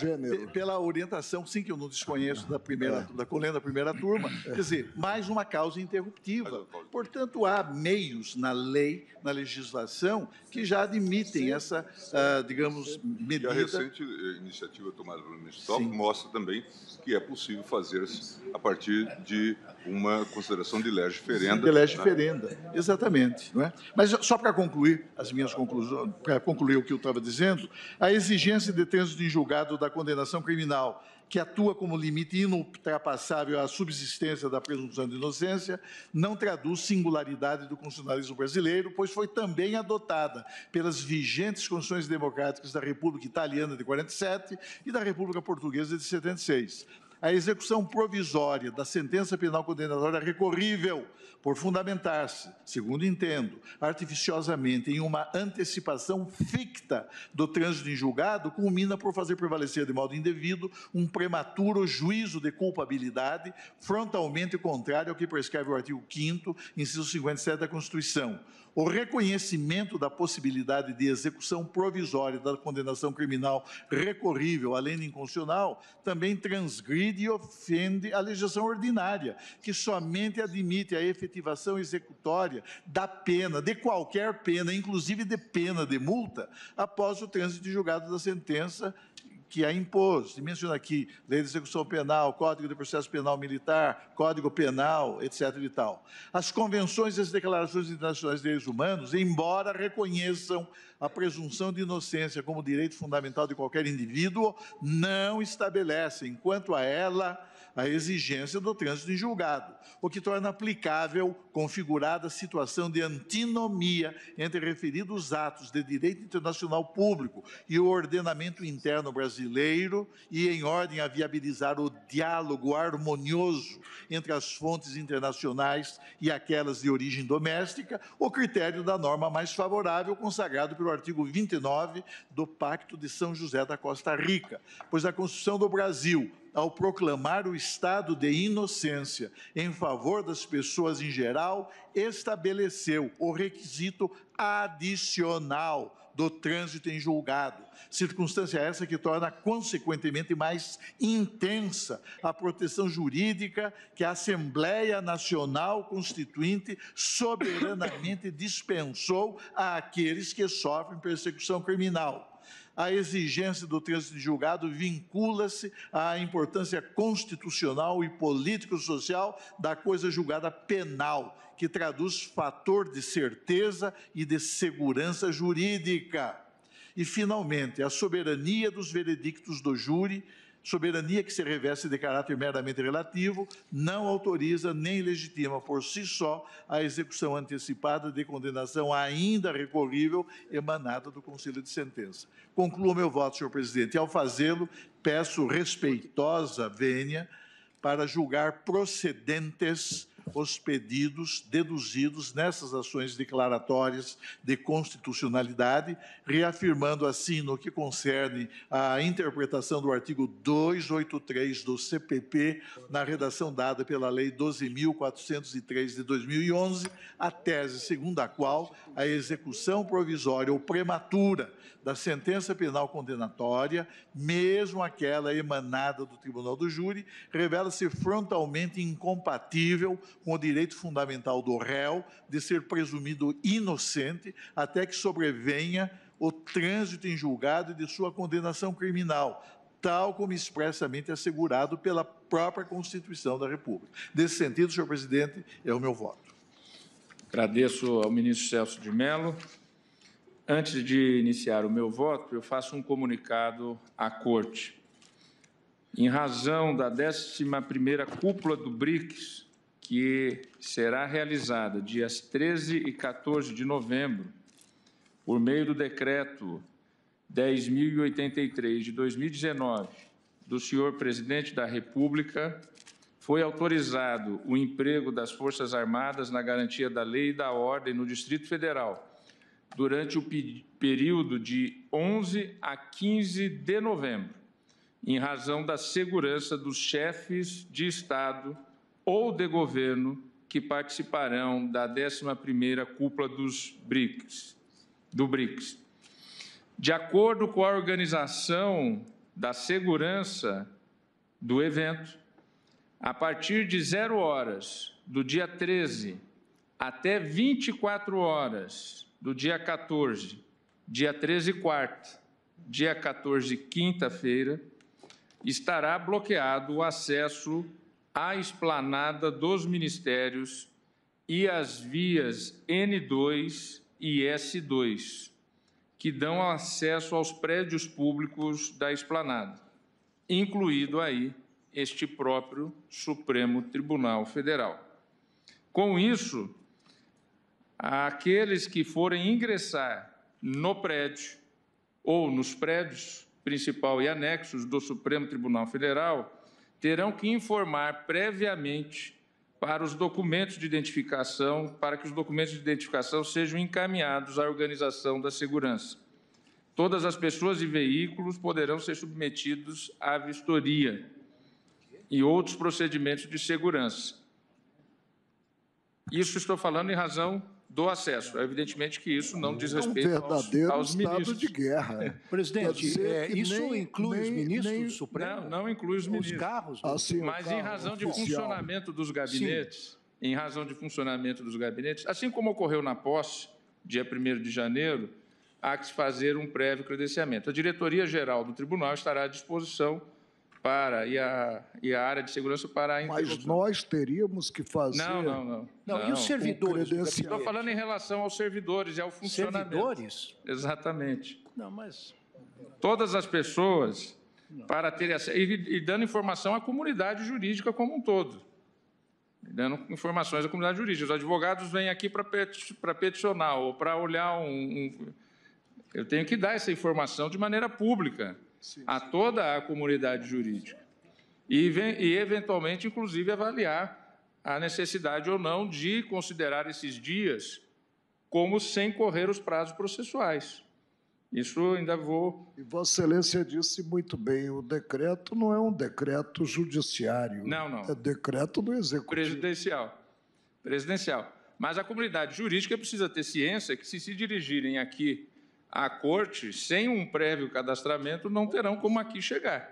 pela orientação sim que eu não desconheço da primeira é. da colenda da primeira turma, é. quer dizer, mais uma causa interruptiva. Portanto, há meios na lei, na legislação, que já admitem essa, ah, digamos, medida. E a recente eh, iniciativa tomada pelo ministro Sim. mostra também que é possível fazer-se a partir de uma consideração de lege ferenda. De lege né? ferenda, exatamente. Não é? Mas só para concluir as minhas conclusões, para concluir o que eu estava dizendo, a exigência de trânsito em julgado da condenação criminal que atua como limite inultrapassável à subsistência da presunção de inocência, não traduz singularidade do constitucionalismo brasileiro, pois foi também adotada pelas vigentes constituições democráticas da República Italiana de 47 e da República Portuguesa de 76 a execução provisória da sentença penal condenatória é recorrível por fundamentar-se, segundo entendo, artificiosamente em uma antecipação ficta do trânsito em julgado, culmina por fazer prevalecer de modo indevido um prematuro juízo de culpabilidade frontalmente contrário ao que prescreve o artigo 5º, inciso 57 da Constituição o reconhecimento da possibilidade de execução provisória da condenação criminal recorrível, além de inconstitucional, também transgride e ofende a legislação ordinária, que somente admite a efetivação executória da pena, de qualquer pena, inclusive de pena de multa, após o trânsito de julgado da sentença que a é impôs. E menciona aqui lei de execução penal, código de processo penal militar, código penal, etc. e tal. As convenções e as declarações internacionais de direitos humanos, embora reconheçam a presunção de inocência como direito fundamental de qualquer indivíduo, não estabelecem, quanto a ela, a exigência do trânsito em julgado, o que torna aplicável configurada a situação de antinomia entre referidos atos de direito internacional público e o ordenamento interno brasileiro e em ordem a viabilizar o diálogo harmonioso entre as fontes internacionais e aquelas de origem doméstica, o critério da norma mais favorável consagrado pelo artigo 29 do Pacto de São José da Costa Rica, pois a Constituição do Brasil ao proclamar o estado de inocência em favor das pessoas em geral, estabeleceu o requisito adicional do trânsito em julgado. Circunstância essa que torna consequentemente mais intensa a proteção jurídica que a Assembleia Nacional Constituinte soberanamente dispensou àqueles que sofrem persecução criminal a exigência do trânsito de julgado vincula-se à importância constitucional e político-social da coisa julgada penal, que traduz fator de certeza e de segurança jurídica. E, finalmente, a soberania dos veredictos do júri Soberania que se reveste de caráter meramente relativo não autoriza nem legitima por si só a execução antecipada de condenação ainda recorrível emanada do Conselho de Sentença. Concluo meu voto, senhor presidente, e ao fazê-lo, peço respeitosa vênia para julgar procedentes os pedidos deduzidos nessas ações declaratórias de constitucionalidade, reafirmando assim no que concerne à interpretação do artigo 283 do CPP, na redação dada pela Lei 12.403 de 2011, a tese segundo a qual a execução provisória ou prematura da sentença penal condenatória, mesmo aquela emanada do tribunal do júri, revela-se frontalmente incompatível com o direito fundamental do réu de ser presumido inocente até que sobrevenha o trânsito em julgado de sua condenação criminal, tal como expressamente assegurado pela própria Constituição da República. Nesse sentido, senhor presidente, é o meu voto. Agradeço ao ministro Celso de Mello. Antes de iniciar o meu voto, eu faço um comunicado à Corte. Em razão da 11ª cúpula do BRICS, que será realizada dias 13 e 14 de novembro, por meio do decreto 10.083 de 2019 do senhor presidente da República, foi autorizado o emprego das Forças Armadas na garantia da lei e da ordem no Distrito Federal durante o período de 11 a 15 de novembro, em razão da segurança dos chefes de Estado ou de governo que participarão da 11ª cúpula dos BRICS, do BRICS. De acordo com a organização da segurança do evento, a partir de 0 horas do dia 13 até 24 horas do dia 14, dia 13 quarta, dia 14 quinta-feira, estará bloqueado o acesso a esplanada dos ministérios e as vias N2 e S2, que dão acesso aos prédios públicos da esplanada, incluído aí este próprio Supremo Tribunal Federal. Com isso, aqueles que forem ingressar no prédio ou nos prédios principal e anexos do Supremo Tribunal Federal terão que informar previamente para os documentos de identificação, para que os documentos de identificação sejam encaminhados à organização da segurança. Todas as pessoas e veículos poderão ser submetidos à vistoria e outros procedimentos de segurança. Isso estou falando em razão do acesso. Evidentemente que isso não diz é respeito um verdadeiro aos, aos ministros. de guerra. É, presidente, é, isso nem, inclui nem, os ministros nem, do Supremo? Não, não inclui os ministros. Os carros? Assim, mas carro em razão oficial. de funcionamento dos gabinetes, Sim. em razão de funcionamento dos gabinetes, assim como ocorreu na posse, dia 1 de janeiro, há que se fazer um prévio credenciamento. A diretoria-geral do tribunal estará à disposição para e a, e a área de segurança para a Mas nós teríamos que fazer. Não, não, não. não, não. E os servidores? Estou falando em relação aos servidores e ao funcionamento. Servidores? Exatamente. Não, mas. Todas as pessoas não. para ter acesso. E, e dando informação à comunidade jurídica como um todo. Dando informações à comunidade jurídica. Os advogados vêm aqui para pet, peticionar ou para olhar um, um. Eu tenho que dar essa informação de maneira pública a toda a comunidade jurídica e, e, eventualmente, inclusive, avaliar a necessidade ou não de considerar esses dias como sem correr os prazos processuais. Isso ainda vou. E Vossa Excelência disse muito bem: o decreto não é um decreto judiciário. Não, não. É decreto do Executivo. Presidencial. Presidencial. Mas a comunidade jurídica precisa ter ciência que, se se dirigirem aqui à corte, sem um prévio cadastramento, não terão como aqui chegar.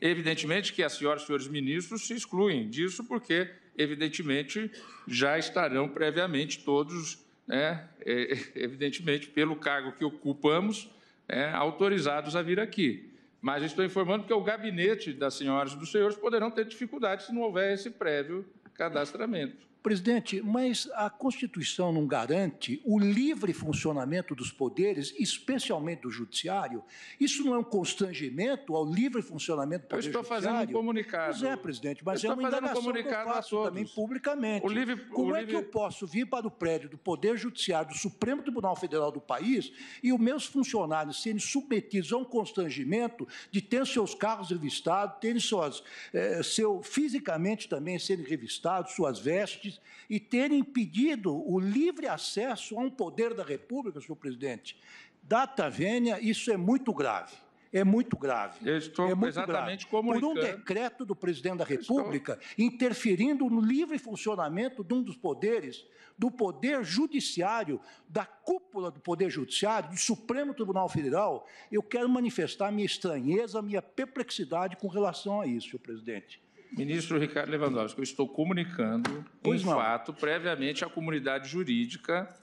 Evidentemente que as senhoras e senhores ministros se excluem disso, porque, evidentemente, já estarão previamente todos, né, é, evidentemente, pelo cargo que ocupamos, é, autorizados a vir aqui. Mas estou informando que o gabinete das senhoras e dos senhores poderão ter dificuldades se não houver esse prévio cadastramento. Presidente, mas a Constituição não garante o livre funcionamento dos poderes, especialmente do Judiciário? Isso não é um constrangimento ao livre funcionamento do Poder Judiciário? Eu estou judiciário? fazendo um comunicado. Pois é, presidente, mas eu é uma fazendo indagação um comunicado que eu faço também publicamente. O livre, Como o é livre... que eu posso vir para o prédio do Poder Judiciário, do Supremo Tribunal Federal do país, e os meus funcionários serem submetidos a um constrangimento de ter seus carros revistados, terem suas, eh, seu, fisicamente também serem revistados, suas vestes, e ter impedido o livre acesso a um poder da República, senhor presidente. Data vênia, isso é muito grave. É muito grave. Eu estou é muito exatamente como Por um decreto do presidente da República estou... interferindo no livre funcionamento de um dos poderes, do Poder Judiciário, da cúpula do Poder Judiciário, do Supremo Tribunal Federal, eu quero manifestar minha estranheza, minha perplexidade com relação a isso, senhor presidente. Ministro Ricardo Lewandowski, eu estou comunicando pois um não. fato previamente à comunidade jurídica,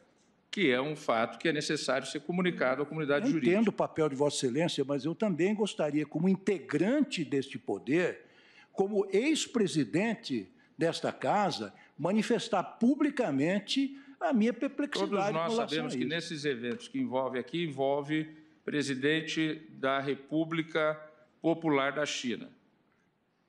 que é um fato que é necessário ser comunicado à comunidade eu jurídica. Entendo o papel de Vossa Excelência, mas eu também gostaria, como integrante deste poder, como ex-presidente desta casa, manifestar publicamente a minha perplexidade. Todos nós sabemos que nesses eventos que envolve aqui, envolve presidente da República Popular da China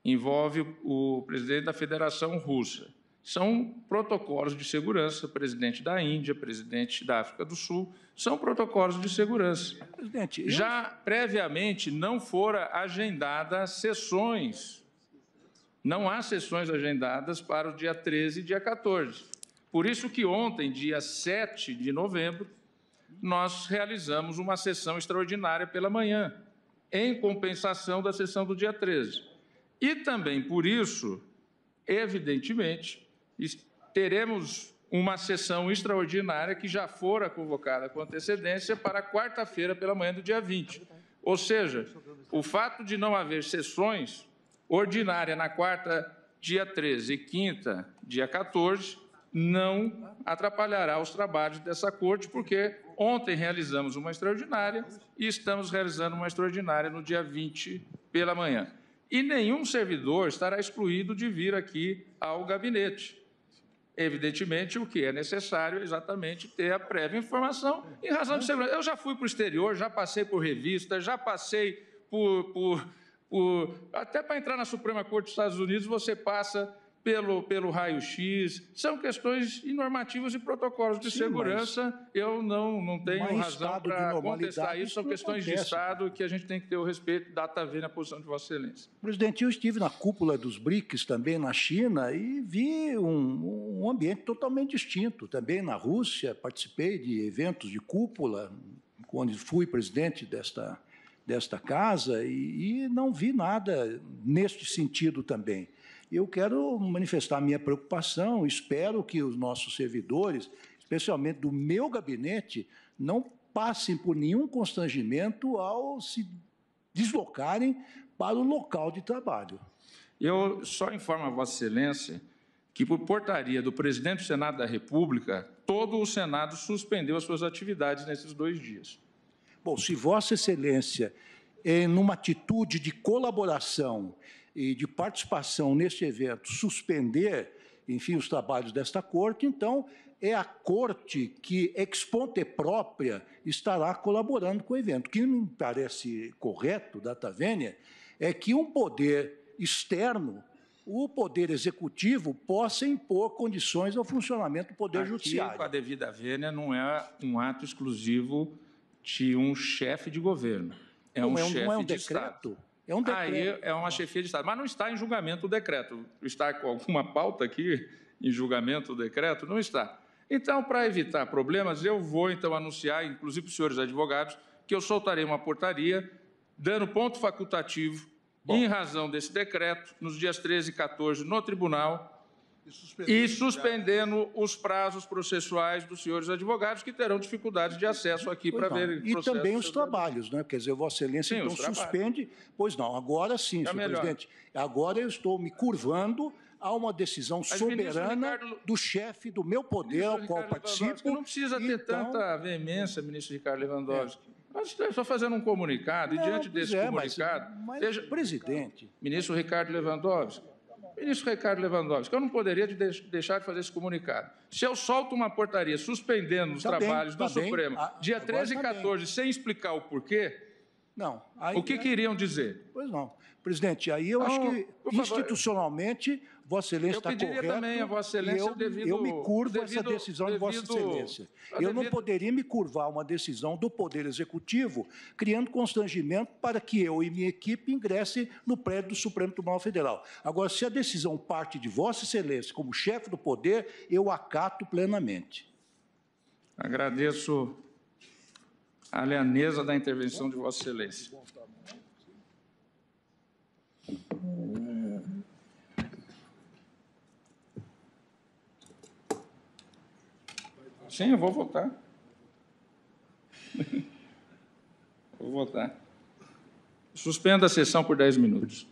envolve o presidente da Federação Russa. São protocolos de segurança, presidente da Índia, presidente da África do Sul, são protocolos de segurança. Presidente, eu... Já previamente não fora agendadas sessões, não há sessões agendadas para o dia 13 e dia 14. Por isso que ontem, dia 7 de novembro, nós realizamos uma sessão extraordinária pela manhã, em compensação da sessão do dia 13. E também por isso, evidentemente, teremos uma sessão extraordinária que já fora convocada com antecedência para quarta-feira pela manhã do dia 20. Ou seja, o fato de não haver sessões ordinárias na quarta, dia 13 e quinta, dia 14, não atrapalhará os trabalhos dessa corte, porque ontem realizamos uma extraordinária e estamos realizando uma extraordinária no dia 20 pela manhã e nenhum servidor estará excluído de vir aqui ao gabinete. Evidentemente, o que é necessário é exatamente ter a prévia informação em razão de segurança. Eu já fui para o exterior, já passei por revistas, já passei por, por, por até para entrar na Suprema Corte dos Estados Unidos, você passa pelo, pelo raio-x, são questões e normativas e protocolos de Sim, segurança. Eu não, não tenho razão para contestar isso, são questões acontece. de Estado que a gente tem que ter o respeito, data tá a ver na posição de Vossa Excelência. Presidente, eu estive na cúpula dos BRICS também na China e vi um, um ambiente totalmente distinto. Também na Rússia, participei de eventos de cúpula, quando fui presidente desta, desta casa, e, e não vi nada neste sentido também. Eu quero manifestar minha preocupação, espero que os nossos servidores, especialmente do meu gabinete, não passem por nenhum constrangimento ao se deslocarem para o local de trabalho. Eu só informo a Vossa Excelência que, por portaria do presidente do Senado da República, todo o Senado suspendeu as suas atividades nesses dois dias. Bom, se Vossa Excelência, em numa atitude de colaboração e de participação neste evento suspender, enfim, os trabalhos desta corte, então é a corte que, ex ponte própria, estará colaborando com o evento. O que me parece correto, data vênia, é que um poder externo, o poder executivo, possa impor condições ao funcionamento do poder Aqui, judiciário. Com a devida vênia, não é um ato exclusivo de um chefe de governo. É não um é um, chefe não é um de decreto. Estado. É um decreto. Aí é uma chefia de Estado. Mas não está em julgamento o decreto. Está com alguma pauta aqui em julgamento o decreto? Não está. Então, para evitar problemas, eu vou então anunciar, inclusive para os senhores advogados, que eu soltarei uma portaria dando ponto facultativo, Bom. em razão desse decreto, nos dias 13 e 14, no tribunal, e suspendendo, os prazos processuais dos senhores advogados que terão dificuldades de acesso aqui para ver E também os trabalhos, né? Quer dizer, Vossa Excelência sim, então suspende. Trabalhos. Pois não, agora sim, é senhor melhor. presidente. Agora eu estou me curvando a uma decisão soberana Ricardo, do chefe do meu poder, ao qual participo. Não precisa ter então tanta veemência, ministro Ricardo é. Lewandowski. É. Nós estamos só fazendo um comunicado, e diante desse é, comunicado. Mas, mas, seja, presidente. Ministro Ricardo Lewandowski, Ministro Ricardo Lewandowski, eu não poderia deixar de fazer esse comunicado. Se eu solto uma portaria suspendendo os tá trabalhos bem, tá do bem. Supremo, ah, dia 13 e 14, tá sem explicar o porquê, não. Aí, o que é... queriam dizer? Pois não. Presidente, aí eu então, acho que institucionalmente Vossa Excelência está correto. Eu pediria também a Vossa Excelência eu, devido... Eu me curvo devido, essa decisão devido, de Vossa Excelência. Eu devido, não poderia me curvar a uma decisão do Poder Executivo, criando constrangimento para que eu e minha equipe ingresse no prédio do Supremo Tribunal Federal. Agora, se a decisão parte de Vossa Excelência como chefe do poder, eu acato plenamente. Agradeço a leaneza da intervenção de Vossa Excelência. É. Sim, eu vou votar. vou votar. Suspenda a sessão por 10 minutos.